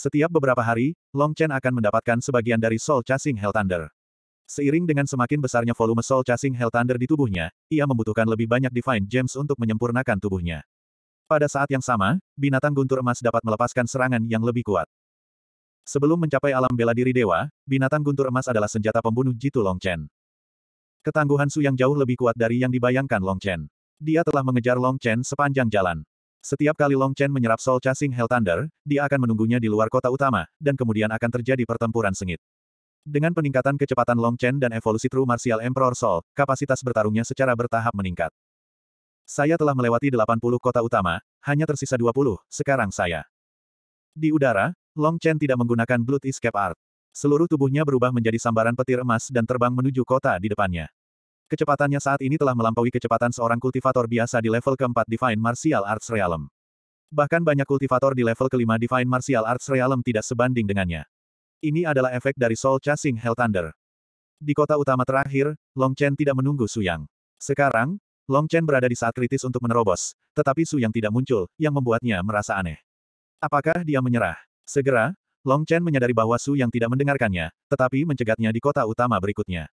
Setiap beberapa hari, Long Chen akan mendapatkan sebagian dari Soul Chasing Hell Thunder. Seiring dengan semakin besarnya volume Soul Chasing Hell Thunder di tubuhnya, ia membutuhkan lebih banyak Divine Gems untuk menyempurnakan tubuhnya. Pada saat yang sama, binatang guntur emas dapat melepaskan serangan yang lebih kuat. Sebelum mencapai alam bela diri dewa, binatang guntur emas adalah senjata pembunuh Jitu Long Chen. Ketangguhan Su yang jauh lebih kuat dari yang dibayangkan Long Chen. Dia telah mengejar Long Chen sepanjang jalan. Setiap kali Long Chen menyerap Soul Chasing Hell Thunder, dia akan menunggunya di luar kota utama, dan kemudian akan terjadi pertempuran sengit. Dengan peningkatan kecepatan Long Chen dan evolusi True Martial Emperor Soul, kapasitas bertarungnya secara bertahap meningkat. Saya telah melewati 80 kota utama, hanya tersisa 20, sekarang saya. Di udara, Long Chen tidak menggunakan Blood Escape Art. Seluruh tubuhnya berubah menjadi sambaran petir emas dan terbang menuju kota di depannya. Kecepatannya saat ini telah melampaui kecepatan seorang kultivator biasa di level keempat Divine Martial Arts Realm. Bahkan banyak kultivator di level kelima Divine Martial Arts Realm tidak sebanding dengannya. Ini adalah efek dari Soul Chasing Hell Thunder. Di kota utama terakhir, Long Chen tidak menunggu Su Yang. Sekarang, Long Chen berada di saat kritis untuk menerobos, tetapi Su Yang tidak muncul, yang membuatnya merasa aneh. Apakah dia menyerah? Segera, Long Chen menyadari bahwa Su Yang tidak mendengarkannya, tetapi mencegatnya di kota utama berikutnya.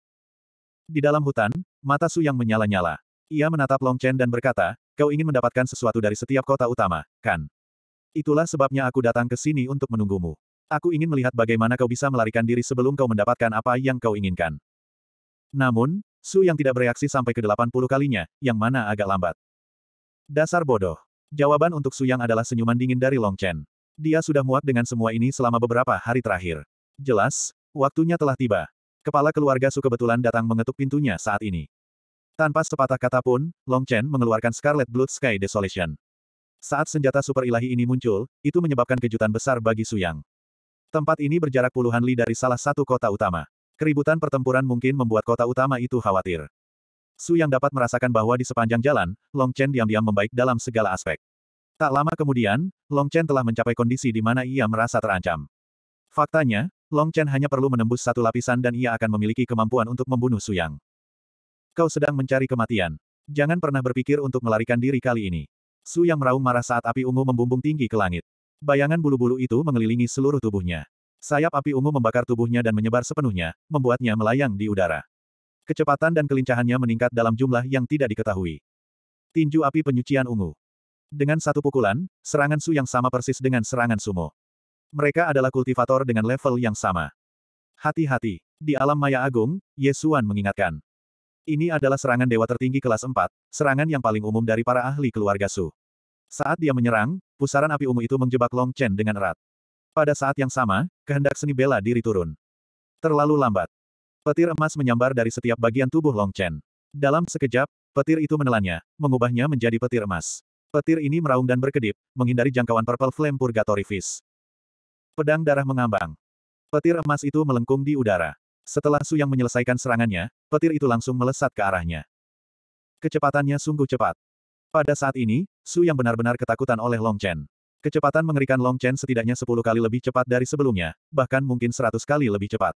Di dalam hutan, mata Su yang menyala-nyala. Ia menatap Long Chen dan berkata, kau ingin mendapatkan sesuatu dari setiap kota utama, kan? Itulah sebabnya aku datang ke sini untuk menunggumu. Aku ingin melihat bagaimana kau bisa melarikan diri sebelum kau mendapatkan apa yang kau inginkan. Namun, Su yang tidak bereaksi sampai ke 80 kalinya, yang mana agak lambat. Dasar bodoh. Jawaban untuk Su yang adalah senyuman dingin dari Long Chen. Dia sudah muak dengan semua ini selama beberapa hari terakhir. Jelas, waktunya telah tiba. Kepala keluarga Su kebetulan datang mengetuk pintunya saat ini. Tanpa sepatah kata pun, Long Chen mengeluarkan Scarlet Blood Sky Desolation. Saat senjata super ilahi ini muncul, itu menyebabkan kejutan besar bagi Su Yang. Tempat ini berjarak puluhan li dari salah satu kota utama. Keributan pertempuran mungkin membuat kota utama itu khawatir. Su yang dapat merasakan bahwa di sepanjang jalan, Long Chen diam-diam membaik dalam segala aspek. Tak lama kemudian, Long Chen telah mencapai kondisi di mana ia merasa terancam. Faktanya, Long Chen hanya perlu menembus satu lapisan dan ia akan memiliki kemampuan untuk membunuh Suyang. Kau sedang mencari kematian. Jangan pernah berpikir untuk melarikan diri kali ini. Su yang meraung marah saat api ungu membumbung tinggi ke langit. Bayangan bulu-bulu itu mengelilingi seluruh tubuhnya. Sayap api ungu membakar tubuhnya dan menyebar sepenuhnya, membuatnya melayang di udara. Kecepatan dan kelincahannya meningkat dalam jumlah yang tidak diketahui. Tinju api penyucian ungu. Dengan satu pukulan, serangan Su yang sama persis dengan serangan Sumo. Mereka adalah kultivator dengan level yang sama. Hati-hati. Di alam maya agung, Yesuan mengingatkan. Ini adalah serangan dewa tertinggi kelas 4, serangan yang paling umum dari para ahli keluarga Su. Saat dia menyerang, pusaran api ungu itu menjebak Long Chen dengan erat. Pada saat yang sama, kehendak seni bela diri turun. Terlalu lambat. Petir emas menyambar dari setiap bagian tubuh Long Chen. Dalam sekejap, petir itu menelannya, mengubahnya menjadi petir emas. Petir ini meraung dan berkedip, menghindari jangkauan Purple Flame Purgatory fish. Pedang darah mengambang. Petir emas itu melengkung di udara. Setelah Su Yang menyelesaikan serangannya, petir itu langsung melesat ke arahnya. Kecepatannya sungguh cepat. Pada saat ini, Su Yang benar-benar ketakutan oleh Long Chen. Kecepatan mengerikan Long Chen setidaknya 10 kali lebih cepat dari sebelumnya, bahkan mungkin 100 kali lebih cepat.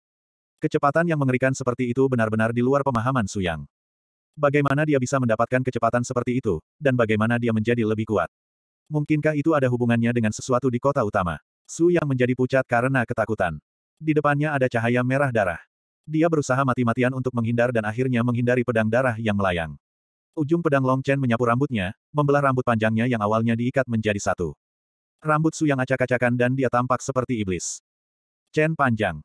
Kecepatan yang mengerikan seperti itu benar-benar di luar pemahaman Su Yang. Bagaimana dia bisa mendapatkan kecepatan seperti itu, dan bagaimana dia menjadi lebih kuat? Mungkinkah itu ada hubungannya dengan sesuatu di kota utama? Su Yang menjadi pucat karena ketakutan. Di depannya ada cahaya merah darah. Dia berusaha mati-matian untuk menghindar dan akhirnya menghindari pedang darah yang melayang. Ujung pedang Long Chen menyapu rambutnya, membelah rambut panjangnya yang awalnya diikat menjadi satu. Rambut Su Yang acak-acakan dan dia tampak seperti iblis. Chen panjang.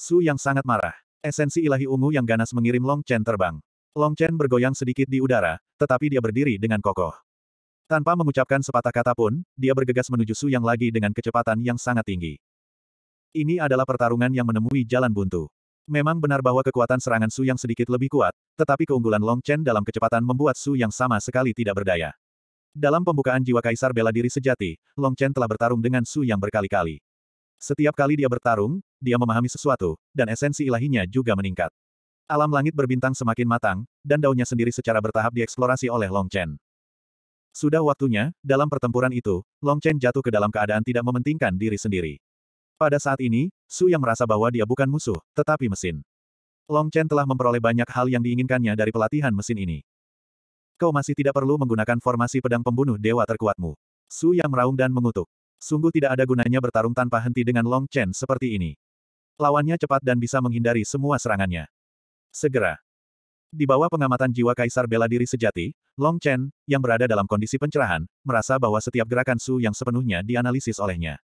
Su Yang sangat marah. Esensi ilahi ungu yang ganas mengirim Long Chen terbang. Long Chen bergoyang sedikit di udara, tetapi dia berdiri dengan kokoh. Tanpa mengucapkan sepatah kata pun, dia bergegas menuju Su Yang lagi dengan kecepatan yang sangat tinggi. Ini adalah pertarungan yang menemui jalan buntu. Memang benar bahwa kekuatan serangan Su Yang sedikit lebih kuat, tetapi keunggulan Long Chen dalam kecepatan membuat Su Yang sama sekali tidak berdaya. Dalam pembukaan jiwa kaisar bela diri sejati, Long Chen telah bertarung dengan Su Yang berkali-kali. Setiap kali dia bertarung, dia memahami sesuatu, dan esensi ilahinya juga meningkat. Alam langit berbintang semakin matang, dan daunnya sendiri secara bertahap dieksplorasi oleh Long Chen. Sudah waktunya, dalam pertempuran itu, Long Chen jatuh ke dalam keadaan tidak mementingkan diri sendiri. Pada saat ini, Su yang merasa bahwa dia bukan musuh, tetapi mesin. Long Chen telah memperoleh banyak hal yang diinginkannya dari pelatihan mesin ini. Kau masih tidak perlu menggunakan formasi pedang pembunuh dewa terkuatmu. Su yang meraung dan mengutuk. Sungguh tidak ada gunanya bertarung tanpa henti dengan Long Chen seperti ini. Lawannya cepat dan bisa menghindari semua serangannya. Segera, di bawah pengamatan jiwa Kaisar Bela Diri Sejati, Long Chen, yang berada dalam kondisi pencerahan, merasa bahwa setiap gerakan Su yang sepenuhnya dianalisis olehnya.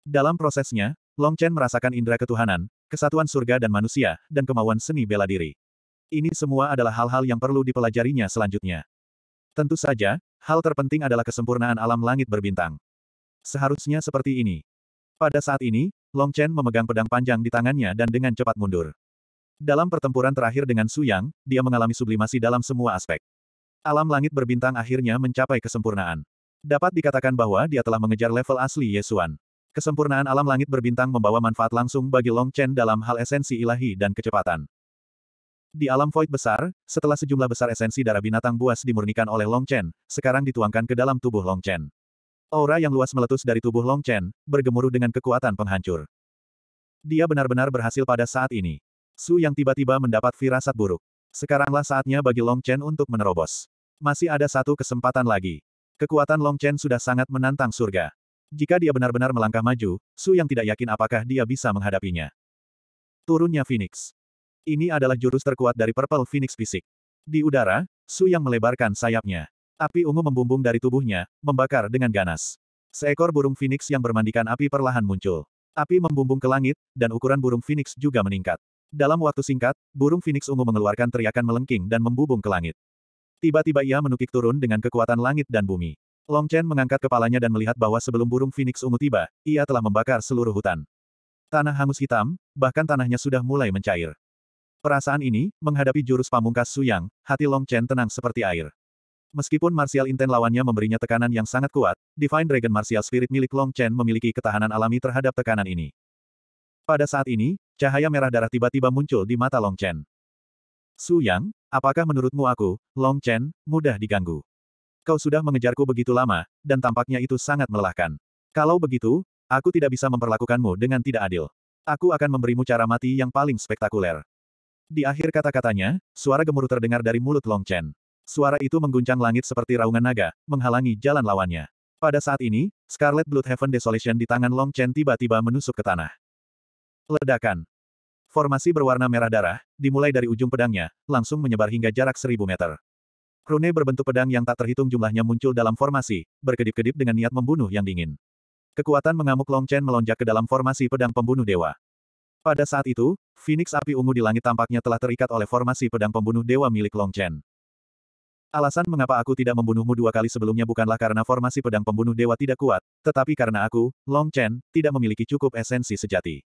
Dalam prosesnya, Long Chen merasakan indera ketuhanan, kesatuan surga dan manusia, dan kemauan seni bela diri. Ini semua adalah hal-hal yang perlu dipelajarinya selanjutnya. Tentu saja, hal terpenting adalah kesempurnaan alam langit berbintang. Seharusnya seperti ini. Pada saat ini, Long Chen memegang pedang panjang di tangannya dan dengan cepat mundur. Dalam pertempuran terakhir dengan Su Yang, dia mengalami sublimasi dalam semua aspek. Alam langit berbintang akhirnya mencapai kesempurnaan. Dapat dikatakan bahwa dia telah mengejar level asli Yesuan. Kesempurnaan alam langit berbintang membawa manfaat langsung bagi Long Chen dalam hal esensi ilahi dan kecepatan. Di alam void besar, setelah sejumlah besar esensi darah binatang buas dimurnikan oleh Long Chen, sekarang dituangkan ke dalam tubuh Long Chen. Aura yang luas meletus dari tubuh Long Chen, bergemuruh dengan kekuatan penghancur. Dia benar-benar berhasil pada saat ini. Su yang tiba-tiba mendapat firasat buruk. Sekaranglah saatnya bagi Long Chen untuk menerobos. Masih ada satu kesempatan lagi. Kekuatan Long Chen sudah sangat menantang surga. Jika dia benar-benar melangkah maju, Su yang tidak yakin apakah dia bisa menghadapinya. Turunnya Phoenix. Ini adalah jurus terkuat dari Purple Phoenix fisik. Di udara, Su yang melebarkan sayapnya. Api ungu membumbung dari tubuhnya, membakar dengan ganas. Seekor burung Phoenix yang bermandikan api perlahan muncul. Api membumbung ke langit, dan ukuran burung Phoenix juga meningkat. Dalam waktu singkat, burung Phoenix ungu mengeluarkan teriakan melengking dan membubung ke langit. Tiba-tiba ia menukik turun dengan kekuatan langit dan bumi. Long Chen mengangkat kepalanya dan melihat bahwa sebelum burung Phoenix ungu tiba, ia telah membakar seluruh hutan. Tanah hangus hitam, bahkan tanahnya sudah mulai mencair. Perasaan ini, menghadapi jurus pamungkas Suyang, hati Long Chen tenang seperti air. Meskipun Martial intent lawannya memberinya tekanan yang sangat kuat, Divine Dragon Martial Spirit milik Long Chen memiliki ketahanan alami terhadap tekanan ini. Pada saat ini, cahaya merah darah tiba-tiba muncul di mata Long Chen. Su Yang, apakah menurutmu aku, Long Chen, mudah diganggu? Kau sudah mengejarku begitu lama, dan tampaknya itu sangat melelahkan. Kalau begitu, aku tidak bisa memperlakukanmu dengan tidak adil. Aku akan memberimu cara mati yang paling spektakuler. Di akhir kata-katanya, suara gemuruh terdengar dari mulut Long Chen. Suara itu mengguncang langit seperti raungan naga, menghalangi jalan lawannya. Pada saat ini, Scarlet Blood Heaven Desolation di tangan Long Chen tiba-tiba menusuk ke tanah. Ledakan. Formasi berwarna merah darah, dimulai dari ujung pedangnya, langsung menyebar hingga jarak seribu meter. Rune berbentuk pedang yang tak terhitung jumlahnya muncul dalam formasi, berkedip-kedip dengan niat membunuh yang dingin. Kekuatan mengamuk Long Chen melonjak ke dalam formasi pedang pembunuh dewa. Pada saat itu, Phoenix api ungu di langit tampaknya telah terikat oleh formasi pedang pembunuh dewa milik Long Chen. Alasan mengapa aku tidak membunuhmu dua kali sebelumnya bukanlah karena formasi pedang pembunuh dewa tidak kuat, tetapi karena aku, Long Chen, tidak memiliki cukup esensi sejati.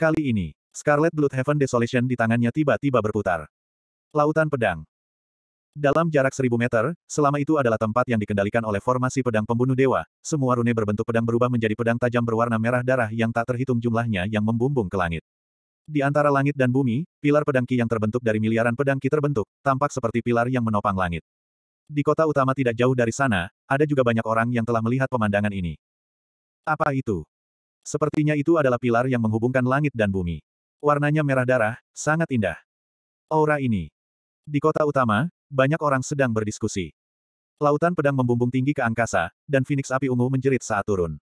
Kali ini, Scarlet Blood Heaven Desolation di tangannya tiba-tiba berputar. Lautan Pedang dalam jarak seribu meter, selama itu adalah tempat yang dikendalikan oleh formasi pedang pembunuh dewa, semua rune berbentuk pedang berubah menjadi pedang tajam berwarna merah darah yang tak terhitung jumlahnya yang membumbung ke langit. Di antara langit dan bumi, pilar pedang ki yang terbentuk dari miliaran pedang ki terbentuk, tampak seperti pilar yang menopang langit. Di kota utama tidak jauh dari sana, ada juga banyak orang yang telah melihat pemandangan ini. Apa itu? Sepertinya itu adalah pilar yang menghubungkan langit dan bumi. Warnanya merah darah, sangat indah. Aura ini. Di kota utama, banyak orang sedang berdiskusi. Lautan pedang membumbung tinggi ke angkasa, dan Phoenix api ungu menjerit saat turun.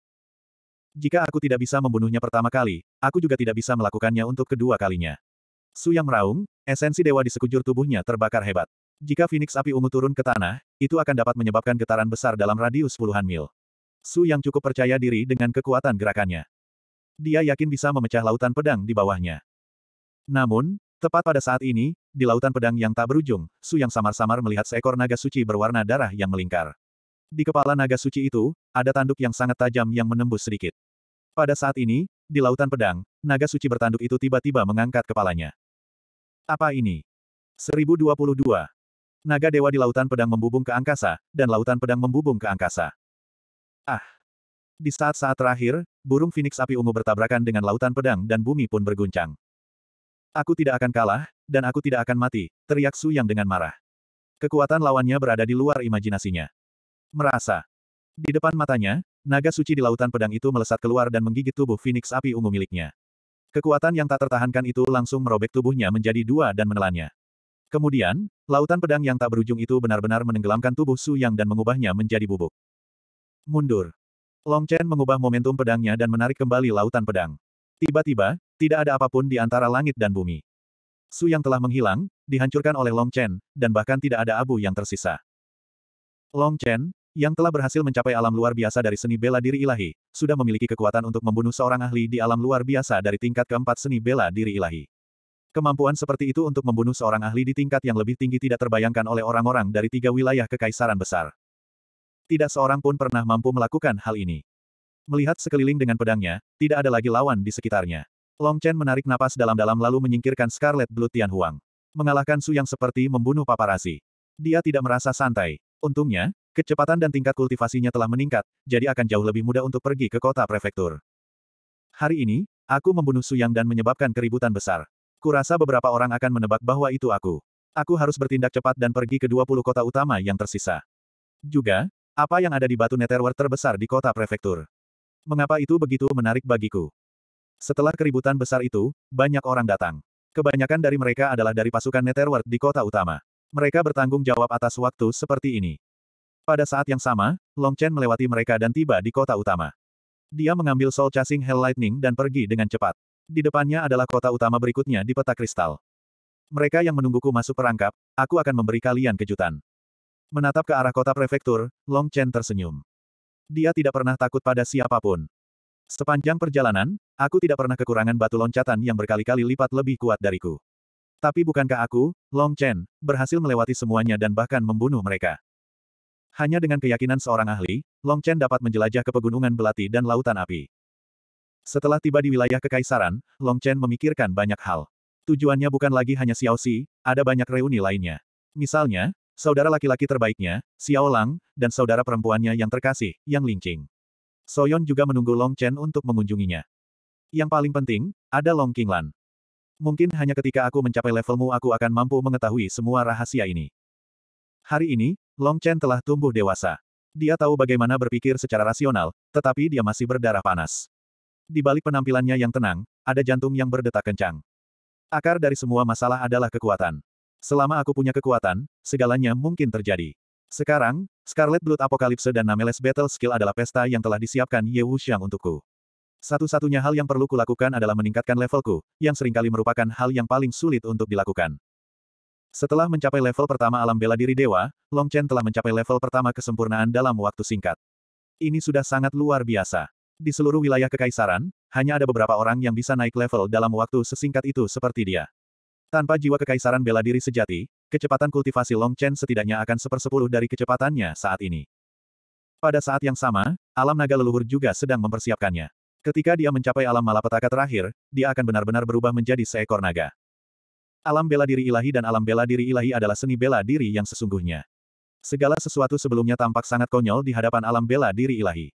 Jika aku tidak bisa membunuhnya pertama kali, aku juga tidak bisa melakukannya untuk kedua kalinya. Su yang meraung, esensi dewa di sekujur tubuhnya terbakar hebat. Jika Phoenix api ungu turun ke tanah, itu akan dapat menyebabkan getaran besar dalam radius puluhan mil. Su Yang cukup percaya diri dengan kekuatan gerakannya. Dia yakin bisa memecah lautan pedang di bawahnya. Namun, tepat pada saat ini, di lautan pedang yang tak berujung, Su Yang samar-samar melihat seekor naga suci berwarna darah yang melingkar. Di kepala naga suci itu, ada tanduk yang sangat tajam yang menembus sedikit. Pada saat ini, di lautan pedang, naga suci bertanduk itu tiba-tiba mengangkat kepalanya. Apa ini? 1022. Naga dewa di lautan pedang membubung ke angkasa, dan lautan pedang membubung ke angkasa. Ah! Di saat-saat terakhir, burung Phoenix api ungu bertabrakan dengan lautan pedang dan bumi pun berguncang. Aku tidak akan kalah, dan aku tidak akan mati, teriak Su Yang dengan marah. Kekuatan lawannya berada di luar imajinasinya. Merasa. Di depan matanya, naga suci di lautan pedang itu melesat keluar dan menggigit tubuh Phoenix api ungu miliknya. Kekuatan yang tak tertahankan itu langsung merobek tubuhnya menjadi dua dan menelannya. Kemudian, lautan pedang yang tak berujung itu benar-benar menenggelamkan tubuh Su Yang dan mengubahnya menjadi bubuk. Mundur. Long Chen mengubah momentum pedangnya dan menarik kembali lautan pedang. Tiba-tiba, tidak ada apapun di antara langit dan bumi. Su yang telah menghilang, dihancurkan oleh Long Chen, dan bahkan tidak ada abu yang tersisa. Long Chen, yang telah berhasil mencapai alam luar biasa dari seni bela diri ilahi, sudah memiliki kekuatan untuk membunuh seorang ahli di alam luar biasa dari tingkat keempat seni bela diri ilahi. Kemampuan seperti itu untuk membunuh seorang ahli di tingkat yang lebih tinggi tidak terbayangkan oleh orang-orang dari tiga wilayah kekaisaran besar. Tidak seorang pun pernah mampu melakukan hal ini. Melihat sekeliling dengan pedangnya, tidak ada lagi lawan di sekitarnya. Long Chen menarik napas dalam-dalam lalu menyingkirkan Scarlet Blue Tian Huang. Mengalahkan Su yang seperti membunuh paparasi. Dia tidak merasa santai. Untungnya, kecepatan dan tingkat kultivasinya telah meningkat, jadi akan jauh lebih mudah untuk pergi ke kota prefektur. Hari ini, aku membunuh Su yang dan menyebabkan keributan besar. Kurasa beberapa orang akan menebak bahwa itu aku. Aku harus bertindak cepat dan pergi ke 20 kota utama yang tersisa. Juga, apa yang ada di batu Netherworld terbesar di kota prefektur? Mengapa itu begitu menarik bagiku? Setelah keributan besar itu, banyak orang datang. Kebanyakan dari mereka adalah dari pasukan Netherworld di kota utama. Mereka bertanggung jawab atas waktu seperti ini. Pada saat yang sama, Long Chen melewati mereka dan tiba di kota utama. Dia mengambil Soul Chasing Hell Lightning dan pergi dengan cepat. Di depannya adalah kota utama berikutnya di peta kristal. Mereka yang menungguku masuk perangkap, aku akan memberi kalian kejutan. Menatap ke arah kota prefektur, Long Chen tersenyum. Dia tidak pernah takut pada siapapun. Sepanjang perjalanan, aku tidak pernah kekurangan batu loncatan yang berkali-kali lipat lebih kuat dariku. Tapi bukankah aku, Long Chen, berhasil melewati semuanya dan bahkan membunuh mereka? Hanya dengan keyakinan seorang ahli, Long Chen dapat menjelajah ke pegunungan belati dan lautan api. Setelah tiba di wilayah kekaisaran, Long Chen memikirkan banyak hal. Tujuannya bukan lagi hanya Xiao Xi, ada banyak reuni lainnya. Misalnya, Saudara laki-laki terbaiknya, Xiao Lang, dan saudara perempuannya yang terkasih, Yang Lingqing. Soyon juga menunggu Long Chen untuk mengunjunginya. Yang paling penting, ada Long Qinglan. Mungkin hanya ketika aku mencapai levelmu aku akan mampu mengetahui semua rahasia ini. Hari ini, Long Chen telah tumbuh dewasa. Dia tahu bagaimana berpikir secara rasional, tetapi dia masih berdarah panas. Di balik penampilannya yang tenang, ada jantung yang berdetak kencang. Akar dari semua masalah adalah kekuatan. Selama aku punya kekuatan, segalanya mungkin terjadi. Sekarang, Scarlet Blood Apocalypse dan Nameless Battle Skill adalah pesta yang telah disiapkan Ye Wuxiang untukku. Satu-satunya hal yang perlu kulakukan adalah meningkatkan levelku, yang seringkali merupakan hal yang paling sulit untuk dilakukan. Setelah mencapai level pertama alam bela diri dewa, Long Chen telah mencapai level pertama kesempurnaan dalam waktu singkat. Ini sudah sangat luar biasa. Di seluruh wilayah kekaisaran, hanya ada beberapa orang yang bisa naik level dalam waktu sesingkat itu seperti dia. Tanpa jiwa kekaisaran bela diri sejati, kecepatan kultivasi Long Chen setidaknya akan sepersepuluh dari kecepatannya saat ini. Pada saat yang sama, alam naga leluhur juga sedang mempersiapkannya. Ketika dia mencapai alam malapetaka terakhir, dia akan benar-benar berubah menjadi seekor naga. Alam bela diri ilahi dan alam bela diri ilahi adalah seni bela diri yang sesungguhnya. Segala sesuatu sebelumnya tampak sangat konyol di hadapan alam bela diri ilahi.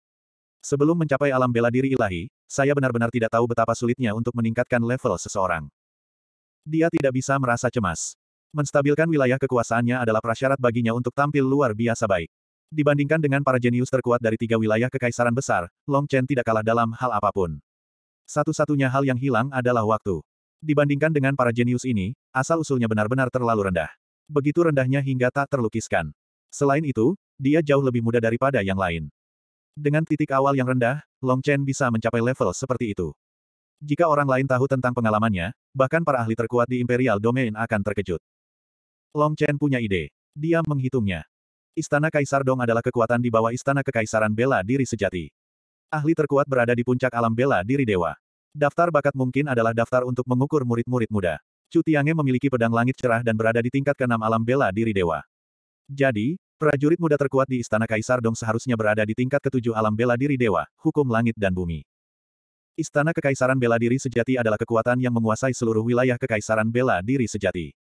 Sebelum mencapai alam bela diri ilahi, saya benar-benar tidak tahu betapa sulitnya untuk meningkatkan level seseorang. Dia tidak bisa merasa cemas. Menstabilkan wilayah kekuasaannya adalah prasyarat baginya untuk tampil luar biasa baik. Dibandingkan dengan para jenius terkuat dari tiga wilayah kekaisaran besar, Long Chen tidak kalah dalam hal apapun. Satu-satunya hal yang hilang adalah waktu. Dibandingkan dengan para jenius ini, asal-usulnya benar-benar terlalu rendah. Begitu rendahnya hingga tak terlukiskan. Selain itu, dia jauh lebih muda daripada yang lain. Dengan titik awal yang rendah, Long Chen bisa mencapai level seperti itu. Jika orang lain tahu tentang pengalamannya, bahkan para ahli terkuat di Imperial Domain akan terkejut. Long Chen punya ide. Dia menghitungnya. Istana Kaisar Dong adalah kekuatan di bawah Istana Kekaisaran Bela Diri Sejati. Ahli terkuat berada di puncak alam bela diri dewa. Daftar bakat mungkin adalah daftar untuk mengukur murid-murid muda. Cutiange memiliki pedang langit cerah dan berada di tingkat keenam alam bela diri dewa. Jadi, prajurit muda terkuat di Istana Kaisar Dong seharusnya berada di tingkat ketujuh alam bela diri dewa, hukum langit dan bumi. Istana Kekaisaran Bela Diri Sejati adalah kekuatan yang menguasai seluruh wilayah Kekaisaran Bela Diri Sejati.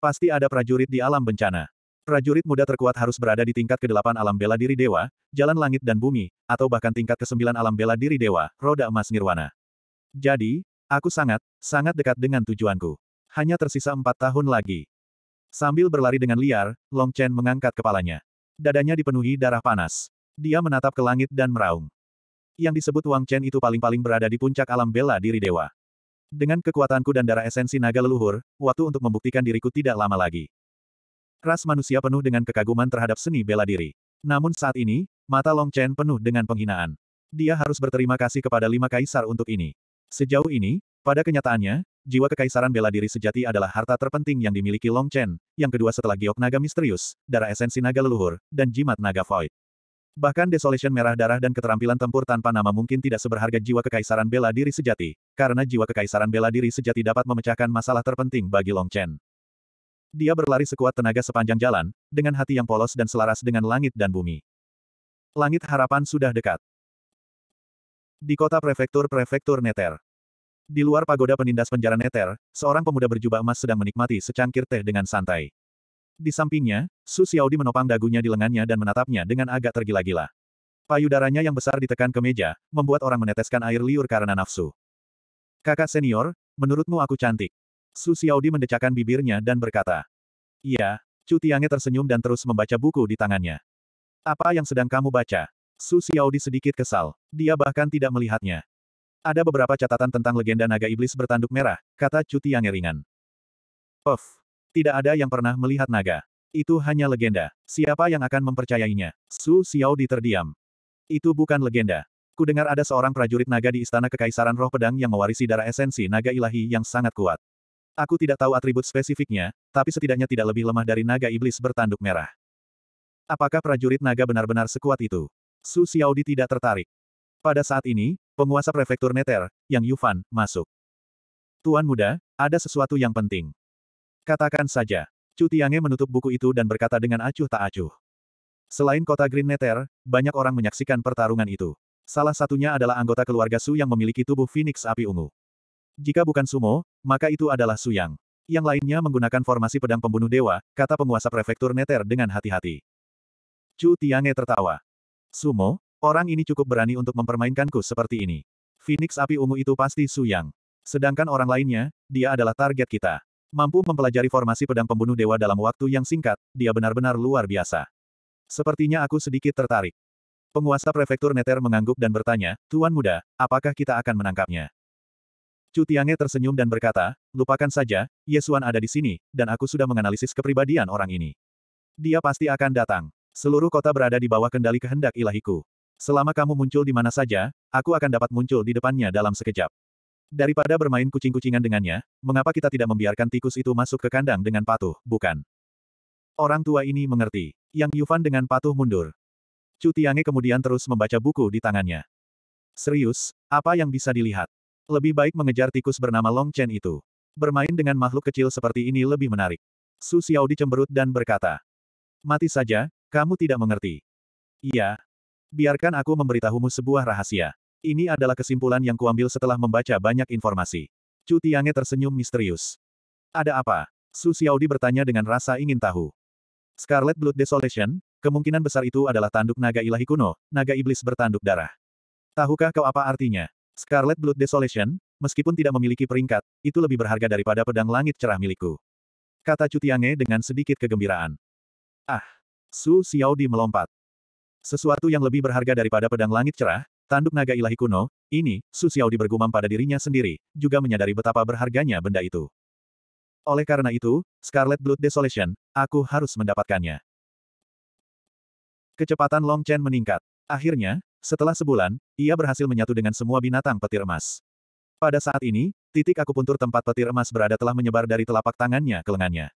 Pasti ada prajurit di alam bencana. Prajurit muda terkuat harus berada di tingkat ke-8 alam bela diri dewa, jalan langit dan bumi, atau bahkan tingkat ke-9 alam bela diri dewa, roda emas nirwana. Jadi, aku sangat, sangat dekat dengan tujuanku. Hanya tersisa empat tahun lagi. Sambil berlari dengan liar, Long Chen mengangkat kepalanya. Dadanya dipenuhi darah panas. Dia menatap ke langit dan meraung yang disebut Wang Chen itu paling-paling berada di puncak alam bela diri dewa. Dengan kekuatanku dan darah esensi naga leluhur, waktu untuk membuktikan diriku tidak lama lagi. Ras manusia penuh dengan kekaguman terhadap seni bela diri. Namun saat ini, mata Long Chen penuh dengan penghinaan. Dia harus berterima kasih kepada lima kaisar untuk ini. Sejauh ini, pada kenyataannya, jiwa kekaisaran bela diri sejati adalah harta terpenting yang dimiliki Long Chen, yang kedua setelah giok naga misterius, darah esensi naga leluhur, dan jimat naga void. Bahkan desolation merah darah dan keterampilan tempur tanpa nama mungkin tidak seberharga jiwa kekaisaran bela diri sejati, karena jiwa kekaisaran bela diri sejati dapat memecahkan masalah terpenting bagi Long Chen. Dia berlari sekuat tenaga sepanjang jalan, dengan hati yang polos dan selaras dengan langit dan bumi. Langit harapan sudah dekat. Di kota prefektur-prefektur Neter. Di luar pagoda penindas penjara Neter, seorang pemuda berjubah emas sedang menikmati secangkir teh dengan santai. Di sampingnya, Su Xiaodi menopang dagunya di lengannya dan menatapnya dengan agak tergila-gila. Payudaranya yang besar ditekan ke meja, membuat orang meneteskan air liur karena nafsu. Kakak senior, menurutmu aku cantik? Su Xiaodi mendecakkan bibirnya dan berkata. Iya, Cu Tiange tersenyum dan terus membaca buku di tangannya. Apa yang sedang kamu baca? Su Xiaodi sedikit kesal. Dia bahkan tidak melihatnya. Ada beberapa catatan tentang legenda naga iblis bertanduk merah, kata Cu Tiange ringan. Puff. Tidak ada yang pernah melihat naga. Itu hanya legenda. Siapa yang akan mempercayainya? Su Xiao terdiam. Itu bukan legenda. Kudengar ada seorang prajurit naga di istana kekaisaran roh pedang yang mewarisi darah esensi naga ilahi yang sangat kuat. Aku tidak tahu atribut spesifiknya, tapi setidaknya tidak lebih lemah dari naga iblis bertanduk merah. Apakah prajurit naga benar-benar sekuat itu? Su Xiaodi tidak tertarik. Pada saat ini, penguasa prefektur Neter, Yang Yufan, masuk. Tuan muda, ada sesuatu yang penting. Katakan saja. Chu Tiange menutup buku itu dan berkata dengan acuh tak acuh. Selain kota Green Nether, banyak orang menyaksikan pertarungan itu. Salah satunya adalah anggota keluarga Su yang memiliki tubuh Phoenix api ungu. Jika bukan Sumo, maka itu adalah Su Yang. Yang lainnya menggunakan formasi pedang pembunuh dewa, kata penguasa prefektur Nether dengan hati-hati. Chu Tiange tertawa. Sumo, orang ini cukup berani untuk mempermainkanku seperti ini. Phoenix api ungu itu pasti Su Yang. Sedangkan orang lainnya, dia adalah target kita. Mampu mempelajari formasi pedang pembunuh dewa dalam waktu yang singkat, dia benar-benar luar biasa. Sepertinya aku sedikit tertarik. Penguasa prefektur Neter mengangguk dan bertanya, Tuan muda, apakah kita akan menangkapnya? Cutiange tersenyum dan berkata, lupakan saja, Yesuan ada di sini, dan aku sudah menganalisis kepribadian orang ini. Dia pasti akan datang. Seluruh kota berada di bawah kendali kehendak ilahiku. Selama kamu muncul di mana saja, aku akan dapat muncul di depannya dalam sekejap. Daripada bermain kucing-kucingan dengannya, mengapa kita tidak membiarkan tikus itu masuk ke kandang dengan patuh, bukan? Orang tua ini mengerti. Yang Yufan dengan patuh mundur. Chu Tiange kemudian terus membaca buku di tangannya. Serius, apa yang bisa dilihat? Lebih baik mengejar tikus bernama Long Chen itu. Bermain dengan makhluk kecil seperti ini lebih menarik. Su Xiao dicemberut dan berkata. Mati saja, kamu tidak mengerti. Iya. Biarkan aku memberitahumu sebuah rahasia. Ini adalah kesimpulan yang kuambil setelah membaca banyak informasi. Chu Tiange tersenyum misterius. Ada apa? Su Xiaodi bertanya dengan rasa ingin tahu. Scarlet Blood Desolation, kemungkinan besar itu adalah tanduk naga ilahi kuno, naga iblis bertanduk darah. Tahukah kau apa artinya? Scarlet Blood Desolation, meskipun tidak memiliki peringkat, itu lebih berharga daripada pedang langit cerah milikku. Kata Chu Tiange dengan sedikit kegembiraan. Ah! Su Xiaodi melompat. Sesuatu yang lebih berharga daripada pedang langit cerah, Tanduk naga ilahi kuno, ini, Su Xiaodi bergumam pada dirinya sendiri, juga menyadari betapa berharganya benda itu. Oleh karena itu, Scarlet Blood Desolation, aku harus mendapatkannya. Kecepatan Long Chen meningkat. Akhirnya, setelah sebulan, ia berhasil menyatu dengan semua binatang petir emas. Pada saat ini, titik akupuntur tempat petir emas berada telah menyebar dari telapak tangannya ke lengannya.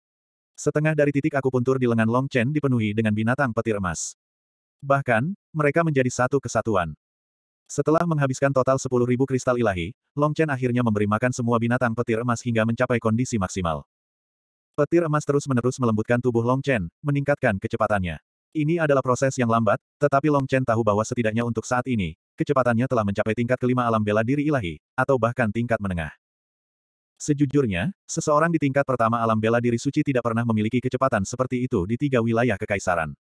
Setengah dari titik akupuntur di lengan Long Chen dipenuhi dengan binatang petir emas. Bahkan, mereka menjadi satu kesatuan. Setelah menghabiskan total 10.000 kristal ilahi, Long Chen akhirnya memberi makan semua binatang petir emas hingga mencapai kondisi maksimal. Petir emas terus-menerus melembutkan tubuh Long Chen, meningkatkan kecepatannya. Ini adalah proses yang lambat, tetapi Long Chen tahu bahwa setidaknya untuk saat ini, kecepatannya telah mencapai tingkat kelima alam bela diri ilahi, atau bahkan tingkat menengah. Sejujurnya, seseorang di tingkat pertama alam bela diri suci tidak pernah memiliki kecepatan seperti itu di tiga wilayah kekaisaran.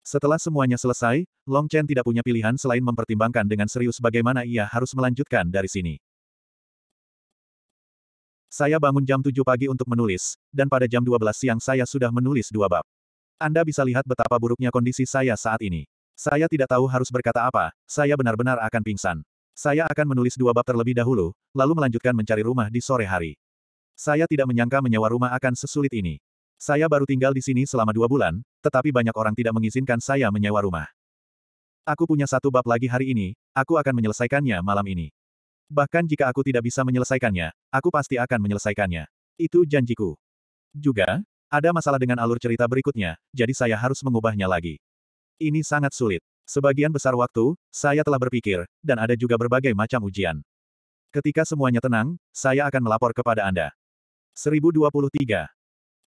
Setelah semuanya selesai, Long Chen tidak punya pilihan selain mempertimbangkan dengan serius bagaimana ia harus melanjutkan dari sini. Saya bangun jam 7 pagi untuk menulis, dan pada jam 12 siang saya sudah menulis dua bab. Anda bisa lihat betapa buruknya kondisi saya saat ini. Saya tidak tahu harus berkata apa, saya benar-benar akan pingsan. Saya akan menulis dua bab terlebih dahulu, lalu melanjutkan mencari rumah di sore hari. Saya tidak menyangka menyewa rumah akan sesulit ini. Saya baru tinggal di sini selama dua bulan, tetapi banyak orang tidak mengizinkan saya menyewa rumah. Aku punya satu bab lagi hari ini, aku akan menyelesaikannya malam ini. Bahkan jika aku tidak bisa menyelesaikannya, aku pasti akan menyelesaikannya. Itu janjiku. Juga, ada masalah dengan alur cerita berikutnya, jadi saya harus mengubahnya lagi. Ini sangat sulit. Sebagian besar waktu, saya telah berpikir, dan ada juga berbagai macam ujian. Ketika semuanya tenang, saya akan melapor kepada Anda. 1023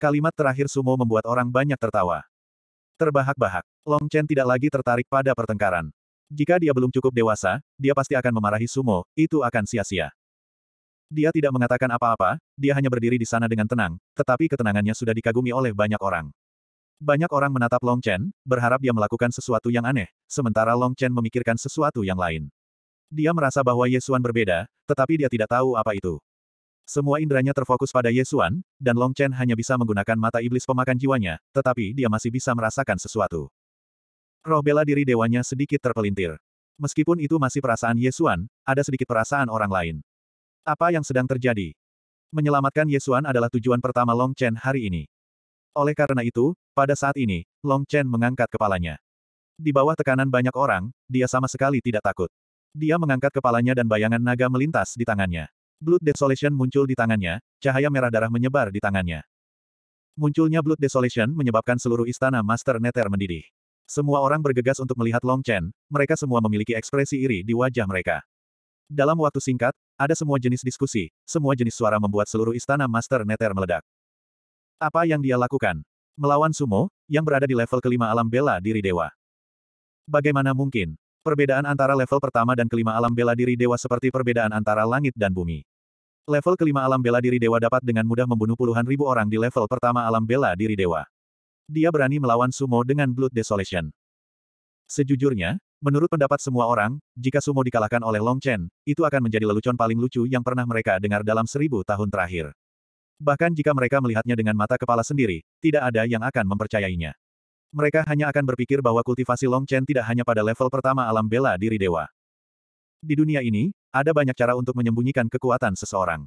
Kalimat terakhir Sumo membuat orang banyak tertawa. Terbahak-bahak, Long Chen tidak lagi tertarik pada pertengkaran. Jika dia belum cukup dewasa, dia pasti akan memarahi Sumo, itu akan sia-sia. Dia tidak mengatakan apa-apa, dia hanya berdiri di sana dengan tenang, tetapi ketenangannya sudah dikagumi oleh banyak orang. Banyak orang menatap Long Chen, berharap dia melakukan sesuatu yang aneh, sementara Long Chen memikirkan sesuatu yang lain. Dia merasa bahwa Yesuan berbeda, tetapi dia tidak tahu apa itu. Semua inderanya terfokus pada Yesuan, dan Long Chen hanya bisa menggunakan mata iblis pemakan jiwanya, tetapi dia masih bisa merasakan sesuatu. Roh bela diri dewanya sedikit terpelintir. Meskipun itu masih perasaan Yesuan, ada sedikit perasaan orang lain. Apa yang sedang terjadi? Menyelamatkan Yesuan adalah tujuan pertama Long Chen hari ini. Oleh karena itu, pada saat ini, Long Chen mengangkat kepalanya. Di bawah tekanan banyak orang, dia sama sekali tidak takut. Dia mengangkat kepalanya dan bayangan naga melintas di tangannya. Blood Desolation muncul di tangannya, cahaya merah darah menyebar di tangannya. Munculnya Blood Desolation menyebabkan seluruh istana Master Nether mendidih. Semua orang bergegas untuk melihat Long Chen, mereka semua memiliki ekspresi iri di wajah mereka. Dalam waktu singkat, ada semua jenis diskusi, semua jenis suara membuat seluruh istana Master Nether meledak. Apa yang dia lakukan? Melawan Sumo, yang berada di level kelima alam bela diri dewa. Bagaimana mungkin? Perbedaan antara level pertama dan kelima alam bela diri dewa seperti perbedaan antara langit dan bumi. Level kelima alam bela diri dewa dapat dengan mudah membunuh puluhan ribu orang di level pertama alam bela diri dewa. Dia berani melawan sumo dengan Blood Desolation. Sejujurnya, menurut pendapat semua orang, jika sumo dikalahkan oleh Long Chen, itu akan menjadi lelucon paling lucu yang pernah mereka dengar dalam seribu tahun terakhir. Bahkan jika mereka melihatnya dengan mata kepala sendiri, tidak ada yang akan mempercayainya. Mereka hanya akan berpikir bahwa kultivasi Long Chen tidak hanya pada level pertama alam bela diri dewa. Di dunia ini, ada banyak cara untuk menyembunyikan kekuatan seseorang.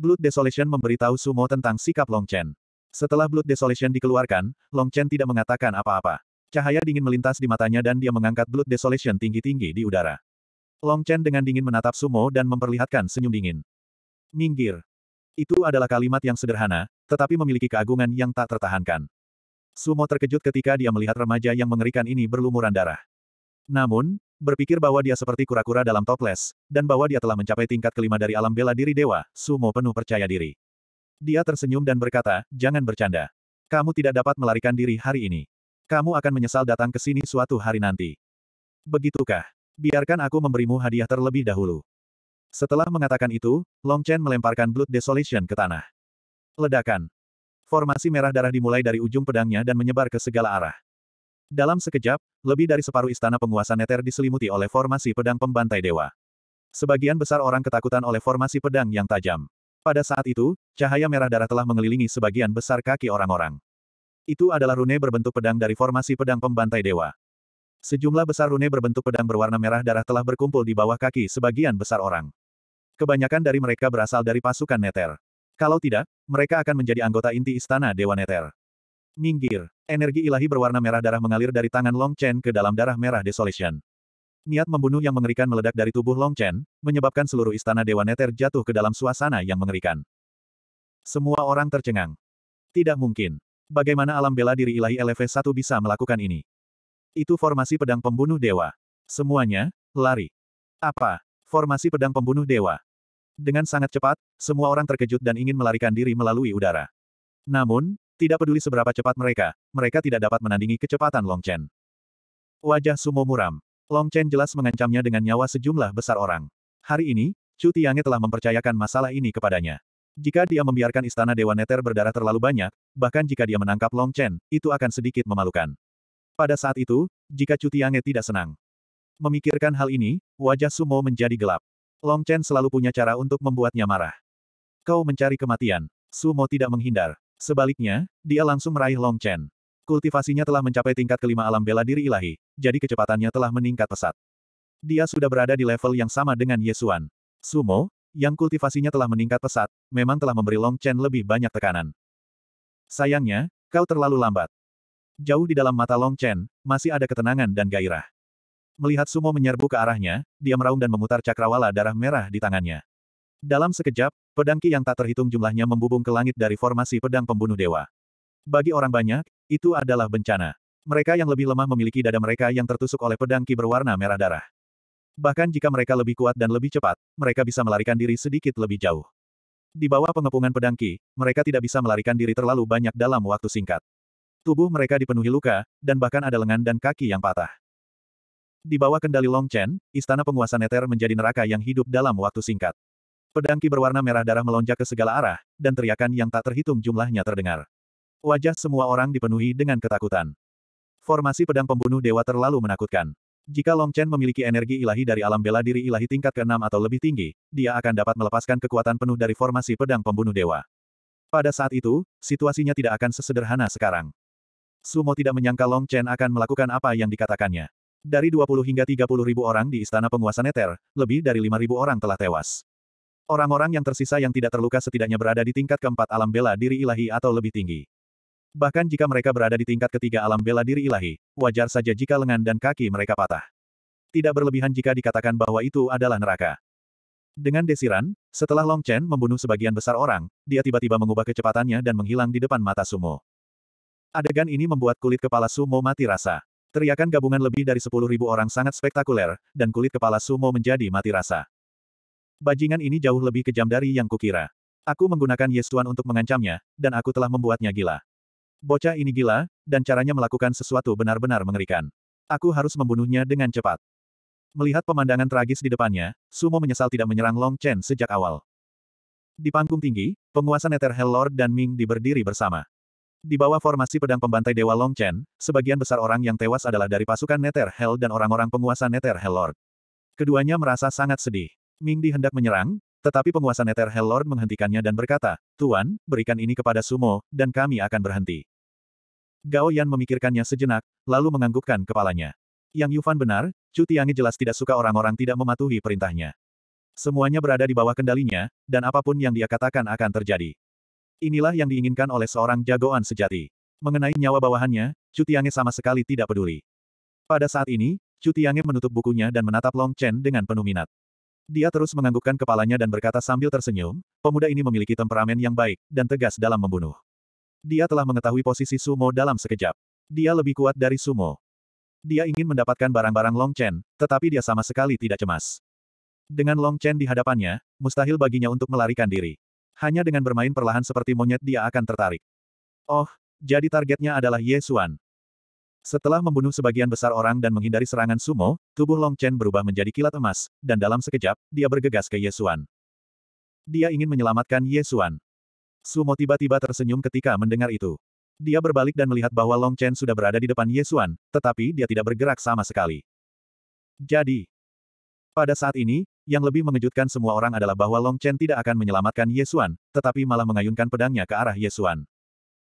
Blood Desolation memberitahu Sumo tentang sikap Long Chen. Setelah Blood Desolation dikeluarkan, Long Chen tidak mengatakan apa-apa. Cahaya dingin melintas di matanya dan dia mengangkat Blood Desolation tinggi-tinggi di udara. Long Chen dengan dingin menatap Sumo dan memperlihatkan senyum dingin. Minggir. Itu adalah kalimat yang sederhana, tetapi memiliki keagungan yang tak tertahankan. Sumo terkejut ketika dia melihat remaja yang mengerikan ini berlumuran darah. Namun, berpikir bahwa dia seperti kura-kura dalam toples, dan bahwa dia telah mencapai tingkat kelima dari alam bela diri dewa, Sumo penuh percaya diri. Dia tersenyum dan berkata, jangan bercanda. Kamu tidak dapat melarikan diri hari ini. Kamu akan menyesal datang ke sini suatu hari nanti. Begitukah? Biarkan aku memberimu hadiah terlebih dahulu. Setelah mengatakan itu, Long Chen melemparkan Blood Desolation ke tanah. Ledakan. Formasi merah darah dimulai dari ujung pedangnya dan menyebar ke segala arah. Dalam sekejap, lebih dari separuh istana penguasa Neter diselimuti oleh formasi pedang pembantai dewa. Sebagian besar orang ketakutan oleh formasi pedang yang tajam. Pada saat itu, cahaya merah darah telah mengelilingi sebagian besar kaki orang-orang. Itu adalah rune berbentuk pedang dari formasi pedang pembantai dewa. Sejumlah besar rune berbentuk pedang berwarna merah darah telah berkumpul di bawah kaki sebagian besar orang. Kebanyakan dari mereka berasal dari pasukan Neter. Kalau tidak, mereka akan menjadi anggota inti istana Dewa Neter. Minggir. Energi ilahi berwarna merah darah mengalir dari tangan Long Chen ke dalam darah merah Desolation. Niat membunuh yang mengerikan meledak dari tubuh Long Chen, menyebabkan seluruh istana Dewa Neter jatuh ke dalam suasana yang mengerikan. Semua orang tercengang. Tidak mungkin. Bagaimana alam bela diri ilahi LV1 bisa melakukan ini? Itu formasi pedang pembunuh dewa. Semuanya, lari. Apa? Formasi pedang pembunuh dewa. Dengan sangat cepat, semua orang terkejut dan ingin melarikan diri melalui udara. Namun, tidak peduli seberapa cepat mereka, mereka tidak dapat menandingi kecepatan Long Chen. Wajah Sumo muram. Long Chen jelas mengancamnya dengan nyawa sejumlah besar orang. Hari ini, Chu Tiange telah mempercayakan masalah ini kepadanya. Jika dia membiarkan istana Dewa Neter berdarah terlalu banyak, bahkan jika dia menangkap Long Chen, itu akan sedikit memalukan. Pada saat itu, jika Chu Tiange tidak senang. Memikirkan hal ini, wajah Sumo menjadi gelap. Long Chen selalu punya cara untuk membuatnya marah. Kau mencari kematian. Sumo tidak menghindar. Sebaliknya, dia langsung meraih Long Chen. Kultivasinya telah mencapai tingkat kelima alam bela diri ilahi, jadi kecepatannya telah meningkat pesat. Dia sudah berada di level yang sama dengan Yesuan. Sumo, yang kultivasinya telah meningkat pesat, memang telah memberi Long Chen lebih banyak tekanan. Sayangnya, kau terlalu lambat. Jauh di dalam mata Long Chen, masih ada ketenangan dan gairah. Melihat Sumo menyerbu ke arahnya, dia meraung dan memutar cakrawala darah merah di tangannya. Dalam sekejap, pedang Ki yang tak terhitung jumlahnya membubung ke langit dari formasi pedang pembunuh dewa. Bagi orang banyak, itu adalah bencana. Mereka yang lebih lemah memiliki dada mereka yang tertusuk oleh pedang Ki berwarna merah darah. Bahkan jika mereka lebih kuat dan lebih cepat, mereka bisa melarikan diri sedikit lebih jauh. Di bawah pengepungan pedang Ki, mereka tidak bisa melarikan diri terlalu banyak dalam waktu singkat. Tubuh mereka dipenuhi luka, dan bahkan ada lengan dan kaki yang patah. Di bawah kendali Long Chen, istana penguasa Nether menjadi neraka yang hidup dalam waktu singkat. Pedangki berwarna merah darah melonjak ke segala arah, dan teriakan yang tak terhitung jumlahnya terdengar. Wajah semua orang dipenuhi dengan ketakutan. Formasi pedang pembunuh dewa terlalu menakutkan. Jika Long Chen memiliki energi ilahi dari alam bela diri ilahi tingkat ke-6 atau lebih tinggi, dia akan dapat melepaskan kekuatan penuh dari formasi pedang pembunuh dewa. Pada saat itu, situasinya tidak akan sesederhana sekarang. Sumo tidak menyangka Long Chen akan melakukan apa yang dikatakannya. Dari 20 hingga 30 ribu orang di istana penguasa Neter, lebih dari 5 ribu orang telah tewas. Orang-orang yang tersisa yang tidak terluka setidaknya berada di tingkat keempat alam bela diri ilahi atau lebih tinggi. Bahkan jika mereka berada di tingkat ketiga alam bela diri ilahi, wajar saja jika lengan dan kaki mereka patah. Tidak berlebihan jika dikatakan bahwa itu adalah neraka. Dengan desiran, setelah Long Chen membunuh sebagian besar orang, dia tiba-tiba mengubah kecepatannya dan menghilang di depan mata Sumo. Adegan ini membuat kulit kepala Sumo mati rasa. Teriakan gabungan lebih dari 10.000 orang sangat spektakuler, dan kulit kepala Sumo menjadi mati rasa. Bajingan ini jauh lebih kejam dari yang kukira. Aku menggunakan Yesuan untuk mengancamnya, dan aku telah membuatnya gila. Bocah ini gila, dan caranya melakukan sesuatu benar-benar mengerikan. Aku harus membunuhnya dengan cepat. Melihat pemandangan tragis di depannya, Sumo menyesal tidak menyerang Long Chen sejak awal. Di panggung tinggi, penguasa Nether Hell Lord dan Ming diberdiri bersama. Di bawah formasi pedang pembantai Dewa Long Chen, sebagian besar orang yang tewas adalah dari pasukan Nether Hell dan orang-orang penguasa Nether Hell Lord. Keduanya merasa sangat sedih. Ming Di hendak menyerang, tetapi penguasa Nether Hell Lord menghentikannya dan berkata, Tuan, berikan ini kepada Sumo, dan kami akan berhenti. Gao Yan memikirkannya sejenak, lalu menganggukkan kepalanya. Yang Yufan benar, Chu Tiangi jelas tidak suka orang-orang tidak mematuhi perintahnya. Semuanya berada di bawah kendalinya, dan apapun yang dia katakan akan terjadi. Inilah yang diinginkan oleh seorang jagoan sejati. Mengenai nyawa bawahannya, Cutiange sama sekali tidak peduli. Pada saat ini, Cutiange menutup bukunya dan menatap Long Chen dengan penuh minat. Dia terus menganggukkan kepalanya dan berkata sambil tersenyum, pemuda ini memiliki temperamen yang baik, dan tegas dalam membunuh. Dia telah mengetahui posisi Sumo dalam sekejap. Dia lebih kuat dari Sumo. Dia ingin mendapatkan barang-barang Long Chen, tetapi dia sama sekali tidak cemas. Dengan Long Chen di hadapannya, mustahil baginya untuk melarikan diri. Hanya dengan bermain perlahan seperti monyet dia akan tertarik. Oh, jadi targetnya adalah Ye Xuan. Setelah membunuh sebagian besar orang dan menghindari serangan sumo, tubuh Long Chen berubah menjadi kilat emas, dan dalam sekejap, dia bergegas ke Ye Yesuan. Dia ingin menyelamatkan Ye Yesuan. Sumo tiba-tiba tersenyum ketika mendengar itu. Dia berbalik dan melihat bahwa Long Chen sudah berada di depan Ye Yesuan, tetapi dia tidak bergerak sama sekali. Jadi, pada saat ini, yang lebih mengejutkan semua orang adalah bahwa Long Chen tidak akan menyelamatkan Yesuan, tetapi malah mengayunkan pedangnya ke arah Yesuan.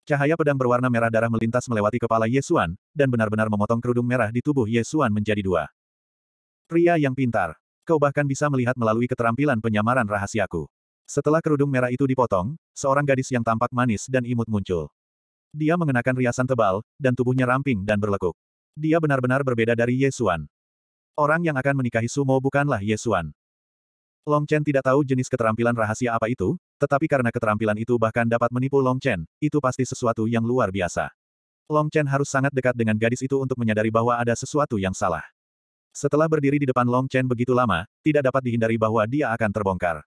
Cahaya pedang berwarna merah darah melintas melewati kepala Yesuan, dan benar-benar memotong kerudung merah di tubuh Yesuan menjadi dua. Pria yang pintar. Kau bahkan bisa melihat melalui keterampilan penyamaran rahasiaku. Setelah kerudung merah itu dipotong, seorang gadis yang tampak manis dan imut muncul. Dia mengenakan riasan tebal, dan tubuhnya ramping dan berlekuk. Dia benar-benar berbeda dari Yesuan. Orang yang akan menikahi Sumo bukanlah Yesuan. Long Chen tidak tahu jenis keterampilan rahasia apa itu, tetapi karena keterampilan itu bahkan dapat menipu Long Chen, itu pasti sesuatu yang luar biasa. Long Chen harus sangat dekat dengan gadis itu untuk menyadari bahwa ada sesuatu yang salah. Setelah berdiri di depan Long Chen begitu lama, tidak dapat dihindari bahwa dia akan terbongkar.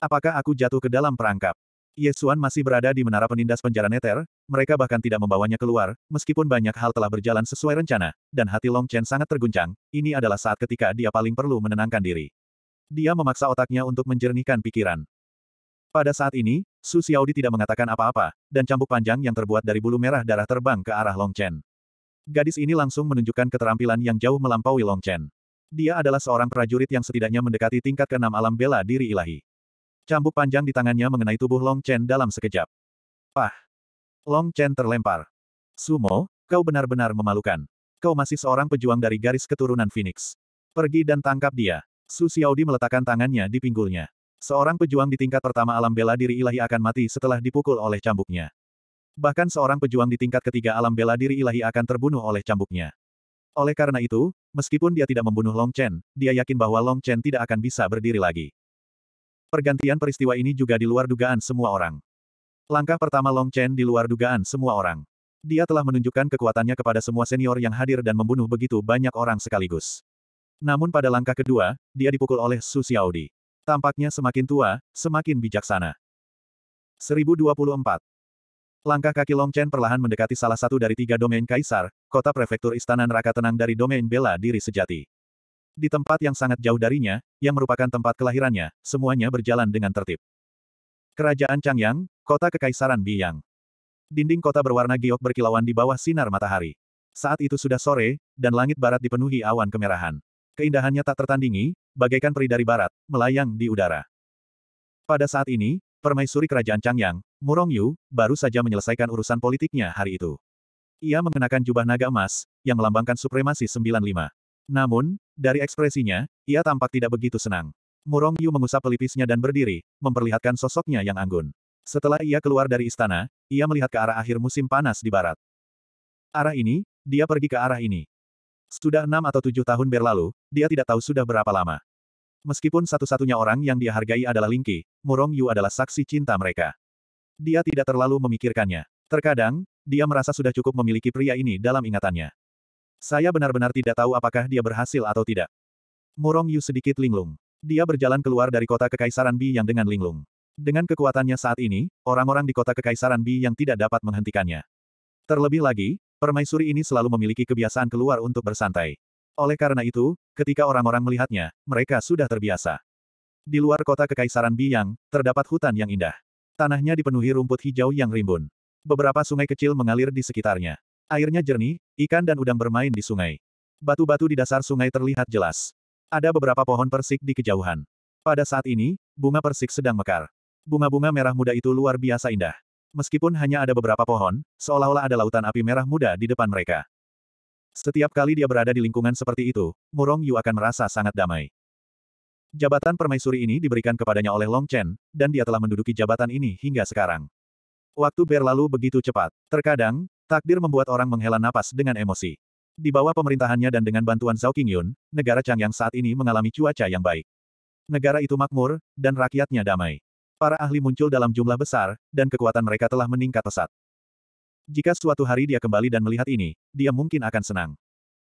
Apakah aku jatuh ke dalam perangkap? Yesuan masih berada di menara penindas penjara Neter, mereka bahkan tidak membawanya keluar, meskipun banyak hal telah berjalan sesuai rencana, dan hati Long Chen sangat terguncang, ini adalah saat ketika dia paling perlu menenangkan diri. Dia memaksa otaknya untuk menjernihkan pikiran. Pada saat ini, Su Xiaodi tidak mengatakan apa-apa, dan cambuk panjang yang terbuat dari bulu merah darah terbang ke arah Long Chen. Gadis ini langsung menunjukkan keterampilan yang jauh melampaui Long Chen. Dia adalah seorang prajurit yang setidaknya mendekati tingkat keenam alam bela diri ilahi. Cambuk panjang di tangannya mengenai tubuh Long Chen dalam sekejap. Pah! Long Chen terlempar. Sumo, kau benar-benar memalukan. Kau masih seorang pejuang dari garis keturunan Phoenix. Pergi dan tangkap dia. Su Xiaodi meletakkan tangannya di pinggulnya. Seorang pejuang di tingkat pertama alam bela diri ilahi akan mati setelah dipukul oleh cambuknya. Bahkan seorang pejuang di tingkat ketiga alam bela diri ilahi akan terbunuh oleh cambuknya. Oleh karena itu, meskipun dia tidak membunuh Long Chen, dia yakin bahwa Long Chen tidak akan bisa berdiri lagi. Pergantian peristiwa ini juga di luar dugaan semua orang. Langkah pertama Long Chen di luar dugaan semua orang. Dia telah menunjukkan kekuatannya kepada semua senior yang hadir dan membunuh begitu banyak orang sekaligus. Namun pada langkah kedua, dia dipukul oleh Su Xiaodi. Tampaknya semakin tua, semakin bijaksana. 1024. Langkah kaki Long Chen perlahan mendekati salah satu dari tiga domain kaisar, kota prefektur istana neraka tenang dari domain bela diri sejati. Di tempat yang sangat jauh darinya, yang merupakan tempat kelahirannya, semuanya berjalan dengan tertib. Kerajaan Changyang, kota kekaisaran Biyang. Dinding kota berwarna giok berkilauan di bawah sinar matahari. Saat itu sudah sore, dan langit barat dipenuhi awan kemerahan. Keindahannya tak tertandingi, bagaikan peri dari barat, melayang di udara. Pada saat ini, permaisuri kerajaan Changyang, Murong Yu, baru saja menyelesaikan urusan politiknya hari itu. Ia mengenakan jubah naga emas, yang melambangkan supremasi 95. Namun, dari ekspresinya, ia tampak tidak begitu senang. Murong Yu mengusap pelipisnya dan berdiri, memperlihatkan sosoknya yang anggun. Setelah ia keluar dari istana, ia melihat ke arah akhir musim panas di barat. Arah ini, dia pergi ke arah ini. Sudah enam atau tujuh tahun berlalu, dia tidak tahu sudah berapa lama. Meskipun satu-satunya orang yang dia hargai adalah Lingqi, Murong Yu adalah saksi cinta mereka. Dia tidak terlalu memikirkannya. Terkadang, dia merasa sudah cukup memiliki pria ini dalam ingatannya. Saya benar-benar tidak tahu apakah dia berhasil atau tidak. Murong Yu sedikit linglung. Dia berjalan keluar dari kota Kekaisaran Bi yang dengan linglung. Dengan kekuatannya saat ini, orang-orang di kota Kekaisaran Bi yang tidak dapat menghentikannya. Terlebih lagi, Permaisuri ini selalu memiliki kebiasaan keluar untuk bersantai. Oleh karena itu, ketika orang-orang melihatnya, mereka sudah terbiasa. Di luar kota Kekaisaran Biang, terdapat hutan yang indah. Tanahnya dipenuhi rumput hijau yang rimbun. Beberapa sungai kecil mengalir di sekitarnya. Airnya jernih, ikan dan udang bermain di sungai. Batu-batu di dasar sungai terlihat jelas. Ada beberapa pohon persik di kejauhan. Pada saat ini, bunga persik sedang mekar. Bunga-bunga merah muda itu luar biasa indah. Meskipun hanya ada beberapa pohon, seolah-olah ada lautan api merah muda di depan mereka. Setiap kali dia berada di lingkungan seperti itu, Murong Yu akan merasa sangat damai. Jabatan permaisuri ini diberikan kepadanya oleh Long Chen, dan dia telah menduduki jabatan ini hingga sekarang. Waktu berlalu begitu cepat. Terkadang, takdir membuat orang menghela napas dengan emosi. Di bawah pemerintahannya dan dengan bantuan Zhao Qingyun, negara Chang yang saat ini mengalami cuaca yang baik. Negara itu makmur, dan rakyatnya damai. Para ahli muncul dalam jumlah besar, dan kekuatan mereka telah meningkat pesat. Jika suatu hari dia kembali dan melihat ini, dia mungkin akan senang.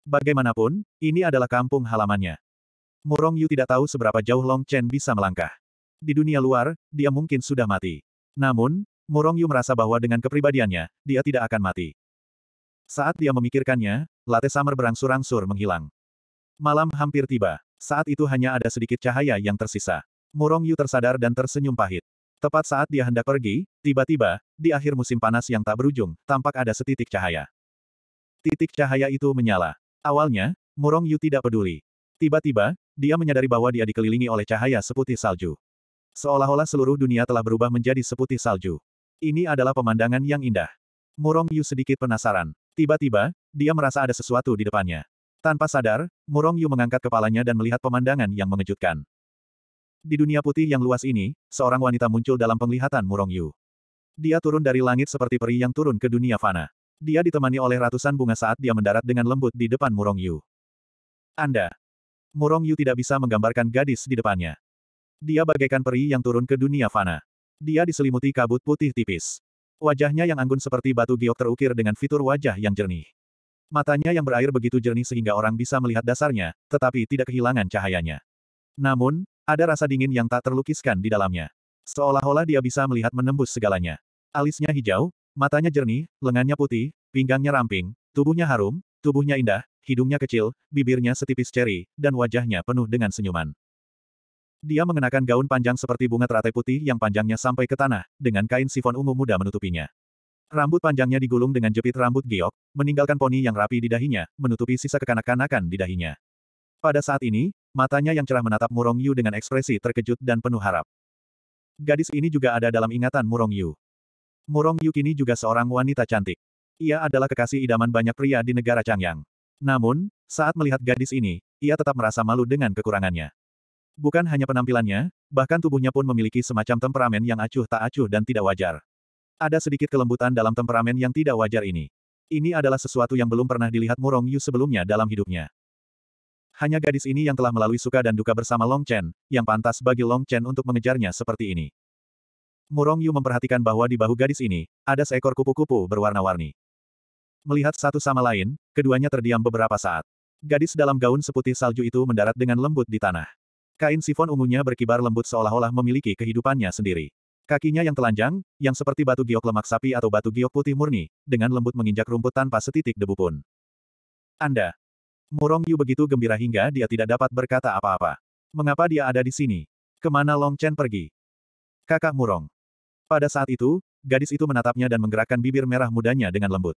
Bagaimanapun, ini adalah kampung halamannya. Murong Yu tidak tahu seberapa jauh Long Chen bisa melangkah. Di dunia luar, dia mungkin sudah mati. Namun, Murong Yu merasa bahwa dengan kepribadiannya, dia tidak akan mati. Saat dia memikirkannya, late Summer berangsur-angsur menghilang. Malam hampir tiba. Saat itu hanya ada sedikit cahaya yang tersisa. Murong Yu tersadar dan tersenyum pahit. Tepat saat dia hendak pergi, tiba-tiba, di akhir musim panas yang tak berujung, tampak ada setitik cahaya. Titik cahaya itu menyala. Awalnya, Murong Yu tidak peduli. Tiba-tiba, dia menyadari bahwa dia dikelilingi oleh cahaya seputih salju. Seolah-olah seluruh dunia telah berubah menjadi seputih salju. Ini adalah pemandangan yang indah. Murong Yu sedikit penasaran. Tiba-tiba, dia merasa ada sesuatu di depannya. Tanpa sadar, Murong Yu mengangkat kepalanya dan melihat pemandangan yang mengejutkan. Di dunia putih yang luas ini, seorang wanita muncul dalam penglihatan Murong Yu. Dia turun dari langit seperti peri yang turun ke dunia fana. Dia ditemani oleh ratusan bunga saat dia mendarat dengan lembut di depan Murong Yu. Anda. Murong Yu tidak bisa menggambarkan gadis di depannya. Dia bagaikan peri yang turun ke dunia fana. Dia diselimuti kabut putih tipis. Wajahnya yang anggun seperti batu giok terukir dengan fitur wajah yang jernih. Matanya yang berair begitu jernih sehingga orang bisa melihat dasarnya, tetapi tidak kehilangan cahayanya. Namun, ada rasa dingin yang tak terlukiskan di dalamnya. Seolah-olah dia bisa melihat menembus segalanya. Alisnya hijau, matanya jernih, lengannya putih, pinggangnya ramping, tubuhnya harum, tubuhnya indah, hidungnya kecil, bibirnya setipis ceri, dan wajahnya penuh dengan senyuman. Dia mengenakan gaun panjang seperti bunga teratai putih yang panjangnya sampai ke tanah, dengan kain sifon ungu muda menutupinya. Rambut panjangnya digulung dengan jepit rambut giok, meninggalkan poni yang rapi di dahinya, menutupi sisa kekanak-kanakan di dahinya. Pada saat ini, matanya yang cerah menatap Murong Yu dengan ekspresi terkejut dan penuh harap. Gadis ini juga ada dalam ingatan Murong Yu. Murong Yu kini juga seorang wanita cantik. Ia adalah kekasih idaman banyak pria di negara Changyang. Namun, saat melihat gadis ini, ia tetap merasa malu dengan kekurangannya. Bukan hanya penampilannya, bahkan tubuhnya pun memiliki semacam temperamen yang acuh tak acuh dan tidak wajar. Ada sedikit kelembutan dalam temperamen yang tidak wajar ini. Ini adalah sesuatu yang belum pernah dilihat Murong Yu sebelumnya dalam hidupnya. Hanya gadis ini yang telah melalui suka dan duka bersama Long Chen, yang pantas bagi Long Chen untuk mengejarnya seperti ini. Murong Yu memperhatikan bahwa di bahu gadis ini, ada seekor kupu-kupu berwarna-warni. Melihat satu sama lain, keduanya terdiam beberapa saat. Gadis dalam gaun seputih salju itu mendarat dengan lembut di tanah. Kain sifon ungunya berkibar lembut seolah-olah memiliki kehidupannya sendiri. Kakinya yang telanjang, yang seperti batu giok lemak sapi atau batu giok putih murni, dengan lembut menginjak rumput tanpa setitik debu pun. Anda, Murong Yu begitu gembira hingga dia tidak dapat berkata apa-apa. Mengapa dia ada di sini? Kemana Long Chen pergi? Kakak Murong. Pada saat itu, gadis itu menatapnya dan menggerakkan bibir merah mudanya dengan lembut.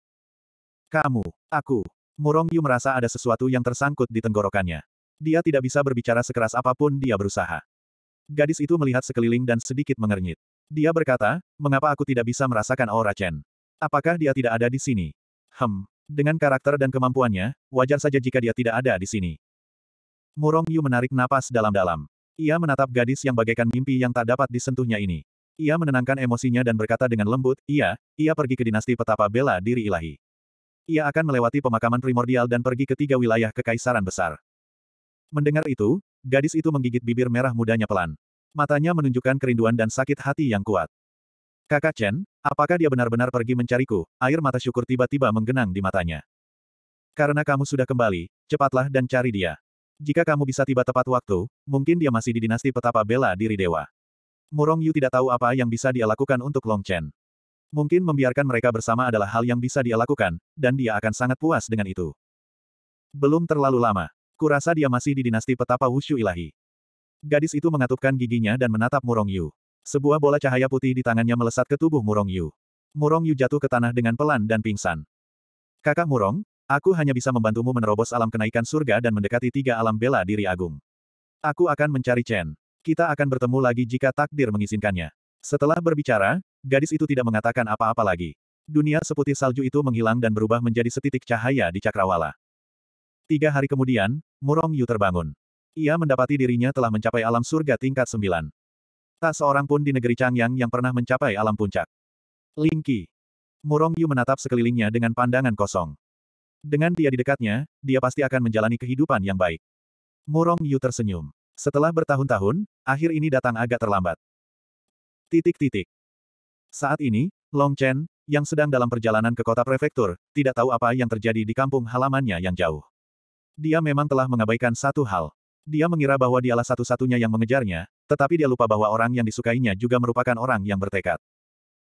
Kamu, aku. Murong Yu merasa ada sesuatu yang tersangkut di tenggorokannya. Dia tidak bisa berbicara sekeras apapun dia berusaha. Gadis itu melihat sekeliling dan sedikit mengernyit. Dia berkata, mengapa aku tidak bisa merasakan aura Chen? Apakah dia tidak ada di sini? Hem, dengan karakter dan kemampuannya, wajar saja jika dia tidak ada di sini. Murong Yu menarik napas dalam-dalam. Ia menatap gadis yang bagaikan mimpi yang tak dapat disentuhnya ini. Ia menenangkan emosinya dan berkata dengan lembut, Iya, ia pergi ke dinasti petapa bela diri ilahi. Ia akan melewati pemakaman primordial dan pergi ke tiga wilayah kekaisaran besar. Mendengar itu, gadis itu menggigit bibir merah mudanya pelan. Matanya menunjukkan kerinduan dan sakit hati yang kuat. Kakak Chen, apakah dia benar-benar pergi mencariku? Air mata syukur tiba-tiba menggenang di matanya. Karena kamu sudah kembali, cepatlah dan cari dia. Jika kamu bisa tiba tepat waktu, mungkin dia masih di dinasti petapa bela diri dewa. Murong Yu tidak tahu apa yang bisa dia lakukan untuk Long Chen. Mungkin membiarkan mereka bersama adalah hal yang bisa dia lakukan, dan dia akan sangat puas dengan itu. Belum terlalu lama, kurasa dia masih di dinasti petapa wushu ilahi. Gadis itu mengatupkan giginya dan menatap Murong Yu. Sebuah bola cahaya putih di tangannya melesat ke tubuh Murong Yu. Murong Yu jatuh ke tanah dengan pelan dan pingsan. Kakak Murong, aku hanya bisa membantumu menerobos alam kenaikan surga dan mendekati tiga alam bela diri agung. Aku akan mencari Chen. Kita akan bertemu lagi jika takdir mengizinkannya. Setelah berbicara, gadis itu tidak mengatakan apa-apa lagi. Dunia seputih salju itu menghilang dan berubah menjadi setitik cahaya di cakrawala. Tiga hari kemudian, Murong Yu terbangun. Ia mendapati dirinya telah mencapai alam surga tingkat sembilan. Tak seorang pun di negeri Changyang yang pernah mencapai alam puncak. Lingki. Murong Yu menatap sekelilingnya dengan pandangan kosong. Dengan dia di dekatnya, dia pasti akan menjalani kehidupan yang baik. Murong Yu tersenyum. Setelah bertahun-tahun, akhir ini datang agak terlambat. Titik-titik. Saat ini, Long Chen, yang sedang dalam perjalanan ke kota prefektur, tidak tahu apa yang terjadi di kampung halamannya yang jauh. Dia memang telah mengabaikan satu hal. Dia mengira bahwa dialah satu-satunya yang mengejarnya, tetapi dia lupa bahwa orang yang disukainya juga merupakan orang yang bertekad.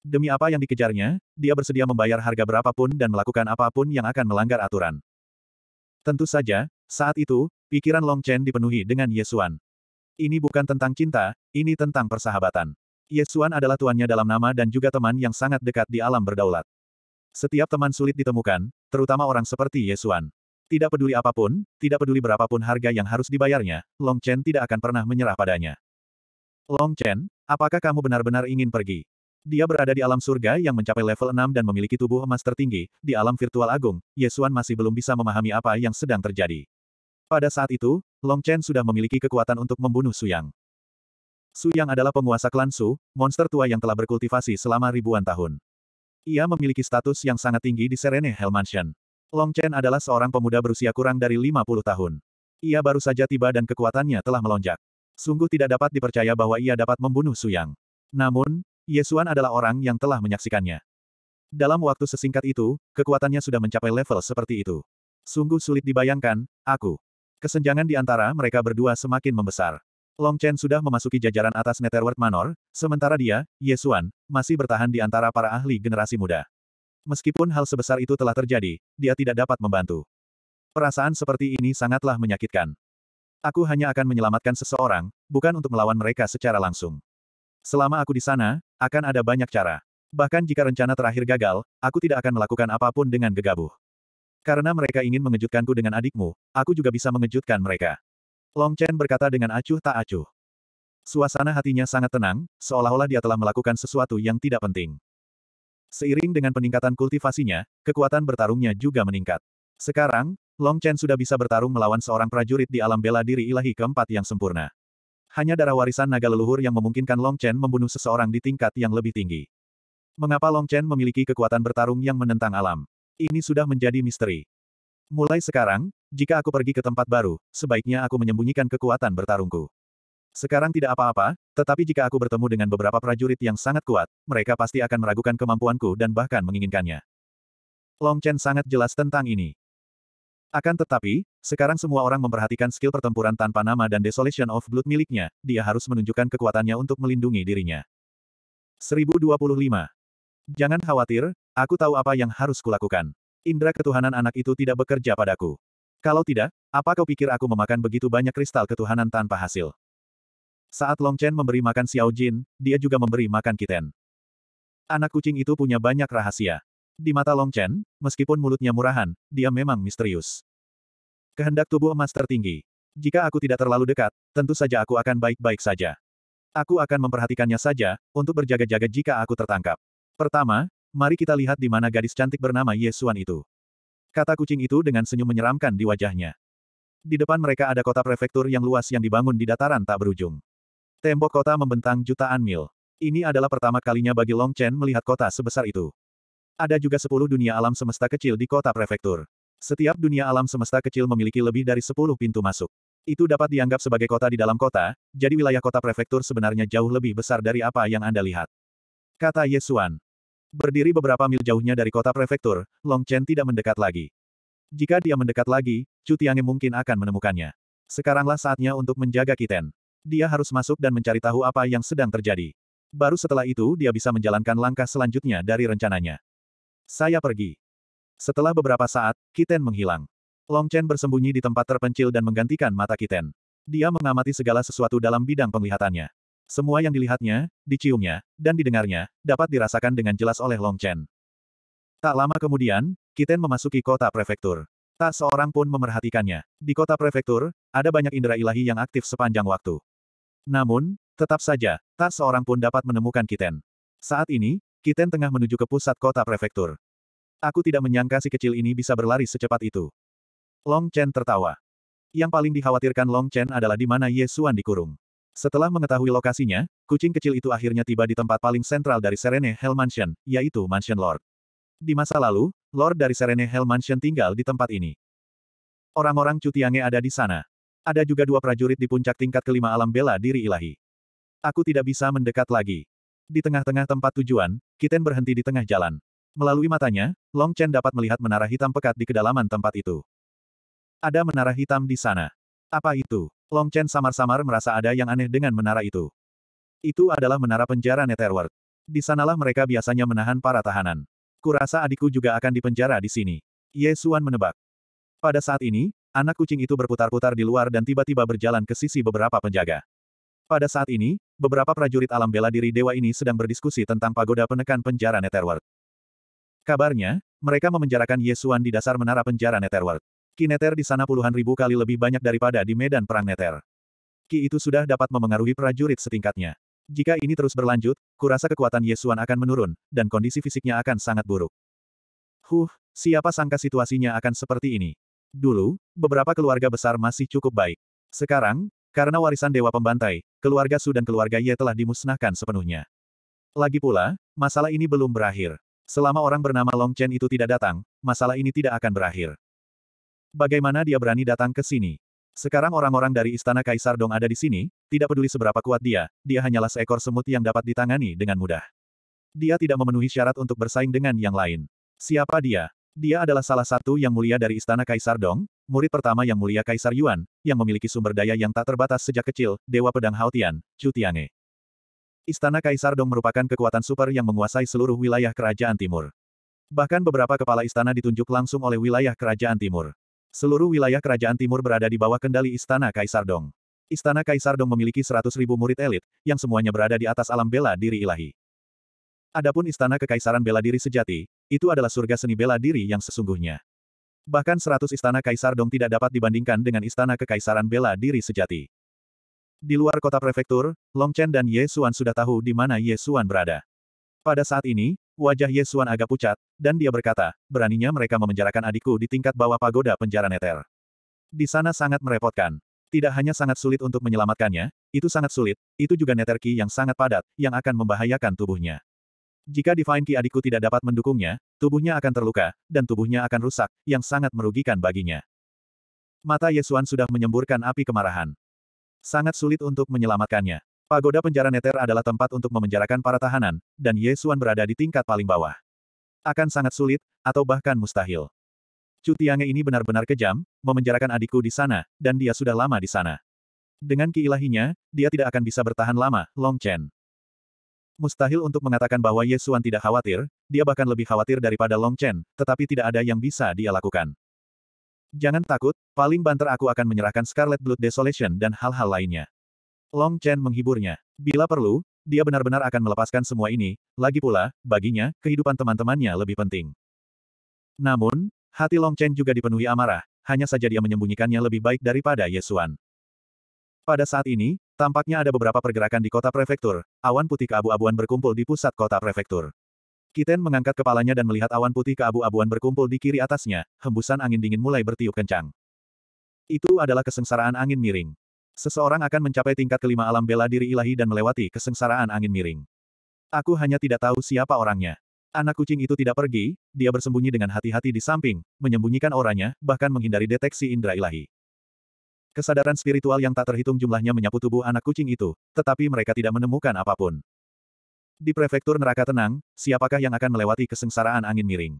Demi apa yang dikejarnya, dia bersedia membayar harga berapapun dan melakukan apapun yang akan melanggar aturan. Tentu saja, saat itu, pikiran Long Chen dipenuhi dengan Yesuan. Ini bukan tentang cinta, ini tentang persahabatan. Yesuan adalah tuannya dalam nama dan juga teman yang sangat dekat di alam berdaulat. Setiap teman sulit ditemukan, terutama orang seperti Yesuan. Tidak peduli apapun, tidak peduli berapapun harga yang harus dibayarnya, Long Chen tidak akan pernah menyerah padanya. Long Chen, apakah kamu benar-benar ingin pergi? Dia berada di alam surga yang mencapai level 6 dan memiliki tubuh emas tertinggi, di alam virtual agung, Yesuan masih belum bisa memahami apa yang sedang terjadi. Pada saat itu, Long Chen sudah memiliki kekuatan untuk membunuh Suyang. Suyang adalah penguasa klan Su, monster tua yang telah berkultivasi selama ribuan tahun. Ia memiliki status yang sangat tinggi di Serene Hell Mansion. Long Chen adalah seorang pemuda berusia kurang dari 50 tahun. Ia baru saja tiba dan kekuatannya telah melonjak. Sungguh tidak dapat dipercaya bahwa ia dapat membunuh Suyang. Namun, Yesuan adalah orang yang telah menyaksikannya. Dalam waktu sesingkat itu, kekuatannya sudah mencapai level seperti itu. Sungguh sulit dibayangkan, aku. Kesenjangan di antara mereka berdua semakin membesar. Long Chen sudah memasuki jajaran atas Netherworld Manor, sementara dia, Yesuan, masih bertahan di antara para ahli generasi muda. Meskipun hal sebesar itu telah terjadi, dia tidak dapat membantu. Perasaan seperti ini sangatlah menyakitkan. Aku hanya akan menyelamatkan seseorang, bukan untuk melawan mereka secara langsung. Selama aku di sana, akan ada banyak cara. Bahkan jika rencana terakhir gagal, aku tidak akan melakukan apapun dengan gegabah. Karena mereka ingin mengejutkanku dengan adikmu, aku juga bisa mengejutkan mereka. Long Chen berkata dengan acuh tak acuh. Suasana hatinya sangat tenang, seolah-olah dia telah melakukan sesuatu yang tidak penting. Seiring dengan peningkatan kultivasinya, kekuatan bertarungnya juga meningkat. Sekarang, Long Chen sudah bisa bertarung melawan seorang prajurit di alam bela diri ilahi keempat yang sempurna. Hanya darah warisan naga leluhur yang memungkinkan Long Chen membunuh seseorang di tingkat yang lebih tinggi. Mengapa Long Chen memiliki kekuatan bertarung yang menentang alam? Ini sudah menjadi misteri. Mulai sekarang, jika aku pergi ke tempat baru, sebaiknya aku menyembunyikan kekuatan bertarungku. Sekarang tidak apa-apa, tetapi jika aku bertemu dengan beberapa prajurit yang sangat kuat, mereka pasti akan meragukan kemampuanku dan bahkan menginginkannya. Long Chen sangat jelas tentang ini. Akan tetapi, sekarang semua orang memperhatikan skill pertempuran tanpa nama dan Desolation of Blood miliknya, dia harus menunjukkan kekuatannya untuk melindungi dirinya. 1025. Jangan khawatir, aku tahu apa yang harus kulakukan. Indra ketuhanan anak itu tidak bekerja padaku. Kalau tidak, apa kau pikir aku memakan begitu banyak kristal ketuhanan tanpa hasil? Saat Long Chen memberi makan Xiao Jin, dia juga memberi makan Kiten. Anak kucing itu punya banyak rahasia. Di mata Long Chen, meskipun mulutnya murahan, dia memang misterius. Kehendak tubuh emas tertinggi. Jika aku tidak terlalu dekat, tentu saja aku akan baik-baik saja. Aku akan memperhatikannya saja, untuk berjaga-jaga jika aku tertangkap. Pertama, mari kita lihat di mana gadis cantik bernama Yesuan itu. Kata kucing itu dengan senyum menyeramkan di wajahnya. Di depan mereka ada kota prefektur yang luas yang dibangun di dataran tak berujung. Tembok kota membentang jutaan mil. Ini adalah pertama kalinya bagi Long Chen melihat kota sebesar itu. Ada juga sepuluh dunia alam semesta kecil di kota prefektur. Setiap dunia alam semesta kecil memiliki lebih dari sepuluh pintu masuk. Itu dapat dianggap sebagai kota di dalam kota, jadi wilayah kota prefektur sebenarnya jauh lebih besar dari apa yang Anda lihat. Kata Yesuan. Berdiri beberapa mil jauhnya dari kota prefektur, Long Chen tidak mendekat lagi. Jika dia mendekat lagi, Cutiange mungkin akan menemukannya. Sekaranglah saatnya untuk menjaga Kiten dia harus masuk dan mencari tahu apa yang sedang terjadi. Baru setelah itu dia bisa menjalankan langkah selanjutnya dari rencananya. Saya pergi. Setelah beberapa saat, Kiten menghilang. Long Chen bersembunyi di tempat terpencil dan menggantikan mata Kiten. Dia mengamati segala sesuatu dalam bidang penglihatannya. Semua yang dilihatnya, diciumnya, dan didengarnya, dapat dirasakan dengan jelas oleh Long Chen. Tak lama kemudian, Kiten memasuki kota prefektur. Tak seorang pun memerhatikannya. Di kota prefektur, ada banyak indera ilahi yang aktif sepanjang waktu. Namun, tetap saja, tak seorang pun dapat menemukan Kiten. Saat ini, Kiten tengah menuju ke pusat kota prefektur. Aku tidak menyangka si kecil ini bisa berlari secepat itu. Long Chen tertawa. Yang paling dikhawatirkan Long Chen adalah di mana Ye Suan dikurung. Setelah mengetahui lokasinya, kucing kecil itu akhirnya tiba di tempat paling sentral dari Serene Hell Mansion, yaitu Mansion Lord. Di masa lalu, Lord dari Serene Hell Mansion tinggal di tempat ini. Orang-orang Cutiange ada di sana. Ada juga dua prajurit di puncak tingkat kelima alam bela diri ilahi. Aku tidak bisa mendekat lagi. Di tengah-tengah tempat tujuan, Kiten berhenti di tengah jalan. Melalui matanya, Long Chen dapat melihat menara hitam pekat di kedalaman tempat itu. Ada menara hitam di sana. Apa itu? Long Chen samar-samar merasa ada yang aneh dengan menara itu. Itu adalah menara penjara Netherworld. Di sanalah mereka biasanya menahan para tahanan. Kurasa adikku juga akan dipenjara di sini. Ye menebak. Pada saat ini, Anak kucing itu berputar-putar di luar dan tiba-tiba berjalan ke sisi beberapa penjaga. Pada saat ini, beberapa prajurit alam bela diri dewa ini sedang berdiskusi tentang pagoda penekan penjara Netherworld. Kabarnya, mereka memenjarakan Yesuan di dasar menara penjara Netherworld. Nether di sana puluhan ribu kali lebih banyak daripada di medan perang Nether. Ki itu sudah dapat memengaruhi prajurit setingkatnya. Jika ini terus berlanjut, kurasa kekuatan Yesuan akan menurun, dan kondisi fisiknya akan sangat buruk. Huh, siapa sangka situasinya akan seperti ini? Dulu, beberapa keluarga besar masih cukup baik. Sekarang, karena warisan Dewa Pembantai, keluarga Su dan keluarga Ye telah dimusnahkan sepenuhnya. Lagi pula, masalah ini belum berakhir. Selama orang bernama Long Chen itu tidak datang, masalah ini tidak akan berakhir. Bagaimana dia berani datang ke sini? Sekarang orang-orang dari Istana Kaisar Dong ada di sini, tidak peduli seberapa kuat dia, dia hanyalah seekor semut yang dapat ditangani dengan mudah. Dia tidak memenuhi syarat untuk bersaing dengan yang lain. Siapa dia? Dia adalah salah satu yang mulia dari Istana Kaisar Dong, murid pertama yang mulia Kaisar Yuan, yang memiliki sumber daya yang tak terbatas sejak kecil, Dewa Pedang Haotian, Chu Tiange. Istana Kaisar Dong merupakan kekuatan super yang menguasai seluruh wilayah Kerajaan Timur. Bahkan beberapa kepala istana ditunjuk langsung oleh wilayah Kerajaan Timur. Seluruh wilayah Kerajaan Timur berada di bawah kendali Istana Kaisar Dong. Istana Kaisar Dong memiliki 100.000 murid elit, yang semuanya berada di atas alam bela diri ilahi. Adapun istana kekaisaran bela diri sejati, itu adalah surga seni bela diri yang sesungguhnya. Bahkan seratus istana kaisar dong tidak dapat dibandingkan dengan istana kekaisaran bela diri sejati. Di luar kota prefektur, Long Chen dan Ye Xuan sudah tahu di mana Ye Xuan berada. Pada saat ini, wajah Ye Xuan agak pucat, dan dia berkata, beraninya mereka memenjarakan adikku di tingkat bawah pagoda penjara neter. Di sana sangat merepotkan. Tidak hanya sangat sulit untuk menyelamatkannya, itu sangat sulit, itu juga neterki yang sangat padat, yang akan membahayakan tubuhnya. Jika Divine Ki adikku tidak dapat mendukungnya, tubuhnya akan terluka, dan tubuhnya akan rusak, yang sangat merugikan baginya. Mata Yesuan sudah menyemburkan api kemarahan. Sangat sulit untuk menyelamatkannya. Pagoda penjara Neter adalah tempat untuk memenjarakan para tahanan, dan Yesuan berada di tingkat paling bawah. Akan sangat sulit, atau bahkan mustahil. Cutiange ini benar-benar kejam, memenjarakan adikku di sana, dan dia sudah lama di sana. Dengan keilahinya, dia tidak akan bisa bertahan lama, Long Chen. Mustahil untuk mengatakan bahwa Yesuan tidak khawatir, dia bahkan lebih khawatir daripada Long Chen, tetapi tidak ada yang bisa dia lakukan. Jangan takut, paling banter aku akan menyerahkan Scarlet Blood Desolation dan hal-hal lainnya. Long Chen menghiburnya. Bila perlu, dia benar-benar akan melepaskan semua ini, lagi pula, baginya, kehidupan teman-temannya lebih penting. Namun, hati Long Chen juga dipenuhi amarah, hanya saja dia menyembunyikannya lebih baik daripada Yesuan. Pada saat ini, Tampaknya ada beberapa pergerakan di kota prefektur, awan putih keabu-abuan berkumpul di pusat kota prefektur. Kiten mengangkat kepalanya dan melihat awan putih keabu-abuan berkumpul di kiri atasnya, hembusan angin dingin mulai bertiup kencang. Itu adalah kesengsaraan angin miring. Seseorang akan mencapai tingkat kelima alam bela diri ilahi dan melewati kesengsaraan angin miring. Aku hanya tidak tahu siapa orangnya. Anak kucing itu tidak pergi, dia bersembunyi dengan hati-hati di samping, menyembunyikan oranya, bahkan menghindari deteksi indera ilahi. Kesadaran spiritual yang tak terhitung jumlahnya menyapu tubuh anak kucing itu, tetapi mereka tidak menemukan apapun. Di prefektur neraka tenang, siapakah yang akan melewati kesengsaraan angin miring?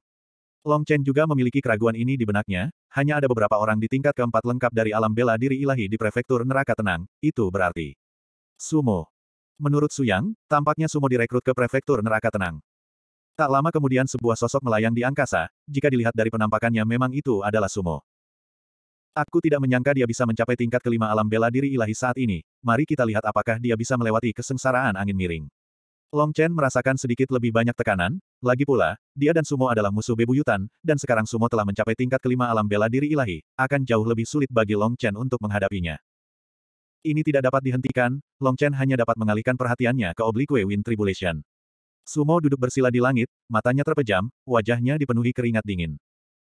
Long Chen juga memiliki keraguan ini di benaknya, hanya ada beberapa orang di tingkat keempat lengkap dari alam bela diri ilahi di prefektur neraka tenang, itu berarti. Sumo. Menurut Suyang, tampaknya Sumo direkrut ke prefektur neraka tenang. Tak lama kemudian sebuah sosok melayang di angkasa, jika dilihat dari penampakannya memang itu adalah Sumo. Aku tidak menyangka dia bisa mencapai tingkat kelima alam bela diri ilahi saat ini, mari kita lihat apakah dia bisa melewati kesengsaraan angin miring. Long Chen merasakan sedikit lebih banyak tekanan, lagi pula, dia dan Sumo adalah musuh bebuyutan, dan sekarang Sumo telah mencapai tingkat kelima alam bela diri ilahi, akan jauh lebih sulit bagi Long Chen untuk menghadapinya. Ini tidak dapat dihentikan, Long Chen hanya dapat mengalihkan perhatiannya ke Oblique Wind Tribulation. Sumo duduk bersila di langit, matanya terpejam, wajahnya dipenuhi keringat dingin.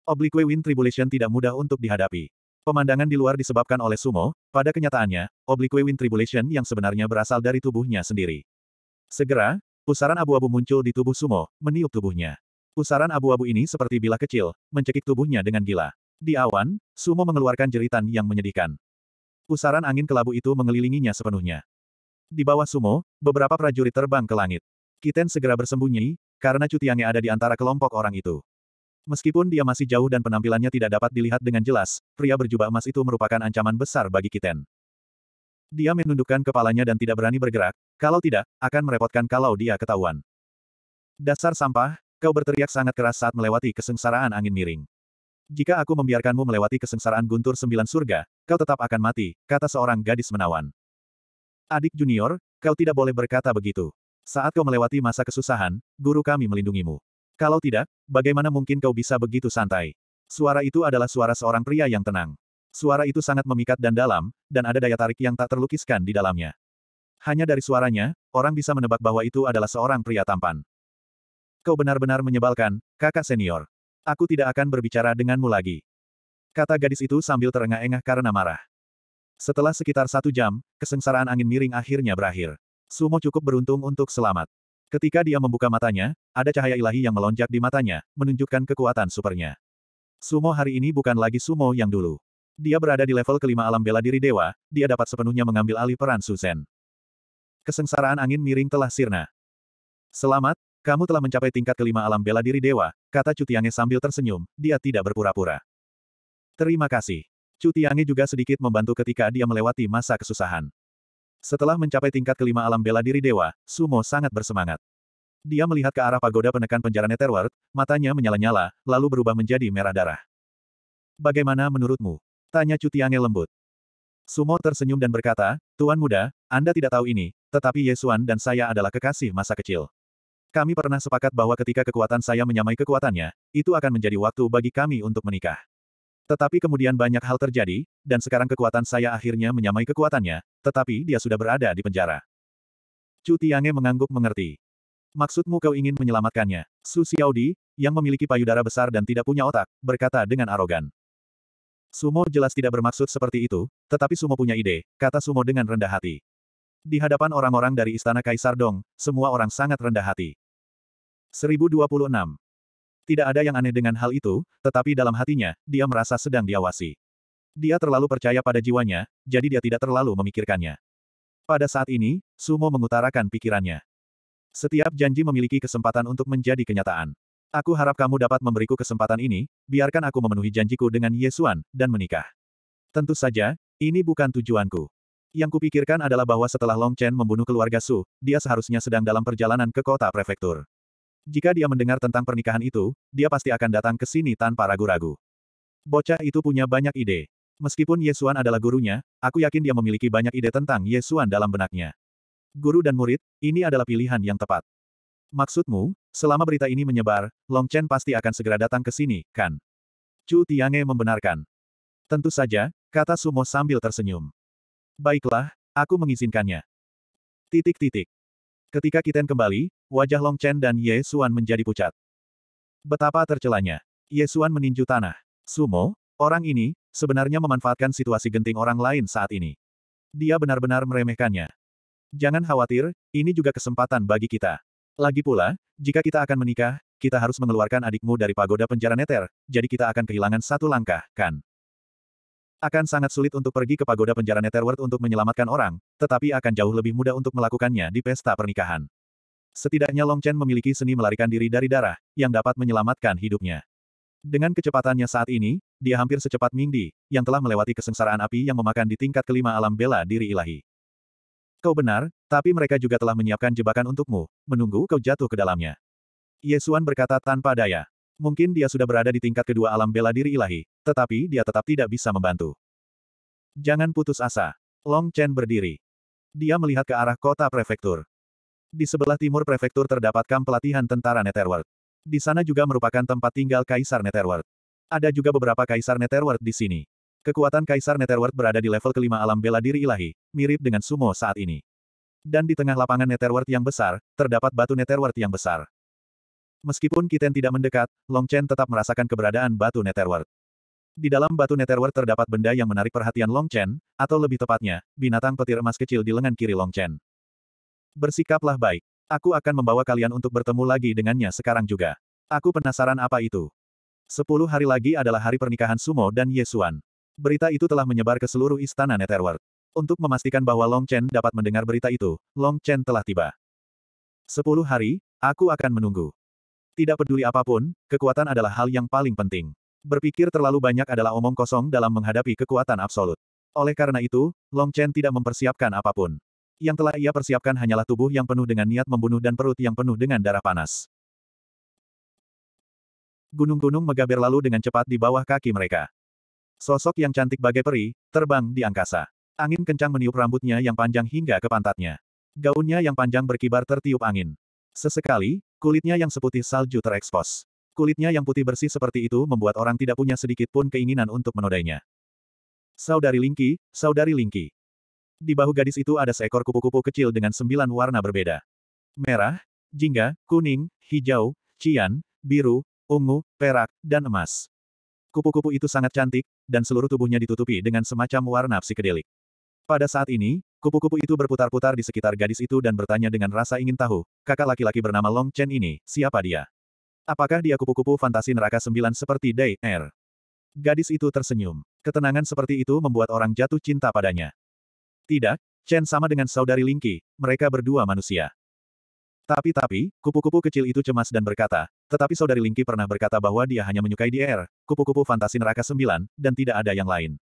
Oblique Wind Tribulation tidak mudah untuk dihadapi. Pemandangan di luar disebabkan oleh sumo, pada kenyataannya, oblique wind tribulation yang sebenarnya berasal dari tubuhnya sendiri. Segera, pusaran abu-abu muncul di tubuh sumo, meniup tubuhnya. Pusaran abu-abu ini seperti bila kecil, mencekik tubuhnya dengan gila. Di awan, sumo mengeluarkan jeritan yang menyedihkan. Pusaran angin kelabu itu mengelilinginya sepenuhnya. Di bawah sumo, beberapa prajurit terbang ke langit. Kiten segera bersembunyi, karena Cutiange ada di antara kelompok orang itu. Meskipun dia masih jauh dan penampilannya tidak dapat dilihat dengan jelas, pria berjubah emas itu merupakan ancaman besar bagi Kiten. Dia menundukkan kepalanya dan tidak berani bergerak, kalau tidak, akan merepotkan kalau dia ketahuan. Dasar sampah, kau berteriak sangat keras saat melewati kesengsaraan angin miring. Jika aku membiarkanmu melewati kesengsaraan guntur sembilan surga, kau tetap akan mati, kata seorang gadis menawan. Adik junior, kau tidak boleh berkata begitu. Saat kau melewati masa kesusahan, guru kami melindungimu. Kalau tidak, bagaimana mungkin kau bisa begitu santai? Suara itu adalah suara seorang pria yang tenang. Suara itu sangat memikat dan dalam, dan ada daya tarik yang tak terlukiskan di dalamnya. Hanya dari suaranya, orang bisa menebak bahwa itu adalah seorang pria tampan. Kau benar-benar menyebalkan, kakak senior. Aku tidak akan berbicara denganmu lagi. Kata gadis itu sambil terengah-engah karena marah. Setelah sekitar satu jam, kesengsaraan angin miring akhirnya berakhir. Sumo cukup beruntung untuk selamat. Ketika dia membuka matanya, ada cahaya ilahi yang melonjak di matanya, menunjukkan kekuatan supernya. Sumo hari ini bukan lagi sumo yang dulu. Dia berada di level kelima alam bela diri dewa, dia dapat sepenuhnya mengambil alih peran Suzen. Kesengsaraan angin miring telah sirna. Selamat, kamu telah mencapai tingkat kelima alam bela diri dewa, kata Cutiange sambil tersenyum, dia tidak berpura-pura. Terima kasih. Cutiange juga sedikit membantu ketika dia melewati masa kesusahan. Setelah mencapai tingkat kelima alam bela diri dewa, Sumo sangat bersemangat. Dia melihat ke arah pagoda penekan penjara Netherworld, matanya menyala-nyala, lalu berubah menjadi merah darah. Bagaimana menurutmu? Tanya Cutiange lembut. Sumo tersenyum dan berkata, Tuan muda, Anda tidak tahu ini, tetapi Yesuan dan saya adalah kekasih masa kecil. Kami pernah sepakat bahwa ketika kekuatan saya menyamai kekuatannya, itu akan menjadi waktu bagi kami untuk menikah. Tetapi kemudian banyak hal terjadi, dan sekarang kekuatan saya akhirnya menyamai kekuatannya, tetapi dia sudah berada di penjara. Chu Tiange mengangguk mengerti. Maksudmu kau ingin menyelamatkannya? Su Xiaodi, yang memiliki payudara besar dan tidak punya otak, berkata dengan arogan. Sumo jelas tidak bermaksud seperti itu, tetapi Sumo punya ide, kata Sumo dengan rendah hati. Di hadapan orang-orang dari Istana Kaisar Dong, semua orang sangat rendah hati. 1026. Tidak ada yang aneh dengan hal itu, tetapi dalam hatinya, dia merasa sedang diawasi. Dia terlalu percaya pada jiwanya, jadi dia tidak terlalu memikirkannya. Pada saat ini, Sumo mengutarakan pikirannya. Setiap janji memiliki kesempatan untuk menjadi kenyataan. Aku harap kamu dapat memberiku kesempatan ini, biarkan aku memenuhi janjiku dengan Yesuan, dan menikah. Tentu saja, ini bukan tujuanku. Yang kupikirkan adalah bahwa setelah Long Chen membunuh keluarga Su, dia seharusnya sedang dalam perjalanan ke kota prefektur. Jika dia mendengar tentang pernikahan itu, dia pasti akan datang ke sini tanpa ragu-ragu. Bocah itu punya banyak ide. Meskipun Yesuan adalah gurunya, aku yakin dia memiliki banyak ide tentang Yesuan dalam benaknya. Guru dan murid, ini adalah pilihan yang tepat. Maksudmu, selama berita ini menyebar, Long Chen pasti akan segera datang ke sini, kan? Chu Tiange membenarkan. Tentu saja, kata Sumo sambil tersenyum. Baiklah, aku mengizinkannya. Titik-titik. Ketika Kiten kembali, Wajah Long Chen dan Ye Xuan menjadi pucat. Betapa tercelanya. Ye Xuan meninju tanah. Sumo, orang ini, sebenarnya memanfaatkan situasi genting orang lain saat ini. Dia benar-benar meremehkannya. Jangan khawatir, ini juga kesempatan bagi kita. Lagi pula, jika kita akan menikah, kita harus mengeluarkan adikmu dari pagoda penjara neter, jadi kita akan kehilangan satu langkah, kan? Akan sangat sulit untuk pergi ke pagoda penjara Netherworld untuk menyelamatkan orang, tetapi akan jauh lebih mudah untuk melakukannya di pesta pernikahan. Setidaknya Long Chen memiliki seni melarikan diri dari darah, yang dapat menyelamatkan hidupnya. Dengan kecepatannya saat ini, dia hampir secepat Ming Di, yang telah melewati kesengsaraan api yang memakan di tingkat kelima alam bela diri ilahi. Kau benar, tapi mereka juga telah menyiapkan jebakan untukmu, menunggu kau jatuh ke dalamnya. Yesuan berkata tanpa daya. Mungkin dia sudah berada di tingkat kedua alam bela diri ilahi, tetapi dia tetap tidak bisa membantu. Jangan putus asa. Long Chen berdiri. Dia melihat ke arah kota prefektur. Di sebelah timur prefektur terdapat kamp pelatihan tentara Netherworld. Di sana juga merupakan tempat tinggal Kaisar Netherworld. Ada juga beberapa Kaisar Netherworld di sini. Kekuatan Kaisar Netherworld berada di level kelima alam bela diri ilahi, mirip dengan sumo saat ini. Dan di tengah lapangan Netherworld yang besar, terdapat batu Netherworld yang besar. Meskipun Kiten tidak mendekat, Long Chen tetap merasakan keberadaan batu Netherworld. Di dalam batu Netherworld terdapat benda yang menarik perhatian Long Chen, atau lebih tepatnya, binatang petir emas kecil di lengan kiri Long Chen. Bersikaplah baik. Aku akan membawa kalian untuk bertemu lagi dengannya sekarang juga. Aku penasaran apa itu. Sepuluh hari lagi adalah hari pernikahan Sumo dan Yesuan. Berita itu telah menyebar ke seluruh istana Netherworld. Untuk memastikan bahwa Long Chen dapat mendengar berita itu, Long Chen telah tiba. Sepuluh hari, aku akan menunggu. Tidak peduli apapun, kekuatan adalah hal yang paling penting. Berpikir terlalu banyak adalah omong kosong dalam menghadapi kekuatan absolut. Oleh karena itu, Long Chen tidak mempersiapkan apapun yang telah ia persiapkan hanyalah tubuh yang penuh dengan niat membunuh dan perut yang penuh dengan darah panas. Gunung-gunung megah berlalu dengan cepat di bawah kaki mereka. Sosok yang cantik bagai peri, terbang di angkasa. Angin kencang meniup rambutnya yang panjang hingga ke pantatnya. Gaunnya yang panjang berkibar tertiup angin. Sesekali, kulitnya yang seputih salju terekspos. Kulitnya yang putih bersih seperti itu membuat orang tidak punya sedikit pun keinginan untuk menodainya. Saudari Lingki, Saudari Lingki. Di bahu gadis itu ada seekor kupu-kupu kecil dengan sembilan warna berbeda. Merah, jingga, kuning, hijau, cian, biru, ungu, perak, dan emas. Kupu-kupu itu sangat cantik, dan seluruh tubuhnya ditutupi dengan semacam warna psikedelik. Pada saat ini, kupu-kupu itu berputar-putar di sekitar gadis itu dan bertanya dengan rasa ingin tahu, kakak laki-laki bernama Long Chen ini, siapa dia? Apakah dia kupu-kupu fantasi neraka sembilan seperti Day Air? Er? Gadis itu tersenyum. Ketenangan seperti itu membuat orang jatuh cinta padanya. Tidak, Chen sama dengan saudari Lingqi, mereka berdua manusia. Tapi-tapi, kupu-kupu kecil itu cemas dan berkata, tetapi saudari Lingqi pernah berkata bahwa dia hanya menyukai DR, kupu-kupu fantasi neraka sembilan, dan tidak ada yang lain.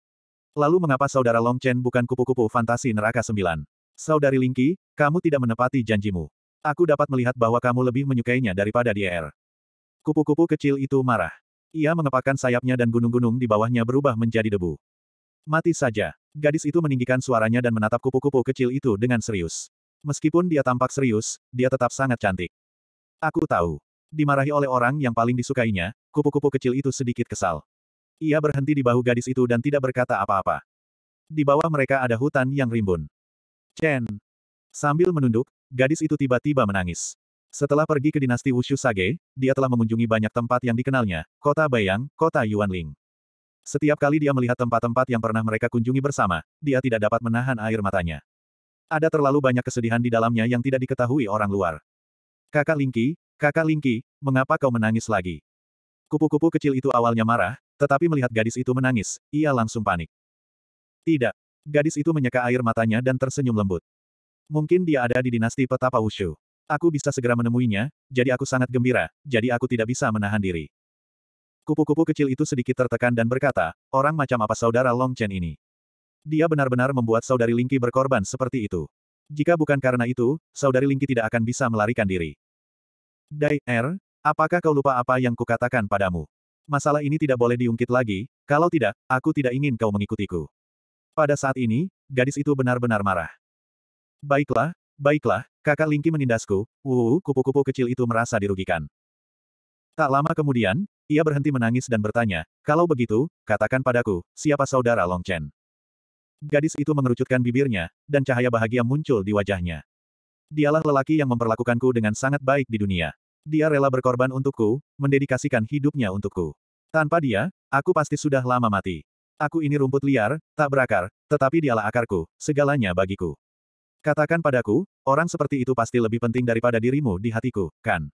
Lalu mengapa saudara Long Chen bukan kupu-kupu fantasi neraka sembilan? Saudari Lingqi, kamu tidak menepati janjimu. Aku dapat melihat bahwa kamu lebih menyukainya daripada DR. Kupu-kupu kecil itu marah. Ia mengepakkan sayapnya dan gunung-gunung di bawahnya berubah menjadi debu. Mati saja. Gadis itu meninggikan suaranya dan menatap kupu-kupu kecil itu dengan serius. Meskipun dia tampak serius, dia tetap sangat cantik. Aku tahu. Dimarahi oleh orang yang paling disukainya, kupu-kupu kecil itu sedikit kesal. Ia berhenti di bahu gadis itu dan tidak berkata apa-apa. Di bawah mereka ada hutan yang rimbun. Chen. Sambil menunduk, gadis itu tiba-tiba menangis. Setelah pergi ke dinasti Wushu Sage, dia telah mengunjungi banyak tempat yang dikenalnya, kota Bayang, kota Yuanling. Setiap kali dia melihat tempat-tempat yang pernah mereka kunjungi bersama, dia tidak dapat menahan air matanya. Ada terlalu banyak kesedihan di dalamnya yang tidak diketahui orang luar. Kakak Lingki, kakak Lingki, mengapa kau menangis lagi? Kupu-kupu kecil itu awalnya marah, tetapi melihat gadis itu menangis, ia langsung panik. Tidak. Gadis itu menyeka air matanya dan tersenyum lembut. Mungkin dia ada di dinasti petapa Wushu. Aku bisa segera menemuinya, jadi aku sangat gembira, jadi aku tidak bisa menahan diri. Kupu-kupu kecil itu sedikit tertekan dan berkata, orang macam apa saudara Long Chen ini? Dia benar-benar membuat saudari Lingki berkorban seperti itu. Jika bukan karena itu, saudari Lingki tidak akan bisa melarikan diri. Dai, Er, apakah kau lupa apa yang kukatakan padamu? Masalah ini tidak boleh diungkit lagi, kalau tidak, aku tidak ingin kau mengikutiku. Pada saat ini, gadis itu benar-benar marah. Baiklah, baiklah, kakak Lingki menindasku, wuuu, kupu-kupu kecil itu merasa dirugikan. Tak lama kemudian, ia berhenti menangis dan bertanya, kalau begitu, katakan padaku, siapa saudara Long Chen? Gadis itu mengerucutkan bibirnya, dan cahaya bahagia muncul di wajahnya. Dialah lelaki yang memperlakukanku dengan sangat baik di dunia. Dia rela berkorban untukku, mendedikasikan hidupnya untukku. Tanpa dia, aku pasti sudah lama mati. Aku ini rumput liar, tak berakar, tetapi dialah akarku, segalanya bagiku. Katakan padaku, orang seperti itu pasti lebih penting daripada dirimu di hatiku, kan?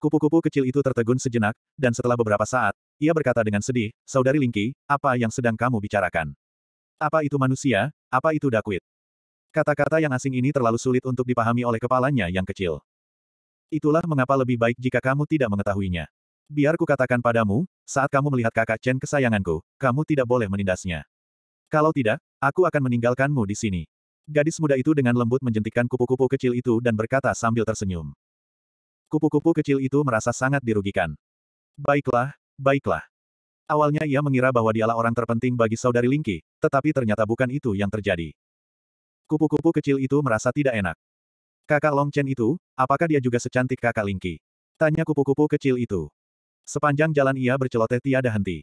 Kupu-kupu kecil itu tertegun sejenak, dan setelah beberapa saat, ia berkata dengan sedih, Saudari Lingki, apa yang sedang kamu bicarakan? Apa itu manusia, apa itu dakwit? Kata-kata yang asing ini terlalu sulit untuk dipahami oleh kepalanya yang kecil. Itulah mengapa lebih baik jika kamu tidak mengetahuinya. Biar katakan padamu, saat kamu melihat kakak Chen kesayanganku, kamu tidak boleh menindasnya. Kalau tidak, aku akan meninggalkanmu di sini. Gadis muda itu dengan lembut menjentikkan kupu-kupu kecil itu dan berkata sambil tersenyum. Kupu-kupu kecil itu merasa sangat dirugikan. Baiklah, baiklah. Awalnya ia mengira bahwa dialah orang terpenting bagi saudari Lingki, tetapi ternyata bukan itu yang terjadi. Kupu-kupu kecil itu merasa tidak enak. Kakak Long Chen itu, apakah dia juga secantik kakak Lingki? Tanya kupu-kupu kecil itu. Sepanjang jalan ia berceloteh tiada henti.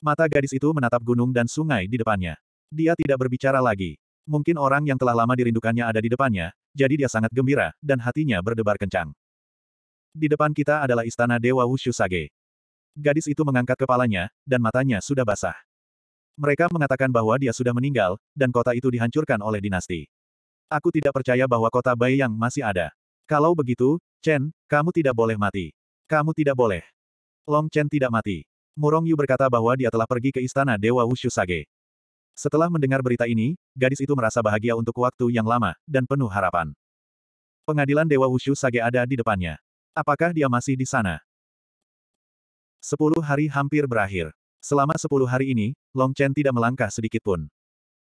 Mata gadis itu menatap gunung dan sungai di depannya. Dia tidak berbicara lagi. Mungkin orang yang telah lama dirindukannya ada di depannya, jadi dia sangat gembira, dan hatinya berdebar kencang. Di depan kita adalah istana Dewa Wushu Sage. Gadis itu mengangkat kepalanya, dan matanya sudah basah. Mereka mengatakan bahwa dia sudah meninggal, dan kota itu dihancurkan oleh dinasti. Aku tidak percaya bahwa kota Bai Yang masih ada. Kalau begitu, Chen, kamu tidak boleh mati. Kamu tidak boleh. Long Chen tidak mati. Murong Yu berkata bahwa dia telah pergi ke istana Dewa Wushu Sage. Setelah mendengar berita ini, gadis itu merasa bahagia untuk waktu yang lama, dan penuh harapan. Pengadilan Dewa Wushu Sage ada di depannya. Apakah dia masih di sana? Sepuluh hari hampir berakhir. Selama sepuluh hari ini, Long Chen tidak melangkah sedikit pun.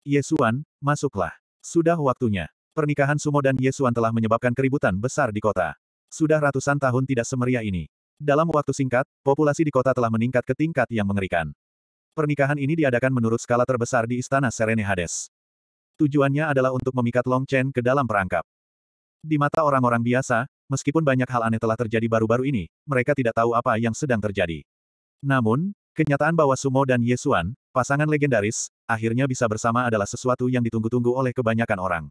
Yesuan, masuklah. Sudah waktunya. Pernikahan Sumo dan Yesuan telah menyebabkan keributan besar di kota. Sudah ratusan tahun tidak semeriah ini. Dalam waktu singkat, populasi di kota telah meningkat ke tingkat yang mengerikan. Pernikahan ini diadakan menurut skala terbesar di Istana Serene Hades. Tujuannya adalah untuk memikat Long Chen ke dalam perangkap. Di mata orang-orang biasa, meskipun banyak hal aneh telah terjadi baru-baru ini, mereka tidak tahu apa yang sedang terjadi. Namun, kenyataan bahwa Sumo dan Yesuan, pasangan legendaris, akhirnya bisa bersama adalah sesuatu yang ditunggu-tunggu oleh kebanyakan orang.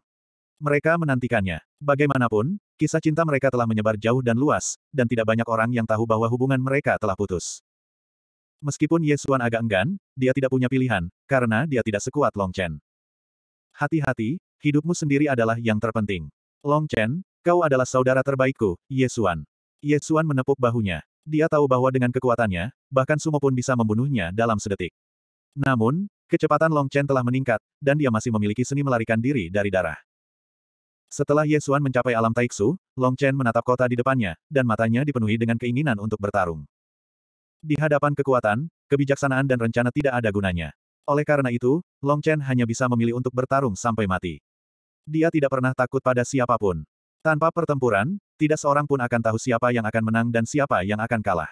Mereka menantikannya. Bagaimanapun, kisah cinta mereka telah menyebar jauh dan luas, dan tidak banyak orang yang tahu bahwa hubungan mereka telah putus. Meskipun Yesuan agak enggan, dia tidak punya pilihan, karena dia tidak sekuat Long Chen. Hati-hati, hidupmu sendiri adalah yang terpenting. Long Chen, Kau adalah saudara terbaikku, Yesuan. Yesuan menepuk bahunya. Dia tahu bahwa dengan kekuatannya, bahkan Sumo pun bisa membunuhnya dalam sedetik. Namun, kecepatan Long Chen telah meningkat, dan dia masih memiliki seni melarikan diri dari darah. Setelah Yesuan mencapai alam Taiksu, Long Chen menatap kota di depannya, dan matanya dipenuhi dengan keinginan untuk bertarung. Di hadapan kekuatan, kebijaksanaan dan rencana tidak ada gunanya. Oleh karena itu, Long Chen hanya bisa memilih untuk bertarung sampai mati. Dia tidak pernah takut pada siapapun. Tanpa pertempuran, tidak seorang pun akan tahu siapa yang akan menang dan siapa yang akan kalah.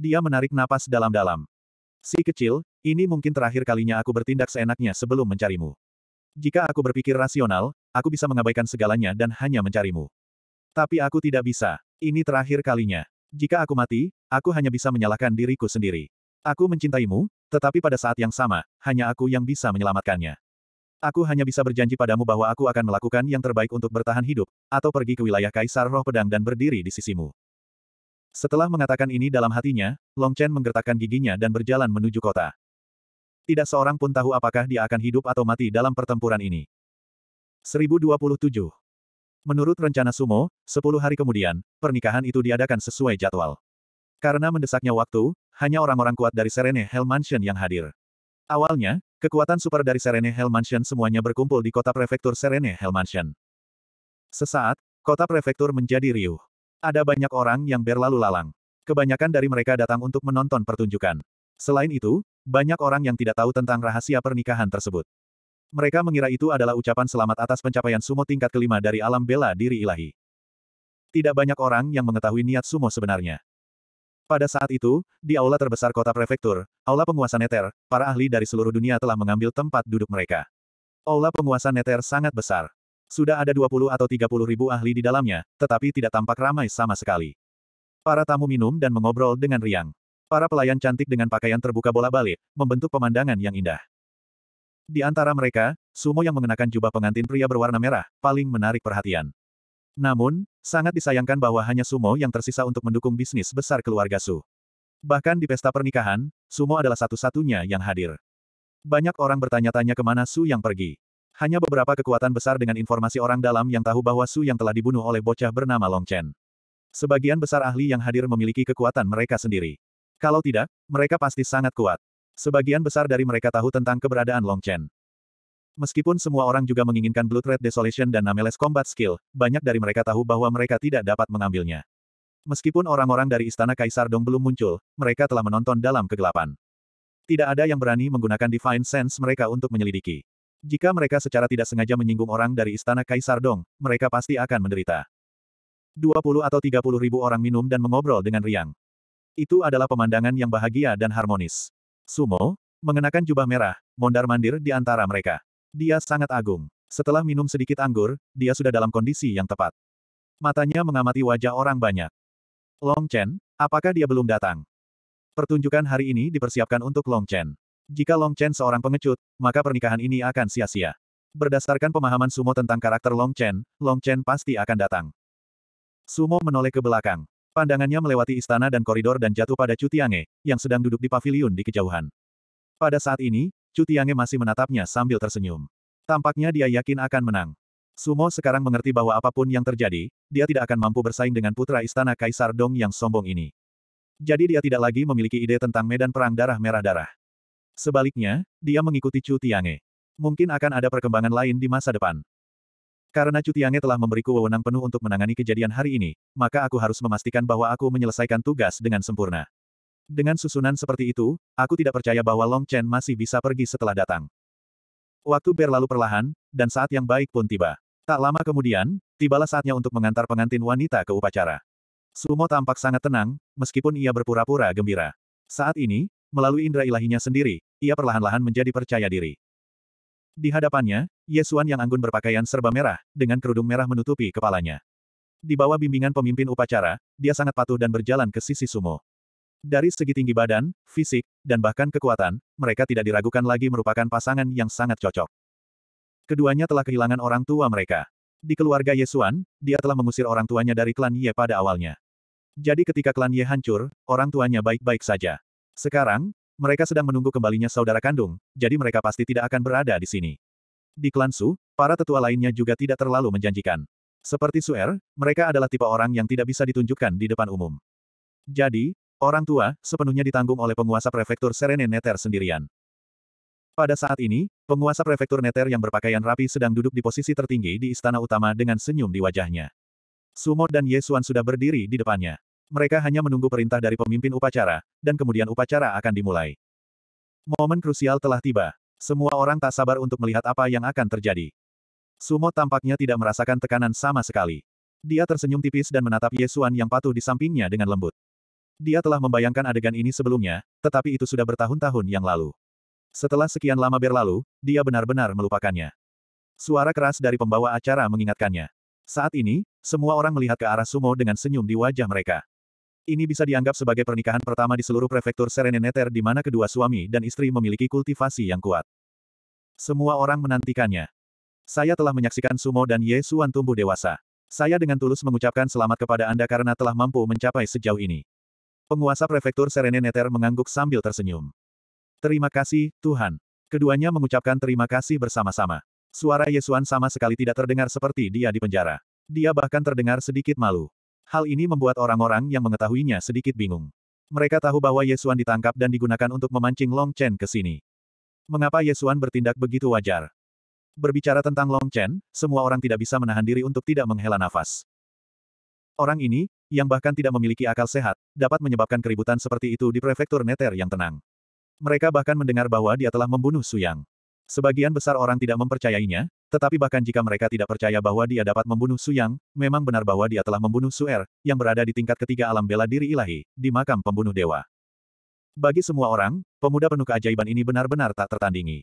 Dia menarik napas dalam-dalam. Si kecil, ini mungkin terakhir kalinya aku bertindak seenaknya sebelum mencarimu. Jika aku berpikir rasional, aku bisa mengabaikan segalanya dan hanya mencarimu. Tapi aku tidak bisa. Ini terakhir kalinya. Jika aku mati, aku hanya bisa menyalahkan diriku sendiri. Aku mencintaimu, tetapi pada saat yang sama, hanya aku yang bisa menyelamatkannya. Aku hanya bisa berjanji padamu bahwa aku akan melakukan yang terbaik untuk bertahan hidup, atau pergi ke wilayah Kaisar Roh Pedang dan berdiri di sisimu. Setelah mengatakan ini dalam hatinya, Long Chen menggertakkan giginya dan berjalan menuju kota. Tidak seorang pun tahu apakah dia akan hidup atau mati dalam pertempuran ini. 1027 Menurut rencana Sumo, 10 hari kemudian, pernikahan itu diadakan sesuai jadwal. Karena mendesaknya waktu, hanya orang-orang kuat dari Serene Hell Mansion yang hadir. Awalnya, Kekuatan super dari Serene Hell Mansion semuanya berkumpul di kota prefektur Serene Hell Mansion. Sesaat, kota prefektur menjadi riuh. Ada banyak orang yang berlalu lalang. Kebanyakan dari mereka datang untuk menonton pertunjukan. Selain itu, banyak orang yang tidak tahu tentang rahasia pernikahan tersebut. Mereka mengira itu adalah ucapan selamat atas pencapaian sumo tingkat kelima dari alam bela diri ilahi. Tidak banyak orang yang mengetahui niat sumo sebenarnya. Pada saat itu, di aula terbesar kota prefektur, aula penguasa Neter, para ahli dari seluruh dunia telah mengambil tempat duduk mereka. Aula penguasa Neter sangat besar. Sudah ada 20 atau 30 ribu ahli di dalamnya, tetapi tidak tampak ramai sama sekali. Para tamu minum dan mengobrol dengan riang. Para pelayan cantik dengan pakaian terbuka bola-balik, membentuk pemandangan yang indah. Di antara mereka, Sumo yang mengenakan jubah pengantin pria berwarna merah, paling menarik perhatian. Namun, sangat disayangkan bahwa hanya Sumo yang tersisa untuk mendukung bisnis besar keluarga Su. Bahkan di pesta pernikahan, Sumo adalah satu-satunya yang hadir. Banyak orang bertanya-tanya kemana Su yang pergi. Hanya beberapa kekuatan besar dengan informasi orang dalam yang tahu bahwa Su yang telah dibunuh oleh bocah bernama Long Chen. Sebagian besar ahli yang hadir memiliki kekuatan mereka sendiri. Kalau tidak, mereka pasti sangat kuat. Sebagian besar dari mereka tahu tentang keberadaan Long Chen. Meskipun semua orang juga menginginkan Blood Red Desolation dan Nameless Combat Skill, banyak dari mereka tahu bahwa mereka tidak dapat mengambilnya. Meskipun orang-orang dari Istana Kaisar Dong belum muncul, mereka telah menonton dalam kegelapan. Tidak ada yang berani menggunakan Divine Sense mereka untuk menyelidiki. Jika mereka secara tidak sengaja menyinggung orang dari Istana Kaisar Dong, mereka pasti akan menderita. 20 atau 30 ribu orang minum dan mengobrol dengan riang. Itu adalah pemandangan yang bahagia dan harmonis. Sumo, mengenakan jubah merah, mondar-mandir di antara mereka. Dia sangat agung. Setelah minum sedikit anggur, dia sudah dalam kondisi yang tepat. Matanya mengamati wajah orang banyak. Long Chen, apakah dia belum datang? Pertunjukan hari ini dipersiapkan untuk Long Chen. Jika Long Chen seorang pengecut, maka pernikahan ini akan sia-sia. Berdasarkan pemahaman Sumo tentang karakter Long Chen, Long Chen pasti akan datang. Sumo menoleh ke belakang. Pandangannya melewati istana dan koridor dan jatuh pada Cutiange, yang sedang duduk di pavilion di kejauhan. Pada saat ini, Chu Tiange masih menatapnya sambil tersenyum. Tampaknya dia yakin akan menang. Sumo sekarang mengerti bahwa apapun yang terjadi, dia tidak akan mampu bersaing dengan putra istana Kaisar Dong yang sombong ini. Jadi dia tidak lagi memiliki ide tentang medan perang darah merah-darah. Sebaliknya, dia mengikuti Chu Tiange. Mungkin akan ada perkembangan lain di masa depan. Karena Cutiange telah memberiku wewenang penuh untuk menangani kejadian hari ini, maka aku harus memastikan bahwa aku menyelesaikan tugas dengan sempurna. Dengan susunan seperti itu, aku tidak percaya bahwa Long Chen masih bisa pergi setelah datang. Waktu berlalu perlahan, dan saat yang baik pun tiba. Tak lama kemudian, tibalah saatnya untuk mengantar pengantin wanita ke upacara. Sumo tampak sangat tenang, meskipun ia berpura-pura gembira. Saat ini, melalui indera ilahinya sendiri, ia perlahan-lahan menjadi percaya diri. Di hadapannya, Yesuan yang anggun berpakaian serba merah, dengan kerudung merah menutupi kepalanya. Di bawah bimbingan pemimpin upacara, dia sangat patuh dan berjalan ke sisi Sumo. Dari segi tinggi badan, fisik, dan bahkan kekuatan, mereka tidak diragukan lagi merupakan pasangan yang sangat cocok. Keduanya telah kehilangan orang tua mereka. Di keluarga Yesuan, dia telah mengusir orang tuanya dari klan Ye pada awalnya. Jadi ketika klan Ye hancur, orang tuanya baik-baik saja. Sekarang, mereka sedang menunggu kembalinya saudara kandung, jadi mereka pasti tidak akan berada di sini. Di klan Su, para tetua lainnya juga tidak terlalu menjanjikan. Seperti Suer, mereka adalah tipe orang yang tidak bisa ditunjukkan di depan umum. Jadi, Orang tua, sepenuhnya ditanggung oleh penguasa prefektur Serene Neter sendirian. Pada saat ini, penguasa prefektur Neter yang berpakaian rapi sedang duduk di posisi tertinggi di istana utama dengan senyum di wajahnya. Sumo dan Yesuan sudah berdiri di depannya. Mereka hanya menunggu perintah dari pemimpin upacara, dan kemudian upacara akan dimulai. Momen krusial telah tiba. Semua orang tak sabar untuk melihat apa yang akan terjadi. Sumo tampaknya tidak merasakan tekanan sama sekali. Dia tersenyum tipis dan menatap Yesuan yang patuh di sampingnya dengan lembut. Dia telah membayangkan adegan ini sebelumnya, tetapi itu sudah bertahun-tahun yang lalu. Setelah sekian lama berlalu, dia benar-benar melupakannya. Suara keras dari pembawa acara mengingatkannya. Saat ini, semua orang melihat ke arah Sumo dengan senyum di wajah mereka. Ini bisa dianggap sebagai pernikahan pertama di seluruh prefektur Sereneneter di mana kedua suami dan istri memiliki kultivasi yang kuat. Semua orang menantikannya. Saya telah menyaksikan Sumo dan Ye Suan tumbuh dewasa. Saya dengan tulus mengucapkan selamat kepada Anda karena telah mampu mencapai sejauh ini. Penguasa prefektur Serene Neter mengangguk sambil tersenyum. Terima kasih, Tuhan. Keduanya mengucapkan terima kasih bersama-sama. Suara Yesuan sama sekali tidak terdengar seperti dia di penjara. Dia bahkan terdengar sedikit malu. Hal ini membuat orang-orang yang mengetahuinya sedikit bingung. Mereka tahu bahwa Yesuan ditangkap dan digunakan untuk memancing Long Chen ke sini. Mengapa Yesuan bertindak begitu wajar? Berbicara tentang Long Chen, semua orang tidak bisa menahan diri untuk tidak menghela nafas. Orang ini, yang bahkan tidak memiliki akal sehat, dapat menyebabkan keributan seperti itu di prefektur Neter yang tenang. Mereka bahkan mendengar bahwa dia telah membunuh Suyang. Sebagian besar orang tidak mempercayainya, tetapi bahkan jika mereka tidak percaya bahwa dia dapat membunuh Suyang, memang benar bahwa dia telah membunuh Suer, yang berada di tingkat ketiga alam bela diri ilahi, di makam pembunuh dewa. Bagi semua orang, pemuda penuh keajaiban ini benar-benar tak tertandingi.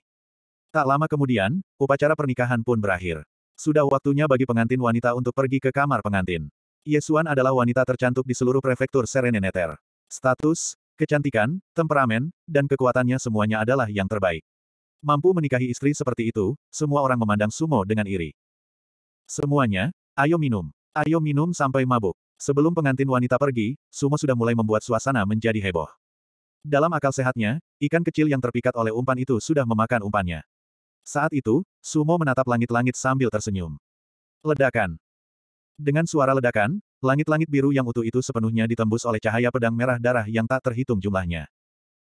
Tak lama kemudian, upacara pernikahan pun berakhir. Sudah waktunya bagi pengantin wanita untuk pergi ke kamar pengantin. Yesuan adalah wanita tercantik di seluruh prefektur Sereneneter. Status, kecantikan, temperamen, dan kekuatannya semuanya adalah yang terbaik. Mampu menikahi istri seperti itu, semua orang memandang Sumo dengan iri. Semuanya, ayo minum. Ayo minum sampai mabuk. Sebelum pengantin wanita pergi, Sumo sudah mulai membuat suasana menjadi heboh. Dalam akal sehatnya, ikan kecil yang terpikat oleh umpan itu sudah memakan umpannya. Saat itu, Sumo menatap langit-langit sambil tersenyum. Ledakan. Dengan suara ledakan, langit-langit biru yang utuh itu sepenuhnya ditembus oleh cahaya pedang merah darah yang tak terhitung jumlahnya.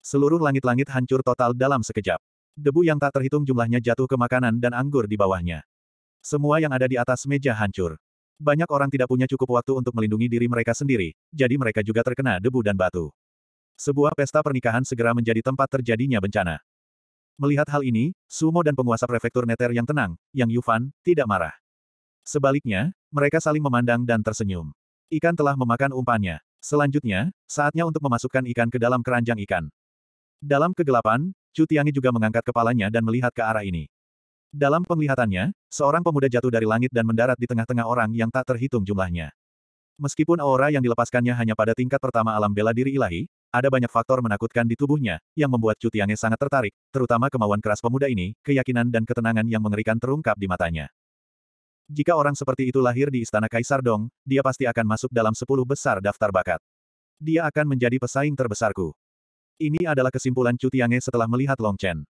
Seluruh langit-langit hancur total dalam sekejap. Debu yang tak terhitung jumlahnya jatuh ke makanan dan anggur di bawahnya. Semua yang ada di atas meja hancur. Banyak orang tidak punya cukup waktu untuk melindungi diri mereka sendiri, jadi mereka juga terkena debu dan batu. Sebuah pesta pernikahan segera menjadi tempat terjadinya bencana. Melihat hal ini, Sumo dan penguasa prefektur Neter yang tenang, Yang Yufan, tidak marah. Sebaliknya, mereka saling memandang dan tersenyum. Ikan telah memakan umpannya. Selanjutnya, saatnya untuk memasukkan ikan ke dalam keranjang ikan. Dalam kegelapan, Chu Tiangi juga mengangkat kepalanya dan melihat ke arah ini. Dalam penglihatannya, seorang pemuda jatuh dari langit dan mendarat di tengah-tengah orang yang tak terhitung jumlahnya. Meskipun aura yang dilepaskannya hanya pada tingkat pertama alam bela diri ilahi, ada banyak faktor menakutkan di tubuhnya, yang membuat Chu Tiangi sangat tertarik, terutama kemauan keras pemuda ini, keyakinan dan ketenangan yang mengerikan terungkap di matanya. Jika orang seperti itu lahir di Istana Kaisar Dong, dia pasti akan masuk dalam sepuluh besar daftar bakat. Dia akan menjadi pesaing terbesarku. Ini adalah kesimpulan Cutiange setelah melihat Long Chen.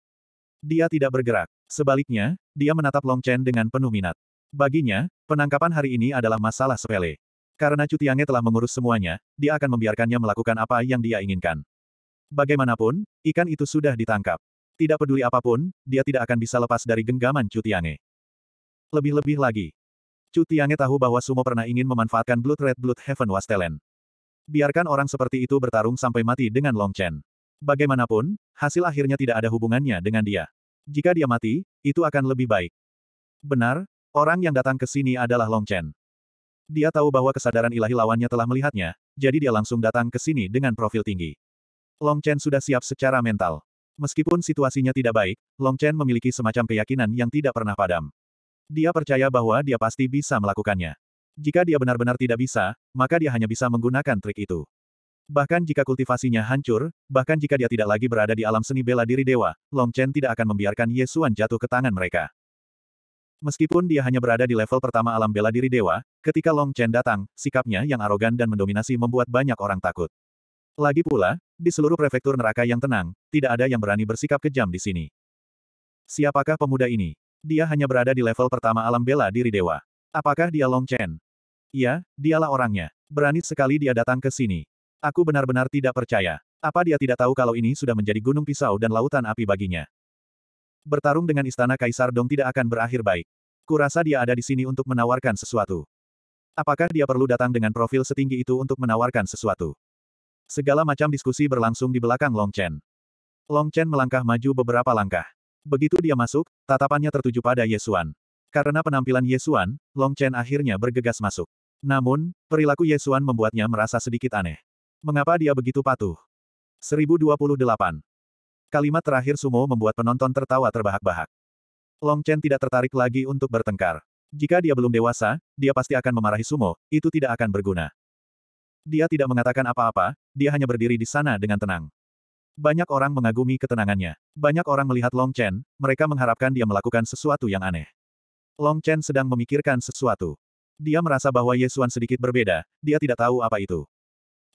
Dia tidak bergerak. Sebaliknya, dia menatap Long Chen dengan penuh minat. Baginya, penangkapan hari ini adalah masalah sepele. Karena Cutiange telah mengurus semuanya, dia akan membiarkannya melakukan apa yang dia inginkan. Bagaimanapun, ikan itu sudah ditangkap. Tidak peduli apapun, dia tidak akan bisa lepas dari genggaman Cutiange lebih-lebih lagi. Chu Tiange tahu bahwa Sumo pernah ingin memanfaatkan Blood Red Blood Heaven Was Talent. Biarkan orang seperti itu bertarung sampai mati dengan Long Chen. Bagaimanapun, hasil akhirnya tidak ada hubungannya dengan dia. Jika dia mati, itu akan lebih baik. Benar, orang yang datang ke sini adalah Long Chen. Dia tahu bahwa kesadaran ilahi lawannya telah melihatnya, jadi dia langsung datang ke sini dengan profil tinggi. Long Chen sudah siap secara mental. Meskipun situasinya tidak baik, Long Chen memiliki semacam keyakinan yang tidak pernah padam. Dia percaya bahwa dia pasti bisa melakukannya. Jika dia benar-benar tidak bisa, maka dia hanya bisa menggunakan trik itu. Bahkan jika kultivasinya hancur, bahkan jika dia tidak lagi berada di alam seni bela diri dewa, Long Chen tidak akan membiarkan Yesuan jatuh ke tangan mereka. Meskipun dia hanya berada di level pertama alam bela diri dewa, ketika Long Chen datang, sikapnya yang arogan dan mendominasi membuat banyak orang takut. Lagi pula, di seluruh prefektur neraka yang tenang, tidak ada yang berani bersikap kejam di sini. Siapakah pemuda ini? dia hanya berada di level pertama alam bela diri dewa. Apakah dia Long Chen? Iya, dialah orangnya. Berani sekali dia datang ke sini. Aku benar-benar tidak percaya. Apa dia tidak tahu kalau ini sudah menjadi gunung pisau dan lautan api baginya? Bertarung dengan istana Kaisar Dong tidak akan berakhir baik. Kurasa dia ada di sini untuk menawarkan sesuatu. Apakah dia perlu datang dengan profil setinggi itu untuk menawarkan sesuatu? Segala macam diskusi berlangsung di belakang Long Chen. Long Chen melangkah maju beberapa langkah. Begitu dia masuk, tatapannya tertuju pada Yesuan. Karena penampilan Yesuan, Long Chen akhirnya bergegas masuk. Namun, perilaku Yesuan membuatnya merasa sedikit aneh. Mengapa dia begitu patuh? 1028. Kalimat terakhir Sumo membuat penonton tertawa terbahak-bahak. Long Chen tidak tertarik lagi untuk bertengkar. Jika dia belum dewasa, dia pasti akan memarahi Sumo, itu tidak akan berguna. Dia tidak mengatakan apa-apa, dia hanya berdiri di sana dengan tenang. Banyak orang mengagumi ketenangannya. Banyak orang melihat Long Chen, mereka mengharapkan dia melakukan sesuatu yang aneh. Long Chen sedang memikirkan sesuatu. Dia merasa bahwa Yesuan sedikit berbeda, dia tidak tahu apa itu.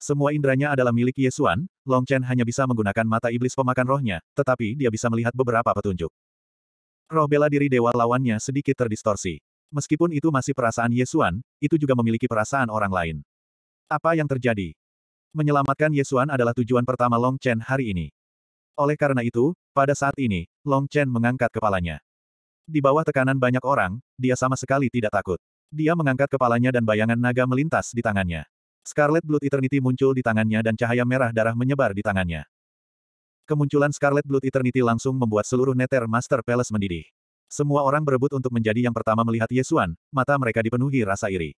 Semua inderanya adalah milik Yesuan, Long Chen hanya bisa menggunakan mata iblis pemakan rohnya, tetapi dia bisa melihat beberapa petunjuk. Roh bela diri dewa lawannya sedikit terdistorsi. Meskipun itu masih perasaan Yesuan, itu juga memiliki perasaan orang lain. Apa yang terjadi? Menyelamatkan Yesuan adalah tujuan pertama Long Chen hari ini. Oleh karena itu, pada saat ini, Long Chen mengangkat kepalanya. Di bawah tekanan banyak orang, dia sama sekali tidak takut. Dia mengangkat kepalanya dan bayangan naga melintas di tangannya. Scarlet Blood Eternity muncul di tangannya dan cahaya merah darah menyebar di tangannya. Kemunculan Scarlet Blood Eternity langsung membuat seluruh Nether Master Palace mendidih. Semua orang berebut untuk menjadi yang pertama melihat Yesuan, mata mereka dipenuhi rasa iri.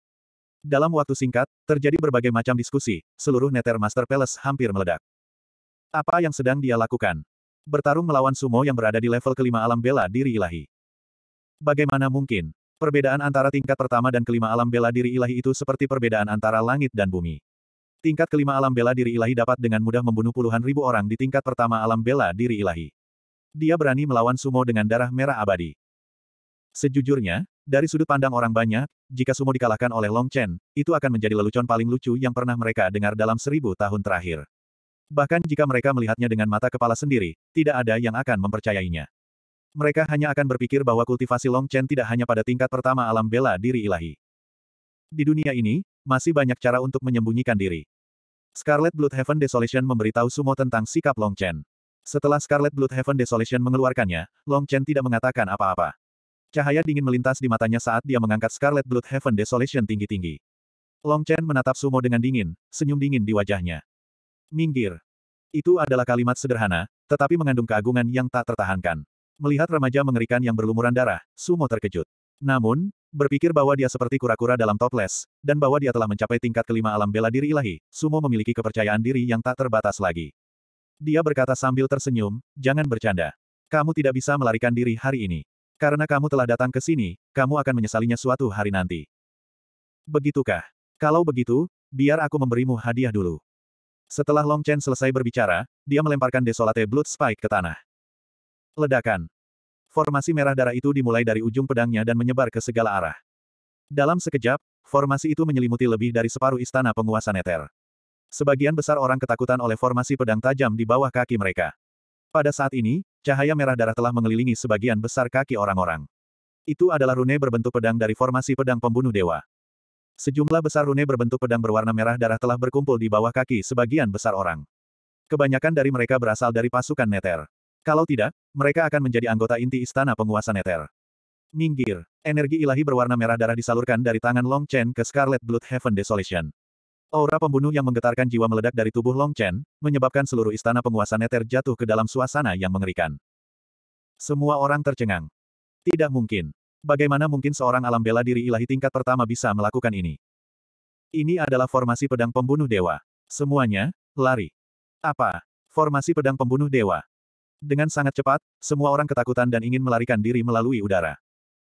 Dalam waktu singkat, terjadi berbagai macam diskusi, seluruh Nether Master Palace hampir meledak. Apa yang sedang dia lakukan? Bertarung melawan sumo yang berada di level kelima alam bela diri ilahi. Bagaimana mungkin? Perbedaan antara tingkat pertama dan kelima alam bela diri ilahi itu seperti perbedaan antara langit dan bumi. Tingkat kelima alam bela diri ilahi dapat dengan mudah membunuh puluhan ribu orang di tingkat pertama alam bela diri ilahi. Dia berani melawan sumo dengan darah merah abadi. Sejujurnya, dari sudut pandang orang banyak, jika Sumo dikalahkan oleh Long Chen, itu akan menjadi lelucon paling lucu yang pernah mereka dengar dalam seribu tahun terakhir. Bahkan jika mereka melihatnya dengan mata kepala sendiri, tidak ada yang akan mempercayainya. Mereka hanya akan berpikir bahwa kultivasi Long Chen tidak hanya pada tingkat pertama alam bela diri ilahi. Di dunia ini, masih banyak cara untuk menyembunyikan diri. Scarlet Blood Heaven Desolation memberitahu Sumo tentang sikap Long Chen. Setelah Scarlet Blood Heaven Desolation mengeluarkannya, Long Chen tidak mengatakan apa-apa. Cahaya dingin melintas di matanya saat dia mengangkat Scarlet Blood Heaven Desolation tinggi-tinggi. Long Chen menatap Sumo dengan dingin, senyum dingin di wajahnya. Minggir. Itu adalah kalimat sederhana, tetapi mengandung keagungan yang tak tertahankan. Melihat remaja mengerikan yang berlumuran darah, Sumo terkejut. Namun, berpikir bahwa dia seperti kura-kura dalam toples, dan bahwa dia telah mencapai tingkat kelima alam bela diri ilahi, Sumo memiliki kepercayaan diri yang tak terbatas lagi. Dia berkata sambil tersenyum, jangan bercanda. Kamu tidak bisa melarikan diri hari ini. Karena kamu telah datang ke sini, kamu akan menyesalinya suatu hari nanti. Begitukah? Kalau begitu, biar aku memberimu hadiah dulu. Setelah Long Chen selesai berbicara, dia melemparkan desolate blood spike ke tanah. Ledakan. Formasi merah darah itu dimulai dari ujung pedangnya dan menyebar ke segala arah. Dalam sekejap, formasi itu menyelimuti lebih dari separuh istana penguasa Neter. Sebagian besar orang ketakutan oleh formasi pedang tajam di bawah kaki mereka. Pada saat ini, Cahaya merah darah telah mengelilingi sebagian besar kaki orang-orang. Itu adalah rune berbentuk pedang dari formasi pedang pembunuh dewa. Sejumlah besar rune berbentuk pedang berwarna merah darah telah berkumpul di bawah kaki sebagian besar orang. Kebanyakan dari mereka berasal dari pasukan Neter. Kalau tidak, mereka akan menjadi anggota inti istana penguasa Neter. Minggir, energi ilahi berwarna merah darah disalurkan dari tangan Long Chen ke Scarlet Blood Heaven Desolation. Aura pembunuh yang menggetarkan jiwa meledak dari tubuh Long Chen, menyebabkan seluruh istana penguasa Neter jatuh ke dalam suasana yang mengerikan. Semua orang tercengang. Tidak mungkin. Bagaimana mungkin seorang alam bela diri ilahi tingkat pertama bisa melakukan ini? Ini adalah formasi pedang pembunuh dewa. Semuanya, lari. Apa? Formasi pedang pembunuh dewa. Dengan sangat cepat, semua orang ketakutan dan ingin melarikan diri melalui udara.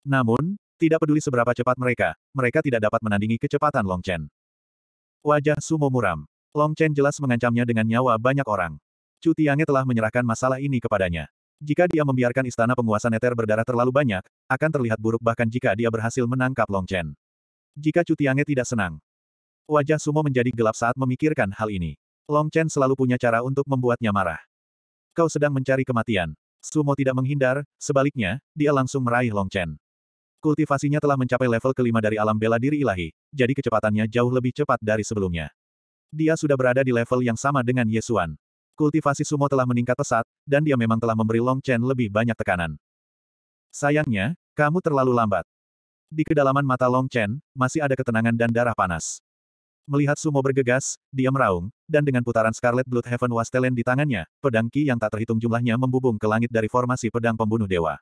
Namun, tidak peduli seberapa cepat mereka, mereka tidak dapat menandingi kecepatan Long Chen. Wajah Sumo muram. Long Chen jelas mengancamnya dengan nyawa banyak orang. Chu Tiange telah menyerahkan masalah ini kepadanya. Jika dia membiarkan istana penguasa Neter berdarah terlalu banyak, akan terlihat buruk bahkan jika dia berhasil menangkap Long Chen. Jika Chu Tiange tidak senang. Wajah Sumo menjadi gelap saat memikirkan hal ini. Long Chen selalu punya cara untuk membuatnya marah. Kau sedang mencari kematian. Sumo tidak menghindar, sebaliknya, dia langsung meraih Long Chen. Kultivasinya telah mencapai level kelima dari alam bela diri ilahi, jadi kecepatannya jauh lebih cepat dari sebelumnya. Dia sudah berada di level yang sama dengan Yesuan. Kultivasi sumo telah meningkat pesat, dan dia memang telah memberi Long Chen lebih banyak tekanan. Sayangnya, kamu terlalu lambat. Di kedalaman mata Long Chen, masih ada ketenangan dan darah panas. Melihat sumo bergegas, dia meraung, dan dengan putaran Scarlet Blood Heaven Wastelen di tangannya, pedang Qi yang tak terhitung jumlahnya membubung ke langit dari formasi pedang pembunuh dewa.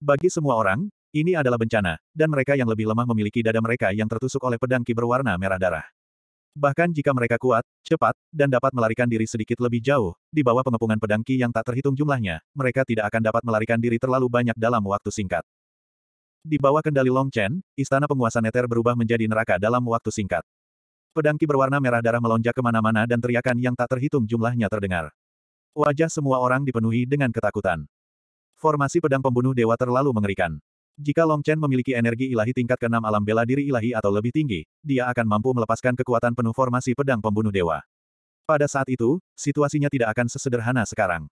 Bagi semua orang, ini adalah bencana, dan mereka yang lebih lemah memiliki dada mereka yang tertusuk oleh pedang ki berwarna merah darah. Bahkan jika mereka kuat, cepat, dan dapat melarikan diri sedikit lebih jauh, di bawah pengepungan pedang ki yang tak terhitung jumlahnya, mereka tidak akan dapat melarikan diri terlalu banyak dalam waktu singkat. Di bawah kendali Long Chen, istana penguasa Neter berubah menjadi neraka dalam waktu singkat. Pedang ki berwarna merah darah melonjak kemana-mana dan teriakan yang tak terhitung jumlahnya terdengar. Wajah semua orang dipenuhi dengan ketakutan. Formasi pedang pembunuh dewa terlalu mengerikan. Jika Long Chen memiliki energi ilahi tingkat ke-6 alam bela diri ilahi atau lebih tinggi, dia akan mampu melepaskan kekuatan penuh formasi pedang pembunuh dewa. Pada saat itu, situasinya tidak akan sesederhana sekarang.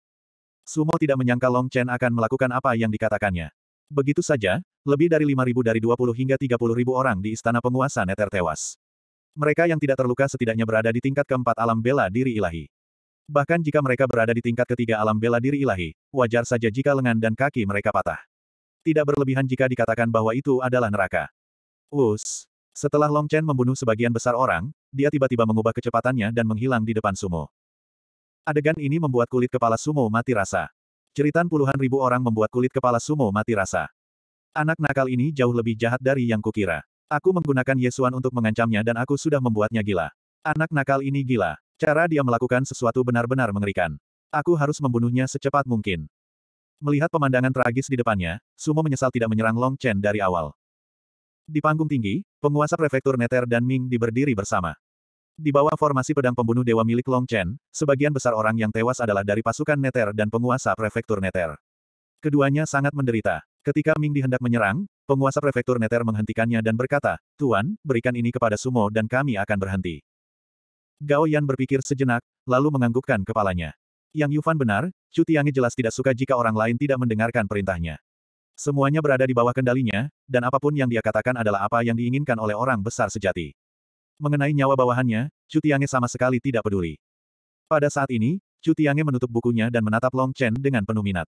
Sumo tidak menyangka Long Chen akan melakukan apa yang dikatakannya. Begitu saja, lebih dari 5.000 dari 20 hingga 30.000 orang di istana penguasa Neter tewas. Mereka yang tidak terluka setidaknya berada di tingkat keempat alam bela diri ilahi. Bahkan jika mereka berada di tingkat ketiga alam bela diri ilahi, wajar saja jika lengan dan kaki mereka patah. Tidak berlebihan jika dikatakan bahwa itu adalah neraka. Us. Setelah Long Chen membunuh sebagian besar orang, dia tiba-tiba mengubah kecepatannya dan menghilang di depan sumo. Adegan ini membuat kulit kepala sumo mati rasa. Ceritan puluhan ribu orang membuat kulit kepala sumo mati rasa. Anak nakal ini jauh lebih jahat dari yang kukira. Aku menggunakan Yesuan untuk mengancamnya dan aku sudah membuatnya gila. Anak nakal ini gila. Cara dia melakukan sesuatu benar-benar mengerikan. Aku harus membunuhnya secepat mungkin. Melihat pemandangan tragis di depannya, Sumo menyesal tidak menyerang Long Chen dari awal. Di panggung tinggi, penguasa prefektur Neter dan Ming diberdiri bersama. Di bawah formasi pedang pembunuh dewa milik Long Chen, sebagian besar orang yang tewas adalah dari pasukan Neter dan penguasa prefektur Neter. Keduanya sangat menderita. Ketika Ming dihendak menyerang, penguasa prefektur Neter menghentikannya dan berkata, Tuan, berikan ini kepada Sumo dan kami akan berhenti. Gao Yan berpikir sejenak, lalu menganggukkan kepalanya. Yang Yufan benar, Chu Tiange jelas tidak suka jika orang lain tidak mendengarkan perintahnya. Semuanya berada di bawah kendalinya, dan apapun yang dia katakan adalah apa yang diinginkan oleh orang besar sejati. Mengenai nyawa bawahannya, Chu Tiange sama sekali tidak peduli. Pada saat ini, Chu Tiange menutup bukunya dan menatap Long Chen dengan penuh minat.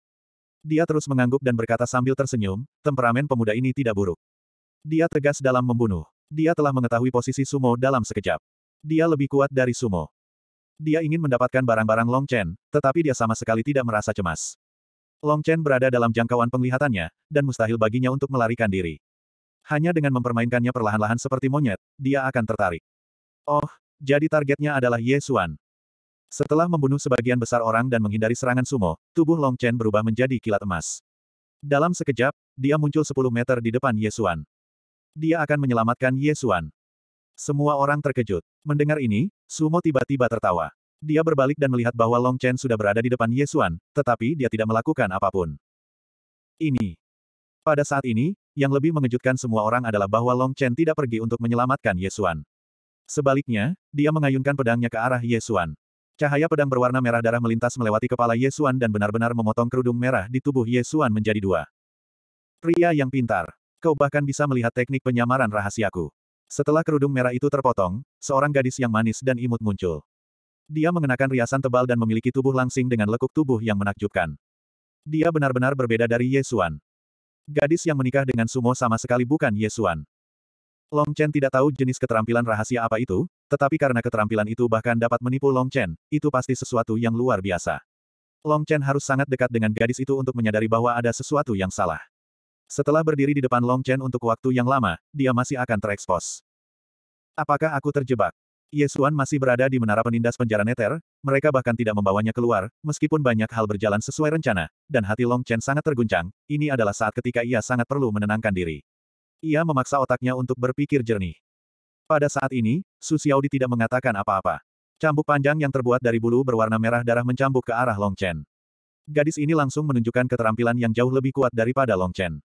Dia terus mengangguk dan berkata sambil tersenyum, temperamen pemuda ini tidak buruk. Dia tegas dalam membunuh. Dia telah mengetahui posisi sumo dalam sekejap. Dia lebih kuat dari sumo. Dia ingin mendapatkan barang-barang Long Chen, tetapi dia sama sekali tidak merasa cemas. Long Chen berada dalam jangkauan penglihatannya, dan mustahil baginya untuk melarikan diri. Hanya dengan mempermainkannya perlahan-lahan seperti monyet, dia akan tertarik. Oh, jadi targetnya adalah Ye Xuan. Setelah membunuh sebagian besar orang dan menghindari serangan sumo, tubuh Long Chen berubah menjadi kilat emas. Dalam sekejap, dia muncul 10 meter di depan Ye Xuan. Dia akan menyelamatkan Ye Xuan. Semua orang terkejut. Mendengar ini, Sumo tiba-tiba tertawa. Dia berbalik dan melihat bahwa Long Chen sudah berada di depan Yesuan, tetapi dia tidak melakukan apapun. Ini. Pada saat ini, yang lebih mengejutkan semua orang adalah bahwa Long Chen tidak pergi untuk menyelamatkan Yesuan. Sebaliknya, dia mengayunkan pedangnya ke arah Yesuan. Cahaya pedang berwarna merah darah melintas melewati kepala Yesuan dan benar-benar memotong kerudung merah di tubuh Yesuan menjadi dua. Pria yang pintar. Kau bahkan bisa melihat teknik penyamaran rahasiaku. Setelah kerudung merah itu terpotong, seorang gadis yang manis dan imut muncul. Dia mengenakan riasan tebal dan memiliki tubuh langsing dengan lekuk tubuh yang menakjubkan. Dia benar-benar berbeda dari Yesuan. Gadis yang menikah dengan Sumo sama sekali bukan Yesuan. Long Chen tidak tahu jenis keterampilan rahasia apa itu, tetapi karena keterampilan itu bahkan dapat menipu Long Chen, itu pasti sesuatu yang luar biasa. Long Chen harus sangat dekat dengan gadis itu untuk menyadari bahwa ada sesuatu yang salah. Setelah berdiri di depan Long Chen untuk waktu yang lama, dia masih akan terekspos. Apakah aku terjebak? Yesuan masih berada di menara penindas penjara Neter, mereka bahkan tidak membawanya keluar, meskipun banyak hal berjalan sesuai rencana, dan hati Long Chen sangat terguncang, ini adalah saat ketika ia sangat perlu menenangkan diri. Ia memaksa otaknya untuk berpikir jernih. Pada saat ini, Su Xiaodi tidak mengatakan apa-apa. Cambuk panjang yang terbuat dari bulu berwarna merah darah mencambuk ke arah Long Chen. Gadis ini langsung menunjukkan keterampilan yang jauh lebih kuat daripada Long Chen.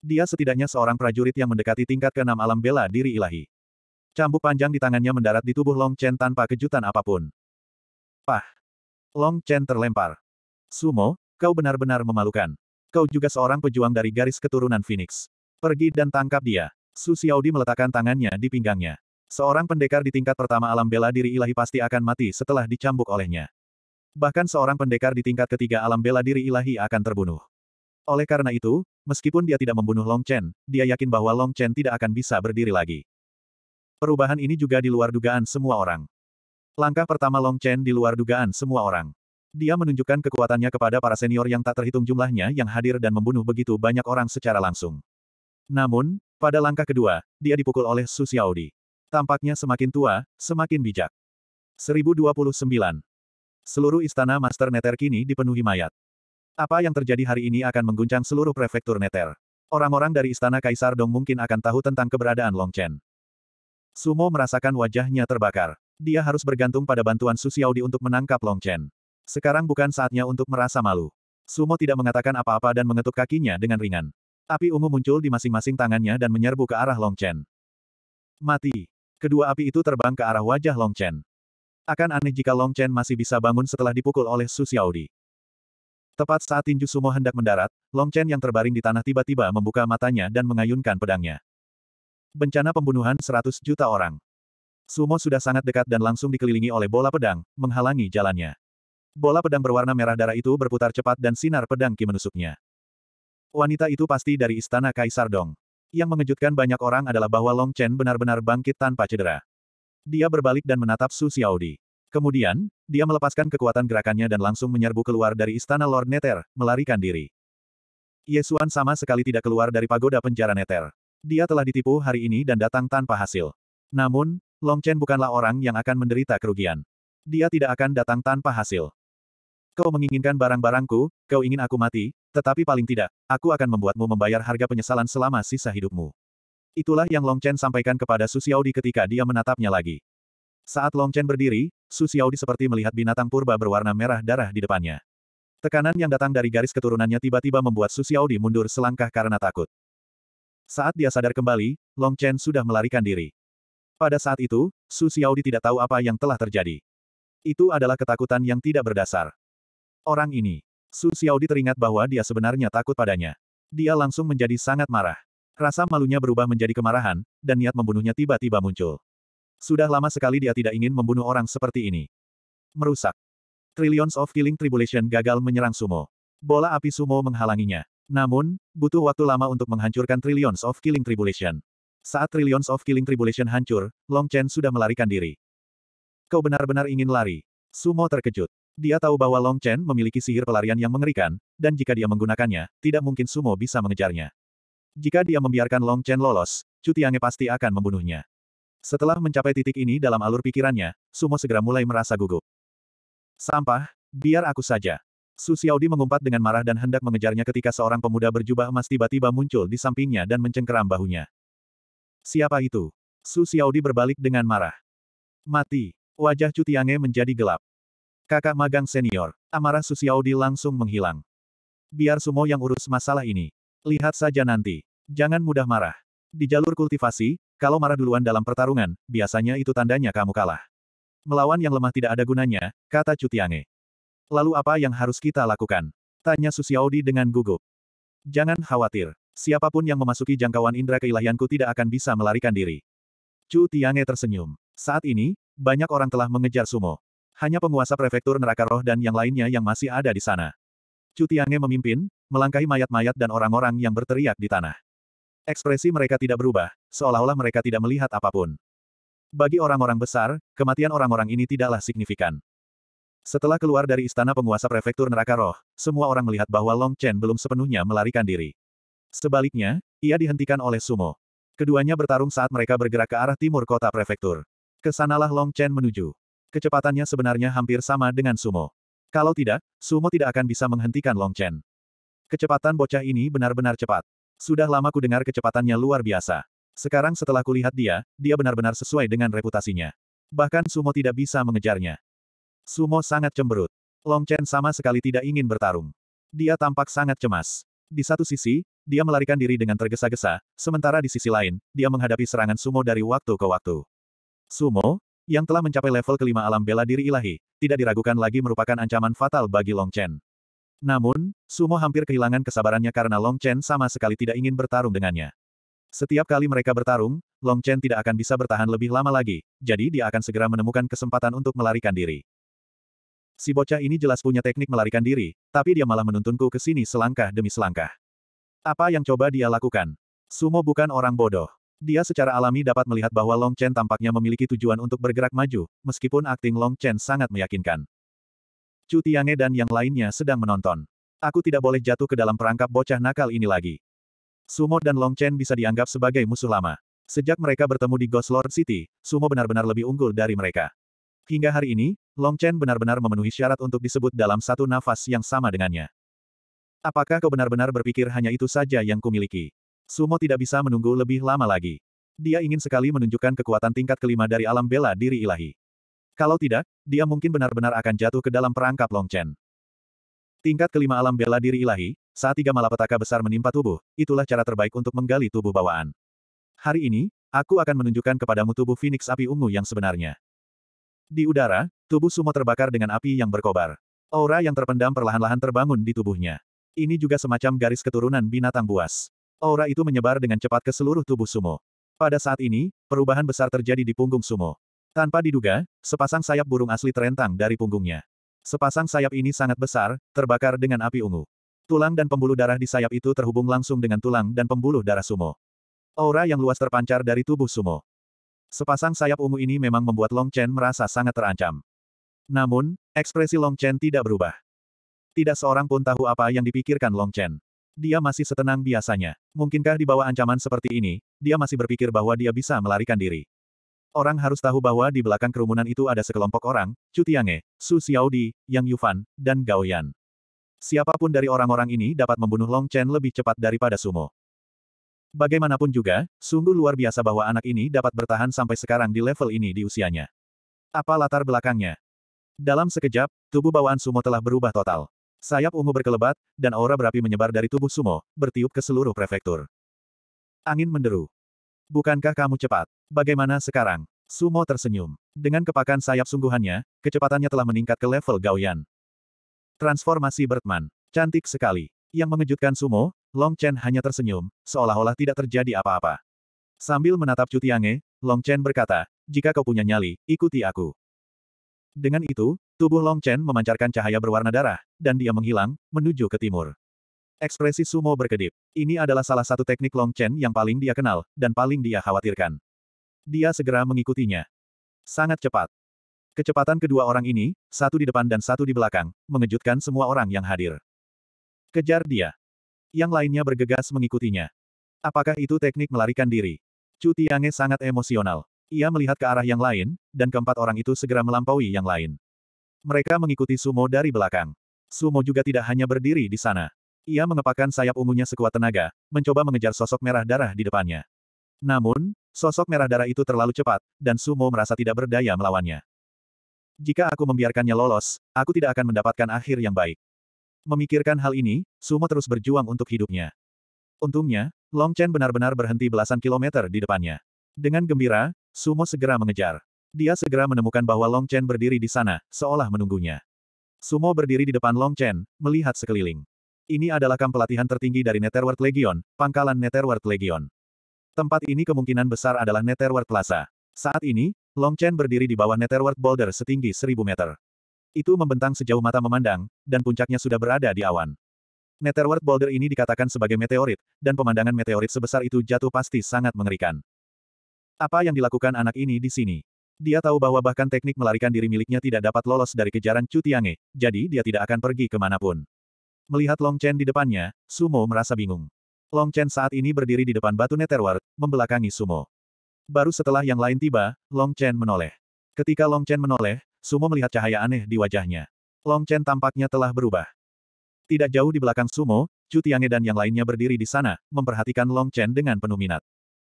Dia setidaknya seorang prajurit yang mendekati tingkat keenam alam bela diri ilahi. Cambuk panjang di tangannya mendarat di tubuh Long Chen tanpa kejutan apapun. Pah! Long Chen terlempar. Sumo, kau benar-benar memalukan. Kau juga seorang pejuang dari garis keturunan Phoenix. Pergi dan tangkap dia. Su Xiaodi meletakkan tangannya di pinggangnya. Seorang pendekar di tingkat pertama alam bela diri ilahi pasti akan mati setelah dicambuk olehnya. Bahkan seorang pendekar di tingkat ketiga alam bela diri ilahi akan terbunuh. Oleh karena itu, Meskipun dia tidak membunuh Long Chen, dia yakin bahwa Long Chen tidak akan bisa berdiri lagi. Perubahan ini juga di luar dugaan semua orang. Langkah pertama Long Chen di luar dugaan semua orang. Dia menunjukkan kekuatannya kepada para senior yang tak terhitung jumlahnya yang hadir dan membunuh begitu banyak orang secara langsung. Namun, pada langkah kedua, dia dipukul oleh Su Xiaodi. Tampaknya semakin tua, semakin bijak. 1029. Seluruh istana Master Neter kini dipenuhi mayat. Apa yang terjadi hari ini akan mengguncang seluruh prefektur Neter. Orang-orang dari Istana Kaisar Dong mungkin akan tahu tentang keberadaan Long Chen. Sumo merasakan wajahnya terbakar. Dia harus bergantung pada bantuan Su Xiaodi untuk menangkap Long Chen. Sekarang bukan saatnya untuk merasa malu. Sumo tidak mengatakan apa-apa dan mengetuk kakinya dengan ringan. Api ungu muncul di masing-masing tangannya dan menyerbu ke arah Long Chen. Mati. Kedua api itu terbang ke arah wajah Long Chen. Akan aneh jika Long Chen masih bisa bangun setelah dipukul oleh Su Xiaodi. Tepat saat tinju sumo hendak mendarat, Long Chen yang terbaring di tanah tiba-tiba membuka matanya dan mengayunkan pedangnya. Bencana pembunuhan 100 juta orang. Sumo sudah sangat dekat dan langsung dikelilingi oleh bola pedang, menghalangi jalannya. Bola pedang berwarna merah darah itu berputar cepat dan sinar pedang Ki menusuknya. Wanita itu pasti dari istana Kaisar Dong. Yang mengejutkan banyak orang adalah bahwa Long Chen benar-benar bangkit tanpa cedera. Dia berbalik dan menatap Su Xiaodi. Kemudian, dia melepaskan kekuatan gerakannya dan langsung menyerbu keluar dari istana Lord Nether, melarikan diri. Yesuan sama sekali tidak keluar dari pagoda penjara Nether. Dia telah ditipu hari ini dan datang tanpa hasil. Namun, Long Chen bukanlah orang yang akan menderita kerugian. Dia tidak akan datang tanpa hasil. Kau menginginkan barang-barangku, kau ingin aku mati, tetapi paling tidak, aku akan membuatmu membayar harga penyesalan selama sisa hidupmu. Itulah yang Long Chen sampaikan kepada Su ketika dia menatapnya lagi. Saat Long Chen berdiri, Su Xiaodi seperti melihat binatang purba berwarna merah darah di depannya. Tekanan yang datang dari garis keturunannya tiba-tiba membuat Su Xiaodi mundur selangkah karena takut. Saat dia sadar kembali, Long Chen sudah melarikan diri. Pada saat itu, Su Xiaodi tidak tahu apa yang telah terjadi. Itu adalah ketakutan yang tidak berdasar. Orang ini. Su Xiaodi teringat bahwa dia sebenarnya takut padanya. Dia langsung menjadi sangat marah. Rasa malunya berubah menjadi kemarahan, dan niat membunuhnya tiba-tiba muncul. Sudah lama sekali dia tidak ingin membunuh orang seperti ini. Merusak. Trillions of Killing Tribulation gagal menyerang Sumo. Bola api Sumo menghalanginya. Namun, butuh waktu lama untuk menghancurkan Trillions of Killing Tribulation. Saat Trillions of Killing Tribulation hancur, Long Chen sudah melarikan diri. Kau benar-benar ingin lari. Sumo terkejut. Dia tahu bahwa Long Chen memiliki sihir pelarian yang mengerikan, dan jika dia menggunakannya, tidak mungkin Sumo bisa mengejarnya. Jika dia membiarkan Long Chen lolos, Cutiange pasti akan membunuhnya. Setelah mencapai titik ini dalam alur pikirannya, Sumo segera mulai merasa gugup. Sampah, biar aku saja. Su Xiaodi mengumpat dengan marah dan hendak mengejarnya ketika seorang pemuda berjubah emas tiba-tiba muncul di sampingnya dan mencengkeram bahunya. Siapa itu? Su Xiaodi berbalik dengan marah. Mati. Wajah Cutiange menjadi gelap. Kakak magang senior, amarah Su Xiaodi langsung menghilang. Biar Sumo yang urus masalah ini. Lihat saja nanti. Jangan mudah marah. Di jalur kultivasi, kalau marah duluan dalam pertarungan, biasanya itu tandanya kamu kalah. Melawan yang lemah tidak ada gunanya, kata Cutiange. Lalu apa yang harus kita lakukan? Tanya Susiaudi dengan gugup. Jangan khawatir. Siapapun yang memasuki jangkauan indera keilahianku tidak akan bisa melarikan diri. Chu Tiange tersenyum. Saat ini, banyak orang telah mengejar sumo. Hanya penguasa prefektur neraka roh dan yang lainnya yang masih ada di sana. Chu Tiange memimpin, melangkahi mayat-mayat dan orang-orang yang berteriak di tanah. Ekspresi mereka tidak berubah, seolah-olah mereka tidak melihat apapun. Bagi orang-orang besar, kematian orang-orang ini tidaklah signifikan. Setelah keluar dari istana penguasa prefektur neraka roh, semua orang melihat bahwa Long Chen belum sepenuhnya melarikan diri. Sebaliknya, ia dihentikan oleh Sumo. Keduanya bertarung saat mereka bergerak ke arah timur kota prefektur. Kesanalah Long Chen menuju. Kecepatannya sebenarnya hampir sama dengan Sumo. Kalau tidak, Sumo tidak akan bisa menghentikan Long Chen. Kecepatan bocah ini benar-benar cepat. Sudah lama ku dengar kecepatannya luar biasa. Sekarang setelah kulihat dia, dia benar-benar sesuai dengan reputasinya. Bahkan Sumo tidak bisa mengejarnya. Sumo sangat cemberut. Long Chen sama sekali tidak ingin bertarung. Dia tampak sangat cemas. Di satu sisi, dia melarikan diri dengan tergesa-gesa, sementara di sisi lain, dia menghadapi serangan sumo dari waktu ke waktu. Sumo, yang telah mencapai level kelima alam bela diri ilahi, tidak diragukan lagi merupakan ancaman fatal bagi Long Chen. Namun, Sumo hampir kehilangan kesabarannya karena Long Chen sama sekali tidak ingin bertarung dengannya. Setiap kali mereka bertarung, Long Chen tidak akan bisa bertahan lebih lama lagi, jadi dia akan segera menemukan kesempatan untuk melarikan diri. Si bocah ini jelas punya teknik melarikan diri, tapi dia malah menuntunku ke sini selangkah demi selangkah. Apa yang coba dia lakukan? Sumo bukan orang bodoh. Dia secara alami dapat melihat bahwa Long Chen tampaknya memiliki tujuan untuk bergerak maju, meskipun akting Long Chen sangat meyakinkan. Chu Tiange dan yang lainnya sedang menonton. Aku tidak boleh jatuh ke dalam perangkap bocah nakal ini lagi. Sumo dan Long Chen bisa dianggap sebagai musuh lama. Sejak mereka bertemu di Ghost Lord City, Sumo benar-benar lebih unggul dari mereka. Hingga hari ini, Long Chen benar-benar memenuhi syarat untuk disebut dalam satu nafas yang sama dengannya. Apakah kau benar-benar berpikir hanya itu saja yang kumiliki? Sumo tidak bisa menunggu lebih lama lagi. Dia ingin sekali menunjukkan kekuatan tingkat kelima dari alam bela diri ilahi. Kalau tidak, dia mungkin benar-benar akan jatuh ke dalam perangkap Long Chen. Tingkat kelima alam bela diri ilahi, saat tiga malapetaka besar menimpa tubuh, itulah cara terbaik untuk menggali tubuh bawaan. Hari ini, aku akan menunjukkan kepadamu tubuh Phoenix api ungu yang sebenarnya. Di udara, tubuh Sumo terbakar dengan api yang berkobar. Aura yang terpendam perlahan-lahan terbangun di tubuhnya. Ini juga semacam garis keturunan binatang buas. Aura itu menyebar dengan cepat ke seluruh tubuh Sumo. Pada saat ini, perubahan besar terjadi di punggung Sumo. Tanpa diduga, sepasang sayap burung asli terentang dari punggungnya. Sepasang sayap ini sangat besar, terbakar dengan api ungu. Tulang dan pembuluh darah di sayap itu terhubung langsung dengan tulang dan pembuluh darah sumo. Aura yang luas terpancar dari tubuh sumo. Sepasang sayap ungu ini memang membuat Long Chen merasa sangat terancam. Namun, ekspresi Long Chen tidak berubah. Tidak seorang pun tahu apa yang dipikirkan Long Chen. Dia masih setenang biasanya. Mungkinkah di bawah ancaman seperti ini, dia masih berpikir bahwa dia bisa melarikan diri. Orang harus tahu bahwa di belakang kerumunan itu ada sekelompok orang, Chu Tiange, Su Xiaodi, Yang Yufan, dan Gao Yan. Siapapun dari orang-orang ini dapat membunuh Long Chen lebih cepat daripada Sumo. Bagaimanapun juga, sungguh luar biasa bahwa anak ini dapat bertahan sampai sekarang di level ini di usianya. Apa latar belakangnya? Dalam sekejap, tubuh bawaan Sumo telah berubah total. Sayap ungu berkelebat, dan aura berapi menyebar dari tubuh Sumo, bertiup ke seluruh prefektur. Angin menderu. Bukankah kamu cepat? Bagaimana sekarang? Sumo tersenyum. Dengan kepakan sayap sungguhannya, kecepatannya telah meningkat ke level Gaoyan. Transformasi Bertman. Cantik sekali. Yang mengejutkan Sumo, Long Chen hanya tersenyum, seolah-olah tidak terjadi apa-apa. Sambil menatap Cutiange, Long Chen berkata, jika kau punya nyali, ikuti aku. Dengan itu, tubuh Long Chen memancarkan cahaya berwarna darah, dan dia menghilang, menuju ke timur. Ekspresi Sumo berkedip. Ini adalah salah satu teknik Long Chen yang paling dia kenal, dan paling dia khawatirkan. Dia segera mengikutinya. Sangat cepat. Kecepatan kedua orang ini, satu di depan dan satu di belakang, mengejutkan semua orang yang hadir. Kejar dia. Yang lainnya bergegas mengikutinya. Apakah itu teknik melarikan diri? Chu Tiange sangat emosional. Ia melihat ke arah yang lain, dan keempat orang itu segera melampaui yang lain. Mereka mengikuti Sumo dari belakang. Sumo juga tidak hanya berdiri di sana. Ia mengepakkan sayap ungunya sekuat tenaga, mencoba mengejar sosok merah darah di depannya. Namun, sosok merah darah itu terlalu cepat, dan Sumo merasa tidak berdaya melawannya. Jika aku membiarkannya lolos, aku tidak akan mendapatkan akhir yang baik. Memikirkan hal ini, Sumo terus berjuang untuk hidupnya. Untungnya, Long Chen benar-benar berhenti belasan kilometer di depannya. Dengan gembira, Sumo segera mengejar. Dia segera menemukan bahwa Long Chen berdiri di sana, seolah menunggunya. Sumo berdiri di depan Long Chen, melihat sekeliling. Ini adalah kamp pelatihan tertinggi dari Netherworld Legion, pangkalan Netherworld Legion. Tempat ini kemungkinan besar adalah Netherworld Plaza. Saat ini, Long Chen berdiri di bawah Netherworld Boulder setinggi 1000 meter. Itu membentang sejauh mata memandang, dan puncaknya sudah berada di awan. Netherworld Boulder ini dikatakan sebagai meteorit, dan pemandangan meteorit sebesar itu jatuh pasti sangat mengerikan. Apa yang dilakukan anak ini di sini? Dia tahu bahwa bahkan teknik melarikan diri miliknya tidak dapat lolos dari kejaran Chu jadi dia tidak akan pergi kemanapun. Melihat Long Chen di depannya, Sumo merasa bingung. Long Chen saat ini berdiri di depan batu Netherward, membelakangi Sumo. Baru setelah yang lain tiba, Long Chen menoleh. Ketika Long Chen menoleh, Sumo melihat cahaya aneh di wajahnya. Long Chen tampaknya telah berubah. Tidak jauh di belakang Sumo, Chu Tiange dan yang lainnya berdiri di sana, memperhatikan Long Chen dengan penuh minat.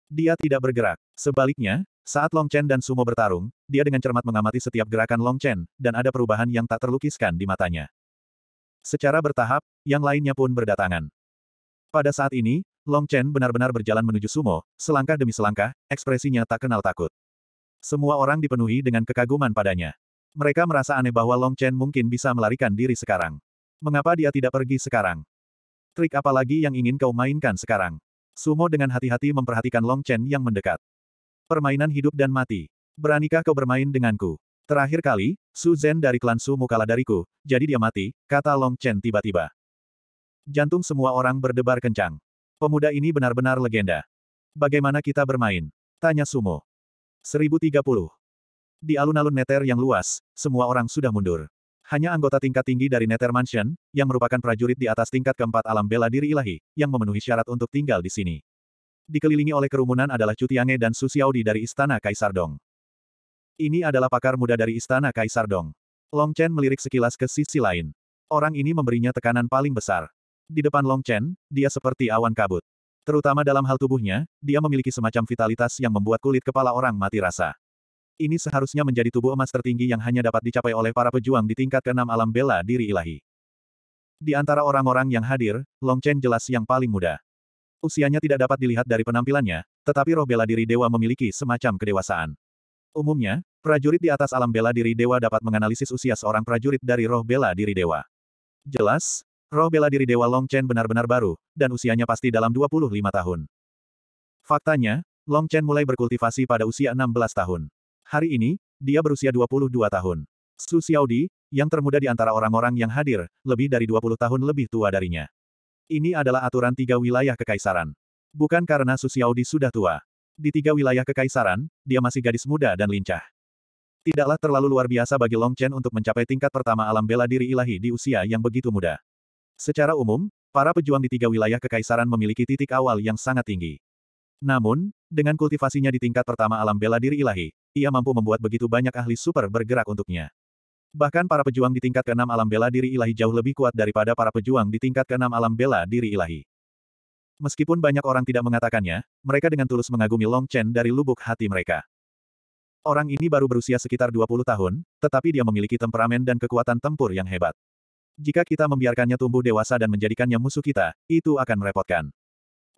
Dia tidak bergerak. Sebaliknya, saat Long Chen dan Sumo bertarung, dia dengan cermat mengamati setiap gerakan Long Chen, dan ada perubahan yang tak terlukiskan di matanya. Secara bertahap, yang lainnya pun berdatangan. Pada saat ini, Long Chen benar-benar berjalan menuju sumo, selangkah demi selangkah, ekspresinya tak kenal takut. Semua orang dipenuhi dengan kekaguman padanya. Mereka merasa aneh bahwa Long Chen mungkin bisa melarikan diri sekarang. Mengapa dia tidak pergi sekarang? Trik apa lagi yang ingin kau mainkan sekarang? Sumo dengan hati-hati memperhatikan Long Chen yang mendekat. Permainan hidup dan mati. Beranikah kau bermain denganku? Terakhir kali, Su Zhen dari klan Su Mu dariku, jadi dia mati, kata Long Chen tiba-tiba. Jantung semua orang berdebar kencang. Pemuda ini benar-benar legenda. Bagaimana kita bermain? Tanya Sumo. 1030. Di alun-alun Neter yang luas, semua orang sudah mundur. Hanya anggota tingkat tinggi dari Nether Mansion, yang merupakan prajurit di atas tingkat keempat alam bela diri ilahi, yang memenuhi syarat untuk tinggal di sini. Dikelilingi oleh kerumunan adalah Cutiange dan Susiaudi dari Istana Kaisar Dong. Ini adalah pakar muda dari Istana Kaisar Dong. Long Chen melirik sekilas ke sisi lain. Orang ini memberinya tekanan paling besar. Di depan Long Chen, dia seperti awan kabut. Terutama dalam hal tubuhnya, dia memiliki semacam vitalitas yang membuat kulit kepala orang mati rasa. Ini seharusnya menjadi tubuh emas tertinggi yang hanya dapat dicapai oleh para pejuang di tingkat keenam alam bela diri ilahi. Di antara orang-orang yang hadir, Long Chen jelas yang paling muda. Usianya tidak dapat dilihat dari penampilannya, tetapi roh bela diri dewa memiliki semacam kedewasaan. Umumnya, prajurit di atas alam bela diri dewa dapat menganalisis usia seorang prajurit dari roh bela diri dewa. Jelas, roh bela diri dewa Long Chen benar-benar baru, dan usianya pasti dalam 25 tahun. Faktanya, Long Chen mulai berkultivasi pada usia 16 tahun. Hari ini, dia berusia 22 tahun. Su Xiaodi, yang termuda di antara orang-orang yang hadir, lebih dari 20 tahun lebih tua darinya. Ini adalah aturan tiga wilayah kekaisaran. Bukan karena Su Xiaodi sudah tua. Di tiga wilayah kekaisaran, dia masih gadis muda dan lincah. Tidaklah terlalu luar biasa bagi Long Chen untuk mencapai tingkat pertama alam bela diri ilahi di usia yang begitu muda. Secara umum, para pejuang di tiga wilayah kekaisaran memiliki titik awal yang sangat tinggi. Namun, dengan kultivasinya di tingkat pertama alam bela diri ilahi, ia mampu membuat begitu banyak ahli super bergerak untuknya. Bahkan para pejuang di tingkat keenam alam bela diri ilahi jauh lebih kuat daripada para pejuang di tingkat keenam alam bela diri ilahi. Meskipun banyak orang tidak mengatakannya, mereka dengan tulus mengagumi Long Chen dari lubuk hati mereka. Orang ini baru berusia sekitar 20 tahun, tetapi dia memiliki temperamen dan kekuatan tempur yang hebat. Jika kita membiarkannya tumbuh dewasa dan menjadikannya musuh kita, itu akan merepotkan.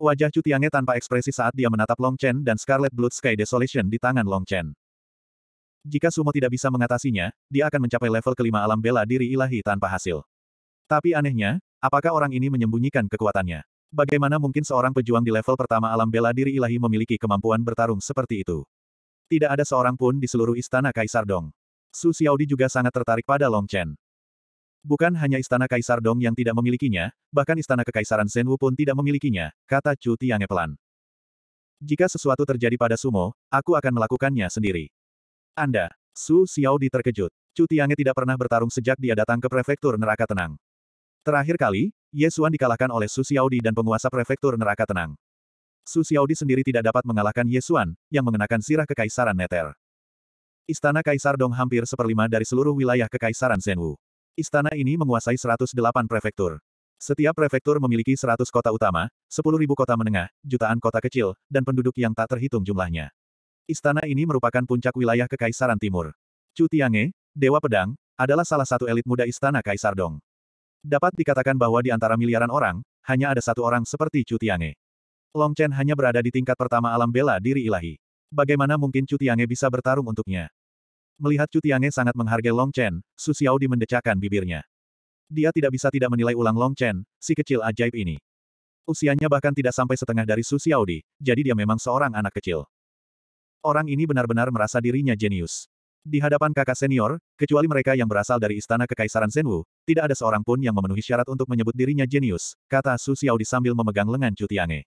Wajah cutiannya tanpa ekspresi saat dia menatap Long Chen dan Scarlet Blood Sky Desolation di tangan Long Chen. Jika Sumo tidak bisa mengatasinya, dia akan mencapai level kelima alam bela diri ilahi tanpa hasil. Tapi anehnya, apakah orang ini menyembunyikan kekuatannya? Bagaimana mungkin seorang pejuang di level pertama alam bela diri ilahi memiliki kemampuan bertarung seperti itu? Tidak ada seorang pun di seluruh istana Kaisar Dong. Su Xiaodi juga sangat tertarik pada Long Chen. Bukan hanya istana Kaisar Dong yang tidak memilikinya, bahkan istana kekaisaran Wu pun tidak memilikinya, kata Chu Tiange pelan. Jika sesuatu terjadi pada Sumo, aku akan melakukannya sendiri. Anda, Su Xiaodi terkejut. Chu Tiange tidak pernah bertarung sejak dia datang ke prefektur neraka tenang. Terakhir kali, Ye Xuan dikalahkan oleh Su Xiaodi dan penguasa prefektur neraka tenang. Su Xiaodi sendiri tidak dapat mengalahkan Ye Xuan, yang mengenakan sirah kekaisaran Neter. Istana Kaisar Dong hampir seperlima dari seluruh wilayah kekaisaran Zhenwu. Istana ini menguasai 108 prefektur. Setiap prefektur memiliki 100 kota utama, 10.000 kota menengah, jutaan kota kecil, dan penduduk yang tak terhitung jumlahnya. Istana ini merupakan puncak wilayah Kekaisaran Timur. Chu Tiange, Dewa Pedang, adalah salah satu elit muda Istana Kaisar Dong. Dapat dikatakan bahwa di antara miliaran orang, hanya ada satu orang seperti Chu Tiange. Long Chen hanya berada di tingkat pertama alam bela diri ilahi. Bagaimana mungkin Chu Tiange bisa bertarung untuknya? Melihat Chu Tiange sangat menghargai Long Chen, Su di mendecakkan bibirnya. Dia tidak bisa tidak menilai ulang Long Chen, si kecil ajaib ini. Usianya bahkan tidak sampai setengah dari Su di, jadi dia memang seorang anak kecil. Orang ini benar-benar merasa dirinya jenius. Di hadapan kakak senior, kecuali mereka yang berasal dari istana kekaisaran Zenwu, tidak ada seorang pun yang memenuhi syarat untuk menyebut dirinya jenius, kata Su Xiaodi sambil memegang lengan Cutiange.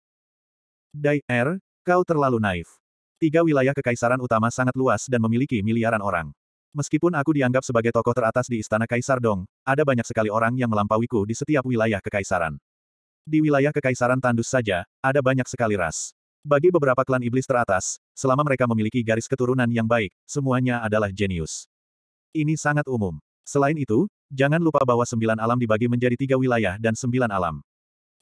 Dai Er, kau terlalu naif. Tiga wilayah kekaisaran utama sangat luas dan memiliki miliaran orang. Meskipun aku dianggap sebagai tokoh teratas di istana Kaisar Dong, ada banyak sekali orang yang melampauiku di setiap wilayah kekaisaran. Di wilayah kekaisaran tandus saja, ada banyak sekali ras. Bagi beberapa klan iblis teratas, selama mereka memiliki garis keturunan yang baik, semuanya adalah jenius. Ini sangat umum. Selain itu, jangan lupa bahwa sembilan alam dibagi menjadi tiga wilayah dan sembilan alam.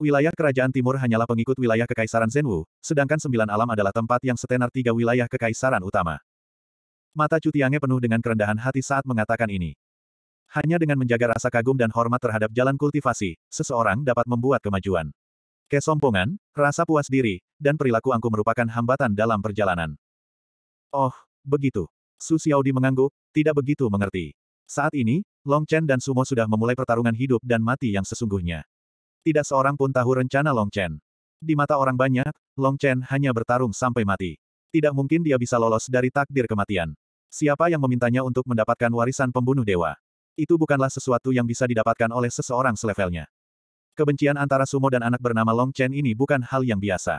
Wilayah kerajaan timur hanyalah pengikut wilayah kekaisaran Zenwu, sedangkan sembilan alam adalah tempat yang setenar tiga wilayah kekaisaran utama. Mata Cutiange penuh dengan kerendahan hati saat mengatakan ini. Hanya dengan menjaga rasa kagum dan hormat terhadap jalan kultivasi, seseorang dapat membuat kemajuan. Kesombongan, rasa puas diri, dan perilaku angku merupakan hambatan dalam perjalanan. Oh, begitu. Su Xiaodi mengangguk, tidak begitu mengerti. Saat ini, Long Chen dan Sumo sudah memulai pertarungan hidup dan mati yang sesungguhnya. Tidak seorang pun tahu rencana Long Chen. Di mata orang banyak, Long Chen hanya bertarung sampai mati. Tidak mungkin dia bisa lolos dari takdir kematian. Siapa yang memintanya untuk mendapatkan warisan pembunuh dewa? Itu bukanlah sesuatu yang bisa didapatkan oleh seseorang selevelnya. Kebencian antara Sumo dan anak bernama Long Chen ini bukan hal yang biasa.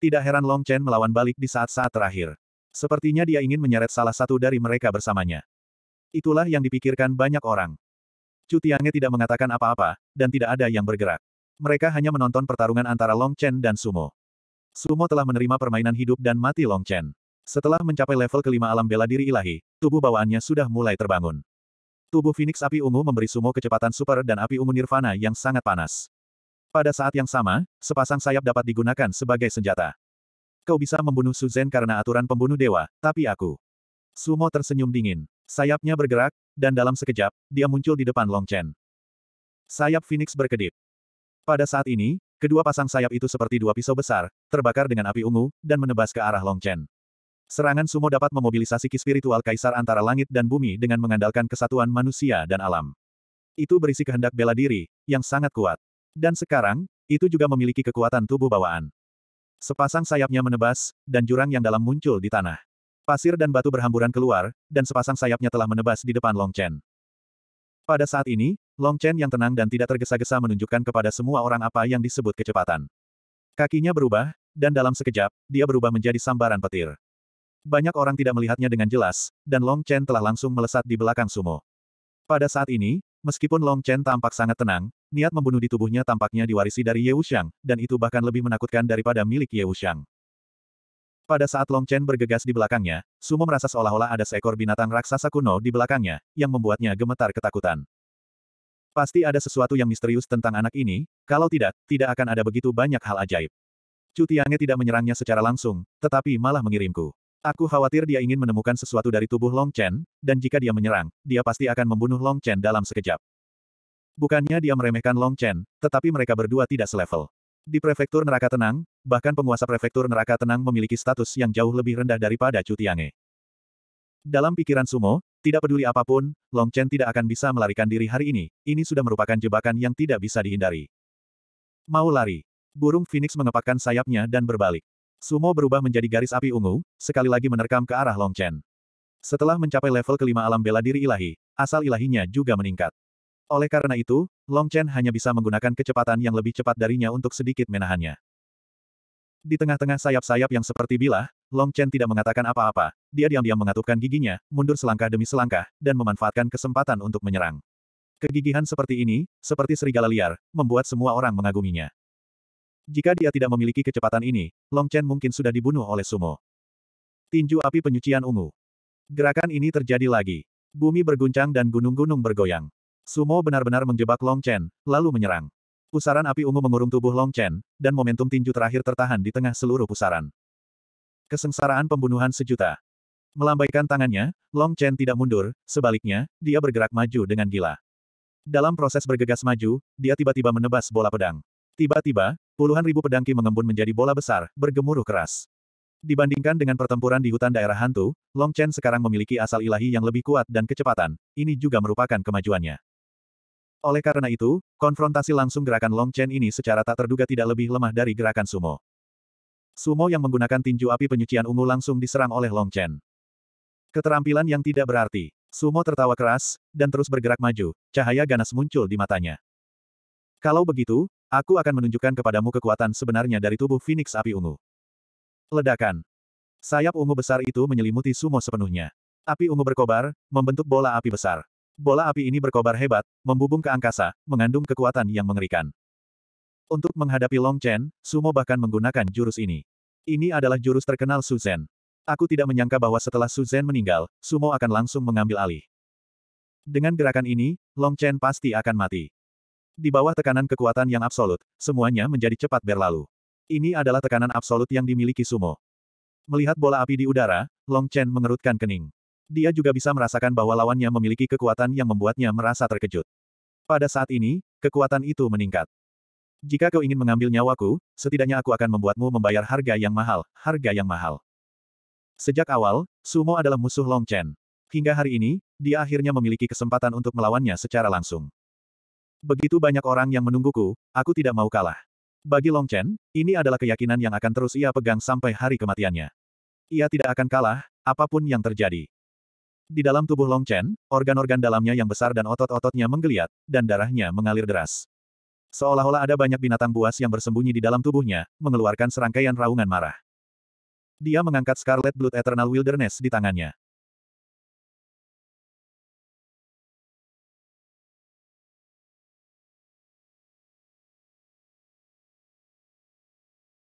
Tidak heran Long Chen melawan balik di saat-saat terakhir. Sepertinya dia ingin menyeret salah satu dari mereka bersamanya. Itulah yang dipikirkan banyak orang. Cutiange tidak mengatakan apa-apa, dan tidak ada yang bergerak. Mereka hanya menonton pertarungan antara Long Chen dan Sumo. Sumo telah menerima permainan hidup dan mati Long Chen. Setelah mencapai level kelima alam bela diri ilahi, tubuh bawaannya sudah mulai terbangun. Tubuh Phoenix api ungu memberi Sumo kecepatan super dan api ungu nirvana yang sangat panas. Pada saat yang sama, sepasang sayap dapat digunakan sebagai senjata. Kau bisa membunuh Suzen karena aturan pembunuh dewa, tapi aku. Sumo tersenyum dingin. Sayapnya bergerak, dan dalam sekejap, dia muncul di depan Long Chen. Sayap Phoenix berkedip. Pada saat ini, kedua pasang sayap itu seperti dua pisau besar, terbakar dengan api ungu, dan menebas ke arah Long Chen. Serangan sumo dapat memobilisasi ki spiritual kaisar antara langit dan bumi dengan mengandalkan kesatuan manusia dan alam. Itu berisi kehendak bela diri, yang sangat kuat. Dan sekarang, itu juga memiliki kekuatan tubuh bawaan. Sepasang sayapnya menebas, dan jurang yang dalam muncul di tanah. Pasir dan batu berhamburan keluar, dan sepasang sayapnya telah menebas di depan Long Chen. Pada saat ini, Long Chen yang tenang dan tidak tergesa-gesa menunjukkan kepada semua orang apa yang disebut kecepatan. Kakinya berubah, dan dalam sekejap, dia berubah menjadi sambaran petir. Banyak orang tidak melihatnya dengan jelas, dan Long Chen telah langsung melesat di belakang sumo. Pada saat ini, meskipun Long Chen tampak sangat tenang, niat membunuh di tubuhnya tampaknya diwarisi dari Ye Wuxiang, dan itu bahkan lebih menakutkan daripada milik Ye Wuxiang. Pada saat Long Chen bergegas di belakangnya, Sumo merasa seolah-olah ada seekor binatang raksasa kuno di belakangnya, yang membuatnya gemetar ketakutan. Pasti ada sesuatu yang misterius tentang anak ini, kalau tidak, tidak akan ada begitu banyak hal ajaib. Cutiange tidak menyerangnya secara langsung, tetapi malah mengirimku. Aku khawatir dia ingin menemukan sesuatu dari tubuh Long Chen, dan jika dia menyerang, dia pasti akan membunuh Long Chen dalam sekejap. Bukannya dia meremehkan Long Chen, tetapi mereka berdua tidak selevel. Di prefektur neraka tenang, bahkan penguasa prefektur neraka tenang memiliki status yang jauh lebih rendah daripada Chu Tiange. Dalam pikiran Sumo, tidak peduli apapun, Long Chen tidak akan bisa melarikan diri hari ini, ini sudah merupakan jebakan yang tidak bisa dihindari. Mau lari. Burung Phoenix mengepakkan sayapnya dan berbalik. Sumo berubah menjadi garis api ungu, sekali lagi menerkam ke arah Long Chen. Setelah mencapai level kelima alam bela diri ilahi, asal ilahinya juga meningkat. Oleh karena itu, Long Chen hanya bisa menggunakan kecepatan yang lebih cepat darinya untuk sedikit menahannya. Di tengah-tengah sayap-sayap yang seperti bilah, Long Chen tidak mengatakan apa-apa. Dia diam-diam mengatupkan giginya, mundur selangkah demi selangkah, dan memanfaatkan kesempatan untuk menyerang. Kegigihan seperti ini, seperti serigala liar, membuat semua orang mengaguminya. Jika dia tidak memiliki kecepatan ini, Long Chen mungkin sudah dibunuh oleh Sumo. Tinju api penyucian ungu. Gerakan ini terjadi lagi. Bumi berguncang dan gunung-gunung bergoyang. Sumo benar-benar menjebak Long Chen, lalu menyerang. Pusaran api ungu mengurung tubuh Long Chen, dan momentum tinju terakhir tertahan di tengah seluruh pusaran. Kesengsaraan pembunuhan sejuta. Melambaikan tangannya, Long Chen tidak mundur, sebaliknya, dia bergerak maju dengan gila. Dalam proses bergegas maju, dia tiba-tiba menebas bola pedang. Tiba-tiba, puluhan ribu pedangki mengembun menjadi bola besar, bergemuruh keras. Dibandingkan dengan pertempuran di hutan daerah hantu, Long Chen sekarang memiliki asal ilahi yang lebih kuat dan kecepatan, ini juga merupakan kemajuannya. Oleh karena itu, konfrontasi langsung gerakan Long Chen ini secara tak terduga tidak lebih lemah dari gerakan sumo. Sumo yang menggunakan tinju api penyucian ungu langsung diserang oleh Long Chen. Keterampilan yang tidak berarti. Sumo tertawa keras, dan terus bergerak maju, cahaya ganas muncul di matanya. Kalau begitu, Aku akan menunjukkan kepadamu kekuatan sebenarnya dari tubuh Phoenix api ungu. Ledakan. Sayap ungu besar itu menyelimuti sumo sepenuhnya. Api ungu berkobar, membentuk bola api besar. Bola api ini berkobar hebat, membubung ke angkasa, mengandung kekuatan yang mengerikan. Untuk menghadapi Long Chen, Sumo bahkan menggunakan jurus ini. Ini adalah jurus terkenal Suzen. Aku tidak menyangka bahwa setelah Suzen meninggal, Sumo akan langsung mengambil alih. Dengan gerakan ini, Long Chen pasti akan mati. Di bawah tekanan kekuatan yang absolut, semuanya menjadi cepat berlalu. Ini adalah tekanan absolut yang dimiliki sumo. Melihat bola api di udara, Long Chen mengerutkan kening. Dia juga bisa merasakan bahwa lawannya memiliki kekuatan yang membuatnya merasa terkejut. Pada saat ini, kekuatan itu meningkat. Jika kau ingin mengambil nyawaku, setidaknya aku akan membuatmu membayar harga yang mahal, harga yang mahal. Sejak awal, Sumo adalah musuh Long Chen. Hingga hari ini, dia akhirnya memiliki kesempatan untuk melawannya secara langsung. Begitu banyak orang yang menungguku, aku tidak mau kalah. Bagi Long Chen, ini adalah keyakinan yang akan terus ia pegang sampai hari kematiannya. Ia tidak akan kalah, apapun yang terjadi. Di dalam tubuh Long Chen, organ-organ dalamnya yang besar dan otot-ototnya menggeliat, dan darahnya mengalir deras. Seolah-olah ada banyak binatang buas yang bersembunyi di dalam tubuhnya, mengeluarkan serangkaian raungan marah. Dia mengangkat Scarlet Blood Eternal Wilderness di tangannya.